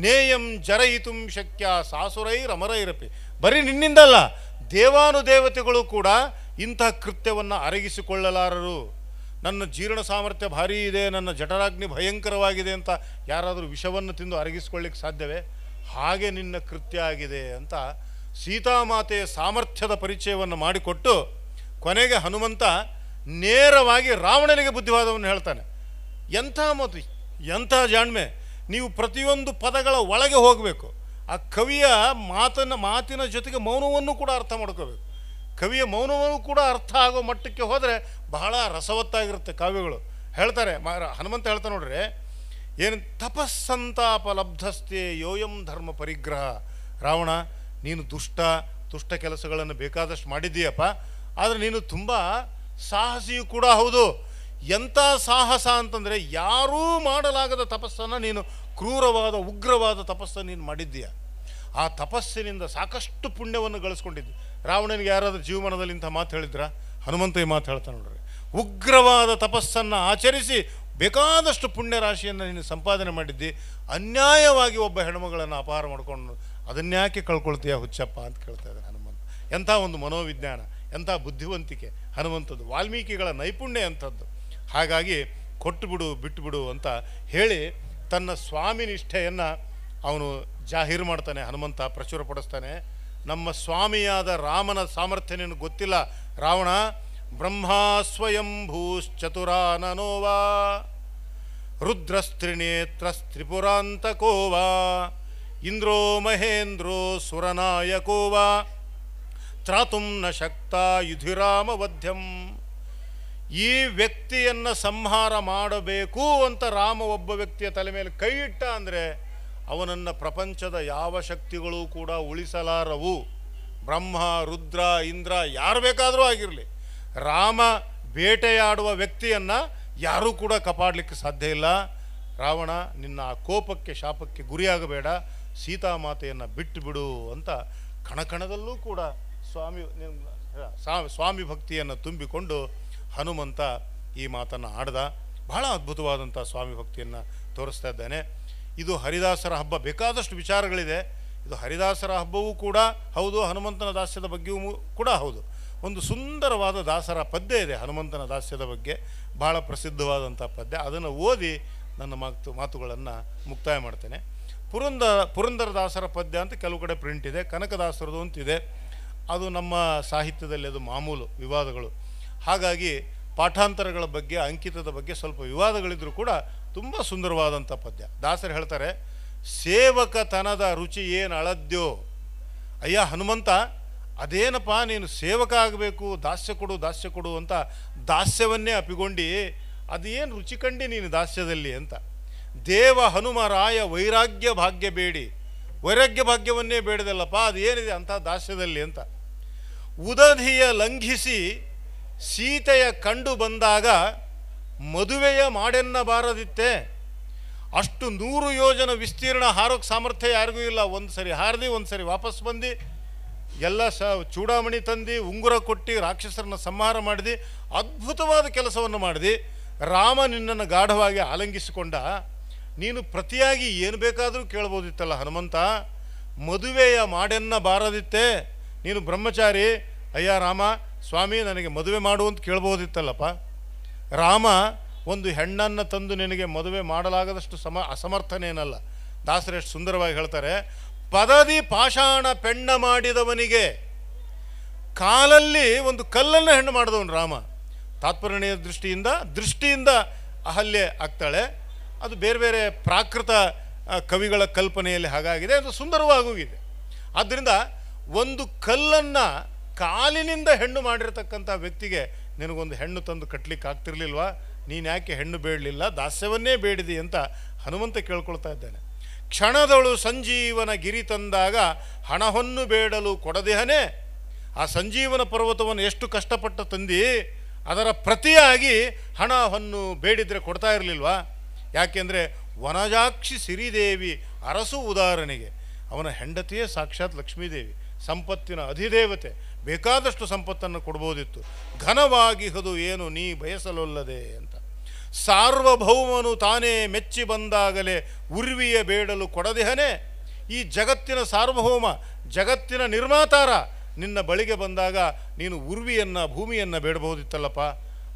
ನೇಯಂ ಜರಯಿತುಂ ಶಕ್ಯ ಸಾಸುರೈ ರಮರೈರಪಿ ಬರೀ ನಿನ್ನಿಂದಲ್ಲ ದೇವಾನುದೇವತೆಗಳು ಕೂಡ ಇಂತಹ ಕೃತ್ಯವನ್ನು ಅರಗಿಸಿಕೊಳ್ಳಲಾರರು ನನ್ನ ಜೀರ್ಣ ಸಾಮರ್ಥ್ಯ ಭಾರೀ ಇದೆ ನನ್ನ ಜಠರಾಗ್ನಿ ಭಯಂಕರವಾಗಿದೆ ಅಂತ ಯಾರಾದರೂ ವಿಷವನ್ನು ತಿಂದು ಅರಗಿಸ್ಕೊಳ್ಳಿಕ್ಕೆ ಸಾಧ್ಯವೇ ಹಾಗೆ ನಿನ್ನ ಕೃತ್ಯ ಆಗಿದೆ ಅಂತ ಸೀತಾಮಾತೆಯ ಸಾಮರ್ಥ್ಯದ ಪರಿಚಯವನ್ನು ಮಾಡಿಕೊಟ್ಟು ಕೊನೆಗೆ ಹನುಮಂತ ನೇರವಾಗಿ ರಾವಣನಿಗೆ ಬುದ್ಧಿವಾದವನ್ನು ಹೇಳ್ತಾನೆ ಎಂಥ ಮತ್ತು ಎಂಥ ಜಾಣ್ಮೆ ನೀವು ಪ್ರತಿಯೊಂದು ಪದಗಳ ಒಳಗೆ ಹೋಗಬೇಕು ಆ ಕವಿಯ ಮಾತನ್ನು ಮಾತಿನ ಜೊತೆಗೆ ಮೌನವನ್ನು ಕೂಡ ಅರ್ಥ ಮಾಡ್ಕೋಬೇಕು ಕವಿಯ ಮೌನವೂ ಕೂಡ ಅರ್ಥ ಆಗೋ ಮಟ್ಟಕ್ಕೆ ಹೋದರೆ ಬಹಳ ರಸವತ್ತಾಗಿರುತ್ತೆ ಕಾವ್ಯಗಳು ಹೇಳ್ತಾರೆ ಹನುಮಂತ ಹೇಳ್ತಾ ನೋಡ್ರಿ ಏನು ತಪಸ್ಸಂತಾಪ ಲಬ್ಧಸ್ಥೆ ಯೋಯಂ ಧರ್ಮ ಪರಿಗ್ರಹ ರಾವಣ ನೀನು ದುಷ್ಟ ದುಷ್ಟ ಕೆಲಸಗಳನ್ನು ಬೇಕಾದಷ್ಟು ಮಾಡಿದ್ದೀಯಪ್ಪ ಆದರೆ ನೀನು ತುಂಬ ಸಾಹಸಿಯೂ ಕೂಡ ಹೌದು ಎಂಥ ಸಾಹಸ ಅಂತಂದರೆ ಯಾರೂ ಮಾಡಲಾಗದ ತಪಸ್ಸನ್ನು ನೀನು ಕ್ರೂರವಾದ ಉಗ್ರವಾದ ತಪಸ್ಸನ್ನು ನೀನು ಮಾಡಿದ್ದೀಯ ಆ ತಪಸ್ಸಿನಿಂದ ಸಾಕಷ್ಟು ಪುಣ್ಯವನ್ನು ಗಳಿಸ್ಕೊಂಡಿದ್ದೆ ರಾವಣನಿಗೆ ಯಾರಾದರೂ ಜೀವಮಾನದಲ್ಲಿ ಇಂಥ ಮಾತು ಹೇಳಿದ್ರ ಹನುಮಂತ ಈ ಮಾತು ಹೇಳ್ತಾನೆ ನೋಡ್ರಿ ಉಗ್ರವಾದ ತಪಸ್ಸನ್ನು ಆಚರಿಸಿ ಬೇಕಾದಷ್ಟು ಪುಣ್ಯ ರಾಶಿಯನ್ನು ನೀನು ಸಂಪಾದನೆ ಮಾಡಿದ್ದಿ ಅನ್ಯಾಯವಾಗಿ ಒಬ್ಬ ಹೆಣ್ಮಗಳನ್ನು ಅಪಹಾರ ಮಾಡ್ಕೊಂಡು ಅದನ್ಯಾಕೆ ಕಳ್ಕೊಳ್ತೀಯ ಹುಚ್ಚಪ್ಪ ಅಂತ ಕೇಳ್ತಾ ಇದ್ದಾನೆ ಹನುಮಂತ ಎಂಥ ಒಂದು ಮನೋವಿಜ್ಞಾನ ಎಂಥ ಬುದ್ಧಿವಂತಿಕೆ ಹನುಮಂತದ್ದು ವಾಲ್ಮೀಕಿಗಳ ನೈಪುಣ್ಯ ಅಂಥದ್ದು ಹಾಗಾಗಿ ಕೊಟ್ಟುಬಿಡು ಬಿಟ್ಟುಬಿಡು ಅಂತ ಹೇಳಿ ತನ್ನ ಸ್ವಾಮಿ ನಿಷ್ಠೆಯನ್ನು ಅವನು ಜಾಹೀರು ಮಾಡ್ತಾನೆ ಹನುಮಂತ ಪ್ರಚುರಪಡಿಸ್ತಾನೆ ನಮ್ಮ ಸ್ವಾಮಿಯಾದ ರಾಮನ ಸಾಮರ್ಥ್ಯ ನಿನಗೆ ಗೊತ್ತಿಲ್ಲ ರಾವಣ ಬ್ರಹ್ಮಾ ರುದ್ರಸ್ತ್ರಿನೇತ್ರಸ್ತ್ರಿಪುರಾಂತಕೋವಾ ಇಂದ್ರೋ ಮಹೇಂದ್ರೋ ಸುರನಾಯಕೋವಾ ತ್ರಾತುಂ ನ ಶಕ್ತ ಯುಧಿರಾಮವಧ್ಯಂ ಈ ವ್ಯಕ್ತಿಯನ್ನು ಸಂಹಾರ ಮಾಡಬೇಕು ಅಂತ ರಾಮ ಒಬ್ಬ ವ್ಯಕ್ತಿಯ ತಲೆ ಮೇಲೆ ಕೈ ಇಟ್ಟ ಅಂದರೆ ಅವನನ್ನು ಪ್ರಪಂಚದ ಯಾವ ಶಕ್ತಿಗಳು ಕೂಡ ಉಳಿಸಲಾರವು ಬ್ರಹ್ಮ ರುದ್ರ ಇಂದ್ರ ಯಾರು ಬೇಕಾದರೂ ಆಗಿರಲಿ ರಾಮ ಬೇಟೆಯಾಡುವ ವ್ಯಕ್ತಿಯನ್ನು ಯಾರೂ ಕೂಡ ಕಪಾಡಲಿಕ್ಕೆ ಸಾಧ್ಯ ಇಲ್ಲ ರಾವಣ ನಿನ್ನ ಆ ಕೋಪಕ್ಕೆ ಶಾಪಕ್ಕೆ ಗುರಿಯಾಗಬೇಡ ಸೀತಾಮಾತೆಯನ್ನು ಬಿಟ್ಟು ಬಿಡು ಅಂತ ಕಣಕಣದಲ್ಲೂ ಕೂಡ ಸ್ವಾಮಿ ಸ್ವಾಮಿ ಭಕ್ತಿಯನ್ನು ತುಂಬಿಕೊಂಡು ಹನುಮಂತ ಈ ಮಾತನ್ನು ಆಡ್ದ ಬಹಳ ಅದ್ಭುತವಾದಂಥ ಸ್ವಾಮಿ ಭಕ್ತಿಯನ್ನು ತೋರಿಸ್ತಾ ಇದ್ದಾನೆ ಇದು ಹರಿದಾಸರ ಹಬ್ಬ ಬೇಕಾದಷ್ಟು ವಿಚಾರಗಳಿದೆ ಇದು ಹರಿದಾಸರ ಹಬ್ಬವೂ ಕೂಡ ಹೌದು ಹನುಮಂತನ ದಾಸ್ಯದ ಬಗ್ಗೆಯೂ ಕೂಡ ಹೌದು ಒಂದು ಸುಂದರವಾದ ದಾಸರ ಪದ್ಯ ಇದೆ ಹನುಮಂತನ ದಾಸ್ಯದ ಬಗ್ಗೆ ಬಹಳ ಪ್ರಸಿದ್ಧವಾದಂಥ ಪದ್ಯ ಅದನ್ನು ಓದಿ ನನ್ನ ಮಾತು ಮಾತುಗಳನ್ನು ಮುಕ್ತಾಯ ಮಾಡ್ತೇನೆ ಪುರಂದರ ಪುರಂದರದಾಸರ ಪದ್ಯ ಅಂತ ಕೆಲವು ಕಡೆ ಪ್ರಿಂಟ್ ಇದೆ ಕನಕದಾಸರದು ಅಂತಿದೆ ಅದು ನಮ್ಮ ಸಾಹಿತ್ಯದಲ್ಲಿ ಅದು ಮಾಮೂಲು ವಿವಾದಗಳು ಹಾಗಾಗಿ ಪಾಠಾಂತರಗಳ ಬಗ್ಗೆ ಅಂಕಿತದ ಬಗ್ಗೆ ಸ್ವಲ್ಪ ವಿವಾದಗಳಿದ್ದರೂ ಕೂಡ ತುಂಬ ಸುಂದರವಾದಂಥ ಪದ್ಯ ದಾಸರು ಹೇಳ್ತಾರೆ ಸೇವಕತನದ ರುಚಿ ಏನು ಅಳದ್ಯೋ ಅಯ್ಯ ಹನುಮಂತ ಅದೇನಪ್ಪ ನೀನು ಸೇವಕ ಆಗಬೇಕು ದಾಸ್ಯ ಕೊಡು ದಾಸ್ಯ ಕೊಡು ಅಂತ ದಾಸ್ಯವನ್ನೇ ಅಪಿಗೊಂಡು ಅದೇನು ರುಚಿ ಕಂಡಿ ನೀನು ದಾಸ್ಯದಲ್ಲಿ ಅಂತ ದೇವ ಹನುಮರಾಯ ವೈರಾಗ್ಯ ಭಾಗ್ಯ ಬೇಡಿ ವೈರಾಗ್ಯ ಭಾಗ್ಯವನ್ನೇ ಬೇಡದಲ್ಲಪ್ಪ ಅದು ಏನಿದೆ ದಾಸ್ಯದಲ್ಲಿ ಅಂತ ಉದಧಿಯ ಲಂಘಿಸಿ ಸೀತೆಯ ಕಂಡು ಬಂದಾಗ ಮದುವೆಯ ಮಾಡೆನ್ನಬಾರದಿತ್ತೆ ಅಷ್ಟು ನೂರು ಯೋಜನ ವಿಸ್ತೀರ್ಣ ಹಾರೋಕ್ಕೆ ಸಾಮರ್ಥ್ಯ ಯಾರಿಗೂ ಇಲ್ಲ ಒಂದು ಸರಿ ಹಾರದಿ ಒಂದು ಸರಿ ವಾಪಸ್ ಬಂದು ಎಲ್ಲ ಸ ಚೂಡಾಮಣಿ ತಂದು ಉಂಗುರ ಕೊಟ್ಟು ರಾಕ್ಷಸರನ್ನ ಸಂಹಾರ ಮಾಡಿದಿ ಅದ್ಭುತವಾದ ಕೆಲಸವನ್ನು ಮಾಡಿದಿ ರಾಮ ನಿನ್ನನ್ನು ಗಾಢವಾಗಿ ಆಲಂಗಿಸಿಕೊಂಡ ನೀನು ಪ್ರತಿಯಾಗಿ ಏನು ಬೇಕಾದರೂ ಕೇಳ್ಬೋದಿತ್ತಲ್ಲ ಹನುಮಂತ ಮದುವೆಯ ಮಾಡೆನ್ನ ಬಾರದಿತ್ತೆ ನೀನು ಬ್ರಹ್ಮಚಾರಿ ಅಯ್ಯ ರಾಮ ಸ್ವಾಮಿ ನನಗೆ ಮದುವೆ ಮಾಡು ಅಂತ ಕೇಳ್ಬೋದಿತ್ತಲ್ಲಪ್ಪ ರಾಮ ಒಂದು ಹೆಣ್ಣನ್ನು ತಂದು ನಿನಗೆ ಮದುವೆ ಮಾಡಲಾಗದಷ್ಟು ಸಮ ಅಸಮರ್ಥನೇನಲ್ಲ ದಾಸರೇಷ್ಟು ಸುಂದರವಾಗಿ ಹೇಳ್ತಾರೆ ಪದದಿ ಪಾಷಾಣ ಪೆಣ್ಣ ಮಾಡಿದವನಿಗೆ ಕಾಲಲ್ಲಿ ಒಂದು ಕಲ್ಲನ್ನು ಹೆಣ್ಣು ಮಾಡಿದವನು ರಾಮ ತಾತ್ಪರ್ಯ ದೃಷ್ಟಿಯಿಂದ ದೃಷ್ಟಿಯಿಂದ ಅಹಲ್ಯೆ ಆಗ್ತಾಳೆ ಅದು ಬೇರೆ ಬೇರೆ ಪ್ರಾಕೃತ ಕವಿಗಳ ಕಲ್ಪನೆಯಲ್ಲಿ ಹಾಗಾಗಿದೆ ಅದು ಸುಂದರವಾಗೋಗಿದೆ ಆದ್ದರಿಂದ ಒಂದು ಕಲ್ಲನ್ನು ಕಾಲಿನಿಂದ ಹೆಣ್ಣು ಮಾಡಿರತಕ್ಕಂಥ ವ್ಯಕ್ತಿಗೆ ನಿನಗೊಂದು ಹೆಣ್ಣು ತಂದು ಕಟ್ಟಲಿಕ್ಕೆ ಆಗ್ತಿರ್ಲಿಲ್ವಾ ನೀನು ಯಾಕೆ ಹೆಣ್ಣು ಬೇಡಲಿಲ್ಲ ದಾಸ್ಯವನ್ನೇ ಬೇಡಿದೆ ಅಂತ ಹನುಮಂತ ಕೇಳ್ಕೊಳ್ತಾ ಇದ್ದಾನೆ ಕ್ಷಣದಳು ಸಂಜೀವನ ಗಿರಿ ತಂದಾಗ ಹಣವನ್ನು ಬೇಡಲು ಕೊಡದೇಹನೇ ಆ ಸಂಜೀವನ ಪರ್ವತವನ್ನು ಎಷ್ಟು ಕಷ್ಟಪಟ್ಟು ತಂದು ಅದರ ಪ್ರತಿಯಾಗಿ ಹಣ ಹೊನ್ನು ಬೇಡಿದರೆ ಕೊಡ್ತಾ ಇರಲಿಲ್ವಾ ಯಾಕೆಂದರೆ ವನಜಾಕ್ಷಿ ಸಿರಿದೇವಿ ಅರಸು ಉದಾಹರಣೆಗೆ ಅವನ ಹೆಂಡತಿಯೇ ಸಾಕ್ಷಾತ್ ಲಕ್ಷ್ಮೀದೇವಿ ಸಂಪತ್ತಿನ ಅಧಿದೇವತೆ ಬೇಕಾದಷ್ಟು ಸಂಪತ್ತನ್ನು ಕೊಡ್ಬೋದಿತ್ತು ಘನವಾಗಿ ಅದು ಏನು ನೀ ಬಯಸಲೊಲ್ಲದೆ ಅಂತ ಸಾರ್ವಭೌಮನು ತಾನೇ ಮೆಚ್ಚಿ ಬಂದಾಗಲೇ ಉರ್ವಿಯ ಬೇಡಲು ಕೊಡದಿಹನೇ ಈ ಜಗತ್ತಿನ ಸಾರ್ವಭೌಮ ಜಗತ್ತಿನ ನಿರ್ಮಾತಾರ ನಿನ್ನ ಬಳಿಗೆ ಬಂದಾಗ ನೀನು ಉರ್ವಿಯನ್ನು ಭೂಮಿಯನ್ನು ಬೇಡಬಹುದಿತ್ತಲ್ಲಪ್ಪ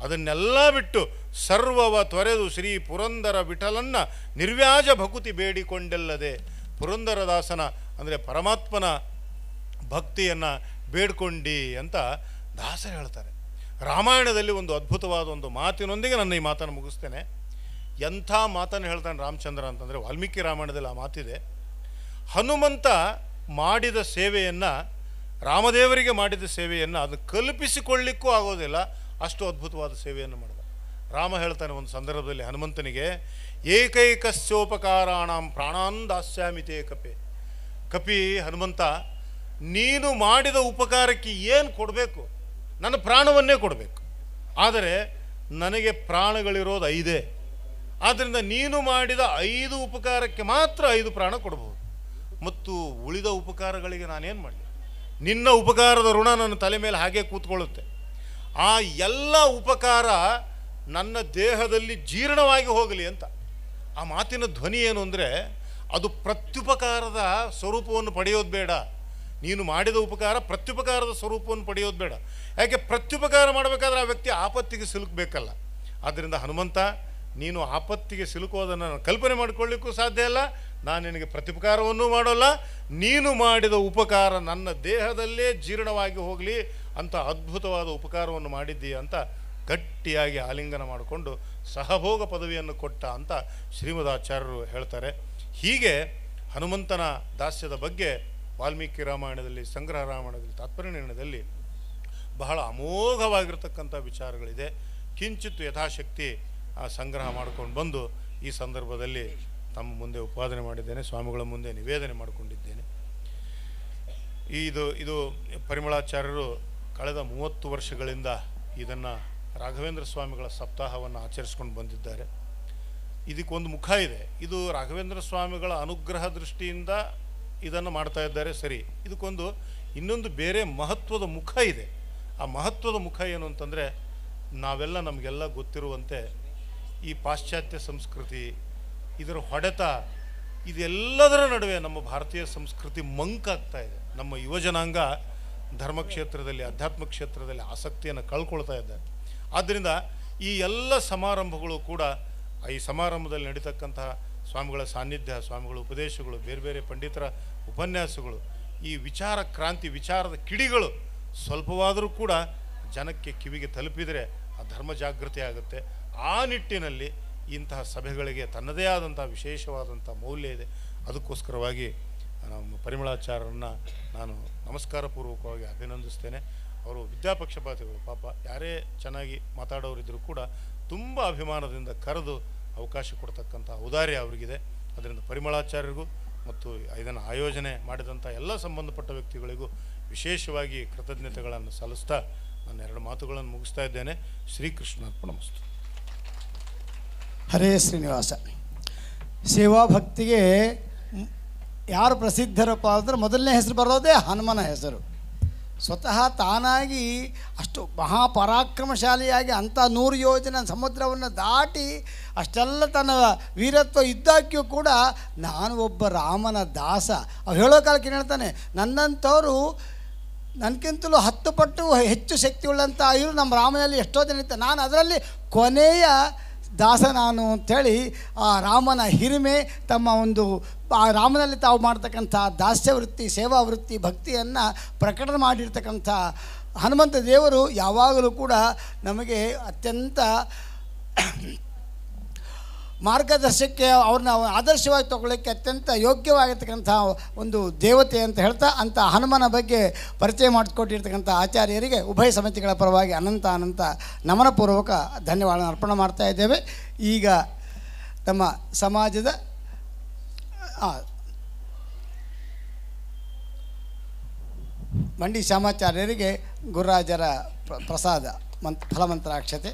ಅದನ್ನೆಲ್ಲ ಬಿಟ್ಟು ಸರ್ವವ ತೊರೆದು ಶ್ರೀ ಪುರಂದರ ವಿಠಲನ್ನ ನಿರ್ವ್ಯಾಜ ಭಕುತಿ ಬೇಡಿಕೊಂಡೆಲ್ಲದೆ ಪುರಂದರದಾಸನ ಅಂದರೆ ಪರಮಾತ್ಮನ ಭಕ್ತಿಯನ್ನು ಬೇಡ್ಕೊಂಡಿ ಅಂತ ದಾಸರು ಹೇಳ್ತಾರೆ ರಾಮಾಯಣದಲ್ಲಿ ಒಂದು ಅದ್ಭುತವಾದ ಒಂದು ಮಾತಿನೊಂದಿಗೆ ನನ್ನ ಈ ಮಾತನ್ನು ಮುಗಿಸ್ತೇನೆ ಎಂಥ ಮಾತನ್ನು ಹೇಳ್ತಾನೆ ರಾಮಚಂದ್ರ ಅಂತಂದರೆ ವಾಲ್ಮೀಕಿ ರಾಮಾಯಣದಲ್ಲಿ ಆ ಮಾತಿದೆ ಹನುಮಂತ ಮಾಡಿದ ಸೇವೆಯನ್ನು ರಾಮದೇವರಿಗೆ ಮಾಡಿದ ಸೇವೆಯನ್ನು ಅದು ಕಲ್ಪಿಸಿಕೊಳ್ಳಿಕ್ಕೂ ಆಗೋದಿಲ್ಲ ಅಷ್ಟು ಅದ್ಭುತವಾದ ಸೇವೆಯನ್ನು ಮಾಡಿದ ರಾಮ ಹೇಳ್ತಾನೆ ಒಂದು ಸಂದರ್ಭದಲ್ಲಿ ಹನುಮಂತನಿಗೆ ಏಕೈಕಸ್ಯೋಪಕಾರಾಣಾಂ ಪ್ರಾಣಾನ್ ದಾಸ್ಯಾಮಿತೇ ಕಪೆ ಕಪಿ ಹನುಮಂತ ನೀನು ಮಾಡಿದ ಉಪಕಾರಕ್ಕೆ ಏನು ಕೊಡಬೇಕು ನನ್ನ ಪ್ರಾಣವನ್ನೇ ಕೊಡಬೇಕು ಆದರೆ ನನಗೆ ಪ್ರಾಣಗಳಿರೋದು ಐದೇ ಆದ್ದರಿಂದ ನೀನು ಮಾಡಿದ ಐದು ಉಪಕಾರಕ್ಕೆ ಮಾತ್ರ ಐದು ಪ್ರಾಣ ಕೊಡಬಹುದು ಮತ್ತು ಉಳಿದ ಉಪಕಾರಗಳಿಗೆ ನಾನೇನು ಮಾಡಲಿ ನಿನ್ನ ಉಪಕಾರದ ಋಣ ನನ್ನ ತಲೆ ಮೇಲೆ ಹಾಗೆ ಕೂತ್ಕೊಳ್ಳುತ್ತೆ ಆ ಎಲ್ಲ ಉಪಕಾರ ನನ್ನ ದೇಹದಲ್ಲಿ ಜೀರ್ಣವಾಗಿ ಹೋಗಲಿ ಅಂತ ಆ ಮಾತಿನ ಧ್ವನಿ ಏನು ಅಂದರೆ ಅದು ಪ್ರತ್ಯುಪಕಾರದ ಸ್ವರೂಪವನ್ನು ಪಡೆಯೋದು ಬೇಡ ನೀನು ಮಾಡಿದ ಉಪಕಾರ ಪ್ರತ್ಯುಪಕಾರದ ಸ್ವರೂಪವನ್ನು ಪಡೆಯೋದು ಬೇಡ ಯಾಕೆ ಪ್ರತ್ಯುಪಕಾರ ಮಾಡಬೇಕಾದ್ರೆ ಆ ವ್ಯಕ್ತಿ ಆಪತ್ತಿಗೆ ಸಿಲುಕಬೇಕಲ್ಲ ಆದ್ದರಿಂದ ಹನುಮಂತ ನೀನು ಆಪತ್ತಿಗೆ ಸಿಲುಕೋದನ್ನು ಕಲ್ಪನೆ ಮಾಡಿಕೊಳ್ಳಿಕ್ಕೂ ಸಾಧ್ಯ ಇಲ್ಲ ನಾನು ನಿನಗೆ ಪ್ರತ್ಯುಪಕಾರವನ್ನೂ ಮಾಡೋಲ್ಲ ನೀನು ಮಾಡಿದ ಉಪಕಾರ ನನ್ನ ದೇಹದಲ್ಲೇ ಜೀರ್ಣವಾಗಿ ಹೋಗಲಿ ಅಂತ ಅದ್ಭುತವಾದ ಉಪಕಾರವನ್ನು ಮಾಡಿದ್ದೀಯ ಅಂತ ಗಟ್ಟಿಯಾಗಿ ಆಲಿಂಗನ ಮಾಡಿಕೊಂಡು ಸಹಭೋಗ ಪದವಿಯನ್ನು ಕೊಟ್ಟ ಅಂತ ಶ್ರೀಮದಾಚಾರ್ಯರು ಹೇಳ್ತಾರೆ ಹೀಗೆ ಹನುಮಂತನ ದಾಸ್ಯದ ಬಗ್ಗೆ ವಾಲ್ಮೀಕಿ ರಾಮಾಯಣದಲ್ಲಿ ಸಂಗ್ರಹ ರಾಮಾಯಣದಲ್ಲಿ ನಿರ್ಣಯದಲ್ಲಿ ಬಹಳ ಅಮೋಘವಾಗಿರ್ತಕ್ಕಂಥ ವಿಚಾರಗಳಿದೆ ಕಿಂಚಿತ್ತು ಯಥಾಶಕ್ತಿ ಆ ಸಂಗ್ರಹ ಮಾಡ್ಕೊಂಡು ಬಂದು ಈ ಸಂದರ್ಭದಲ್ಲಿ ತಮ್ಮ ಮುಂದೆ ಉತ್ಪಾದನೆ ಮಾಡಿದ್ದೇನೆ ಸ್ವಾಮಿಗಳ ಮುಂದೆ ನಿವೇದನೆ ಮಾಡಿಕೊಂಡಿದ್ದೇನೆ ಇದು ಇದು ಪರಿಮಳಾಚಾರ್ಯರು ಕಳೆದ ಮೂವತ್ತು ವರ್ಷಗಳಿಂದ ಇದನ್ನು ರಾಘವೇಂದ್ರ ಸ್ವಾಮಿಗಳ ಸಪ್ತಾಹವನ್ನು ಆಚರಿಸ್ಕೊಂಡು ಬಂದಿದ್ದಾರೆ ಇದಕ್ಕೊಂದು ಮುಖ ಇದೆ ಇದು ರಾಘವೇಂದ್ರ ಸ್ವಾಮಿಗಳ ಅನುಗ್ರಹ ದೃಷ್ಟಿಯಿಂದ ಇದನ್ನು ಮಾಡ್ತಾ ಇದ್ದಾರೆ ಸರಿ ಇದಕ್ಕೊಂದು ಇನ್ನೊಂದು ಬೇರೆ ಮಹತ್ವದ ಮುಖ ಇದೆ ಆ ಮಹತ್ವದ ಮುಖ ಏನು ಅಂತಂದರೆ ನಾವೆಲ್ಲ ನಮಗೆಲ್ಲ ಗೊತ್ತಿರುವಂತೆ ಈ ಪಾಶ್ಚಾತ್ಯ ಸಂಸ್ಕೃತಿ ಇದರ ಹೊಡೆತ ಇದೆಲ್ಲದರ ನಡುವೆ ನಮ್ಮ ಭಾರತೀಯ ಸಂಸ್ಕೃತಿ ಮಂಕಾಗ್ತಾ ಇದೆ ನಮ್ಮ ಯುವ ಜನಾಂಗ ಧರ್ಮಕ್ಷೇತ್ರದಲ್ಲಿ ಅಧ್ಯಾತ್ಮ ಕ್ಷೇತ್ರದಲ್ಲಿ ಆಸಕ್ತಿಯನ್ನು ಕಳ್ಕೊಳ್ತಾ ಇದ್ದಾರೆ ಆದ್ದರಿಂದ ಈ ಎಲ್ಲ ಸಮಾರಂಭಗಳು ಕೂಡ ಈ ಸಮಾರಂಭದಲ್ಲಿ ನಡೀತಕ್ಕಂತಹ ಸ್ವಾಮಿಗಳ ಸಾನ್ನಿಧ್ಯ ಸ್ವಾಮಿಗಳ ಉಪದೇಶಗಳು ಬೇರೆ ಬೇರೆ ಪಂಡಿತರ ಉಪನ್ಯಾಸಗಳು ಈ ವಿಚಾರ ಕ್ರಾಂತಿ ವಿಚಾರದ ಕಿಡಿಗಳು ಸ್ವಲ್ಪವಾದರೂ ಕೂಡ ಜನಕ್ಕೆ ಕಿವಿಗೆ ತಲುಪಿದರೆ ಆ ಧರ್ಮ ಜಾಗೃತಿ ಆಗುತ್ತೆ ಆ ನಿಟ್ಟಿನಲ್ಲಿ ಇಂತಹ ಸಭೆಗಳಿಗೆ ತನ್ನದೇ ಆದಂಥ ವಿಶೇಷವಾದಂಥ ಮೌಲ್ಯ ಇದೆ ಅದಕ್ಕೋಸ್ಕರವಾಗಿ ನಮ್ಮ ಪರಿಮಳಾಚಾರ್ಯರನ್ನು ನಾನು ನಮಸ್ಕಾರ ಪೂರ್ವಕವಾಗಿ ಅಭಿನಂದಿಸ್ತೇನೆ ಅವರು ವಿದ್ಯಾಪಕ್ಷಪಾತಿಗಳು ಪಾಪ ಯಾರೇ ಚೆನ್ನಾಗಿ ಮಾತಾಡೋರಿದ್ದರೂ ಕೂಡ ತುಂಬ ಅಭಿಮಾನದಿಂದ ಕರೆದು ಅವಕಾಶ ಕೊಡ್ತಕ್ಕಂಥ ಔದಾರ್ಯ ಅವರಿಗಿದೆ ಅದರಿಂದ ಪರಿಮಳಾಚಾರ್ಯರಿಗೂ ಮತ್ತು ಇದನ್ನು ಆಯೋಜನೆ ಮಾಡಿದಂಥ ಎಲ್ಲ ಸಂಬಂಧಪಟ್ಟ ವ್ಯಕ್ತಿಗಳಿಗೂ ವಿಶೇಷವಾಗಿ ಕೃತಜ್ಞತೆಗಳನ್ನು ಸಲ್ಲಿಸ್ತಾ ನಾನು ಎರಡು ಮಾತುಗಳನ್ನು ಮುಗಿಸ್ತಾ ಇದ್ದೇನೆ ಶ್ರೀಕೃಷ್ಣಾರ್ಪಣ ಮಸ್ತು ಹರೇ ಶ್ರೀನಿವಾಸ ಸೇವಾ ಭಕ್ತಿಗೆ ಯಾರು ಪ್ರಸಿದ್ಧರಪ್ಪ ಅಂದ್ರೆ ಮೊದಲನೇ ಹೆಸರು ಬರೋದೇ ಹನುಮನ ಹೆಸರು ಸ್ವತಃ ತಾನಾಗಿ ಅಷ್ಟು ಮಹಾಪರಾಕ್ರಮಶಾಲಿಯಾಗಿ ಅಂಥ ನೂರು ಯೋಜನ ಸಮುದ್ರವನ್ನು ದಾಟಿ ಅಷ್ಟೆಲ್ಲ ತನ್ನ ವೀರತ್ವ ಇದ್ದಾಕ್ಯೂ ಕೂಡ ನಾನು ಒಬ್ಬ ರಾಮನ ದಾಸ ಅವು ಹೇಳೋ ಕಾಲಕ್ಕೆ ಏನು ಹೇಳ್ತಾನೆ ನನ್ನಂಥವರು ನನಗಿಂತಲೂ ಹತ್ತು ಪಟ್ಟು ಹೆಚ್ಚು ಶಕ್ತಿ ಉಳ್ಳಂಥ ಇವರು ನಮ್ಮ ರಾಮನಲ್ಲಿ ಎಷ್ಟೋ ಜನ ಇರ್ತಾರೆ ನಾನು ಅದರಲ್ಲಿ ಕೊನೆಯ ದಾಸ ನಾನು ಅಂಥೇಳಿ ಆ ರಾಮನ ಹಿರಿಮೆ ತಮ್ಮ ಒಂದು ಆ ರಾಮನಲ್ಲಿ ತಾವು ಮಾಡ್ತಕ್ಕಂಥ ದಾಸ್ಯ ವೃತ್ತಿ ಸೇವಾ ವೃತ್ತಿ ಭಕ್ತಿಯನ್ನು ಪ್ರಕಟಣೆ ಮಾಡಿರ್ತಕ್ಕಂಥ ಹನುಮಂತ ದೇವರು ಯಾವಾಗಲೂ ಕೂಡ ನಮಗೆ ಅತ್ಯಂತ ಮಾರ್ಗದರ್ಶಕ್ಕೆ ಅವ್ರನ್ನ ಆದರ್ಶವಾಗಿ ತಗೊಳ್ಳೋಕ್ಕೆ ಅತ್ಯಂತ ಯೋಗ್ಯವಾಗಿರ್ತಕ್ಕಂಥ ಒಂದು ದೇವತೆ ಅಂತ ಹೇಳ್ತಾ ಅಂಥ ಹನುಮನ ಬಗ್ಗೆ ಪರಿಚಯ ಮಾಡಿಕೊಟ್ಟಿರ್ತಕ್ಕಂಥ ಆಚಾರ್ಯರಿಗೆ ಉಭಯ ಸಮಿತಿಗಳ ಪರವಾಗಿ ಅನಂತ ಅನಂತ ನಮನಪೂರ್ವಕ ಧನ್ಯವಾದ ಅರ್ಪಣೆ ಮಾಡ್ತಾ ಇದ್ದೇವೆ ಈಗ ನಮ್ಮ ಸಮಾಜದ ಮಂಡಿ ಶ್ಯಾಮಾಚಾರ್ಯರಿಗೆ ಗುರುರಾಜರ ಪ್ರಸಾದ ಮಂತ್ ಫಲಮಂತ್ರಾಕ್ಷತೆ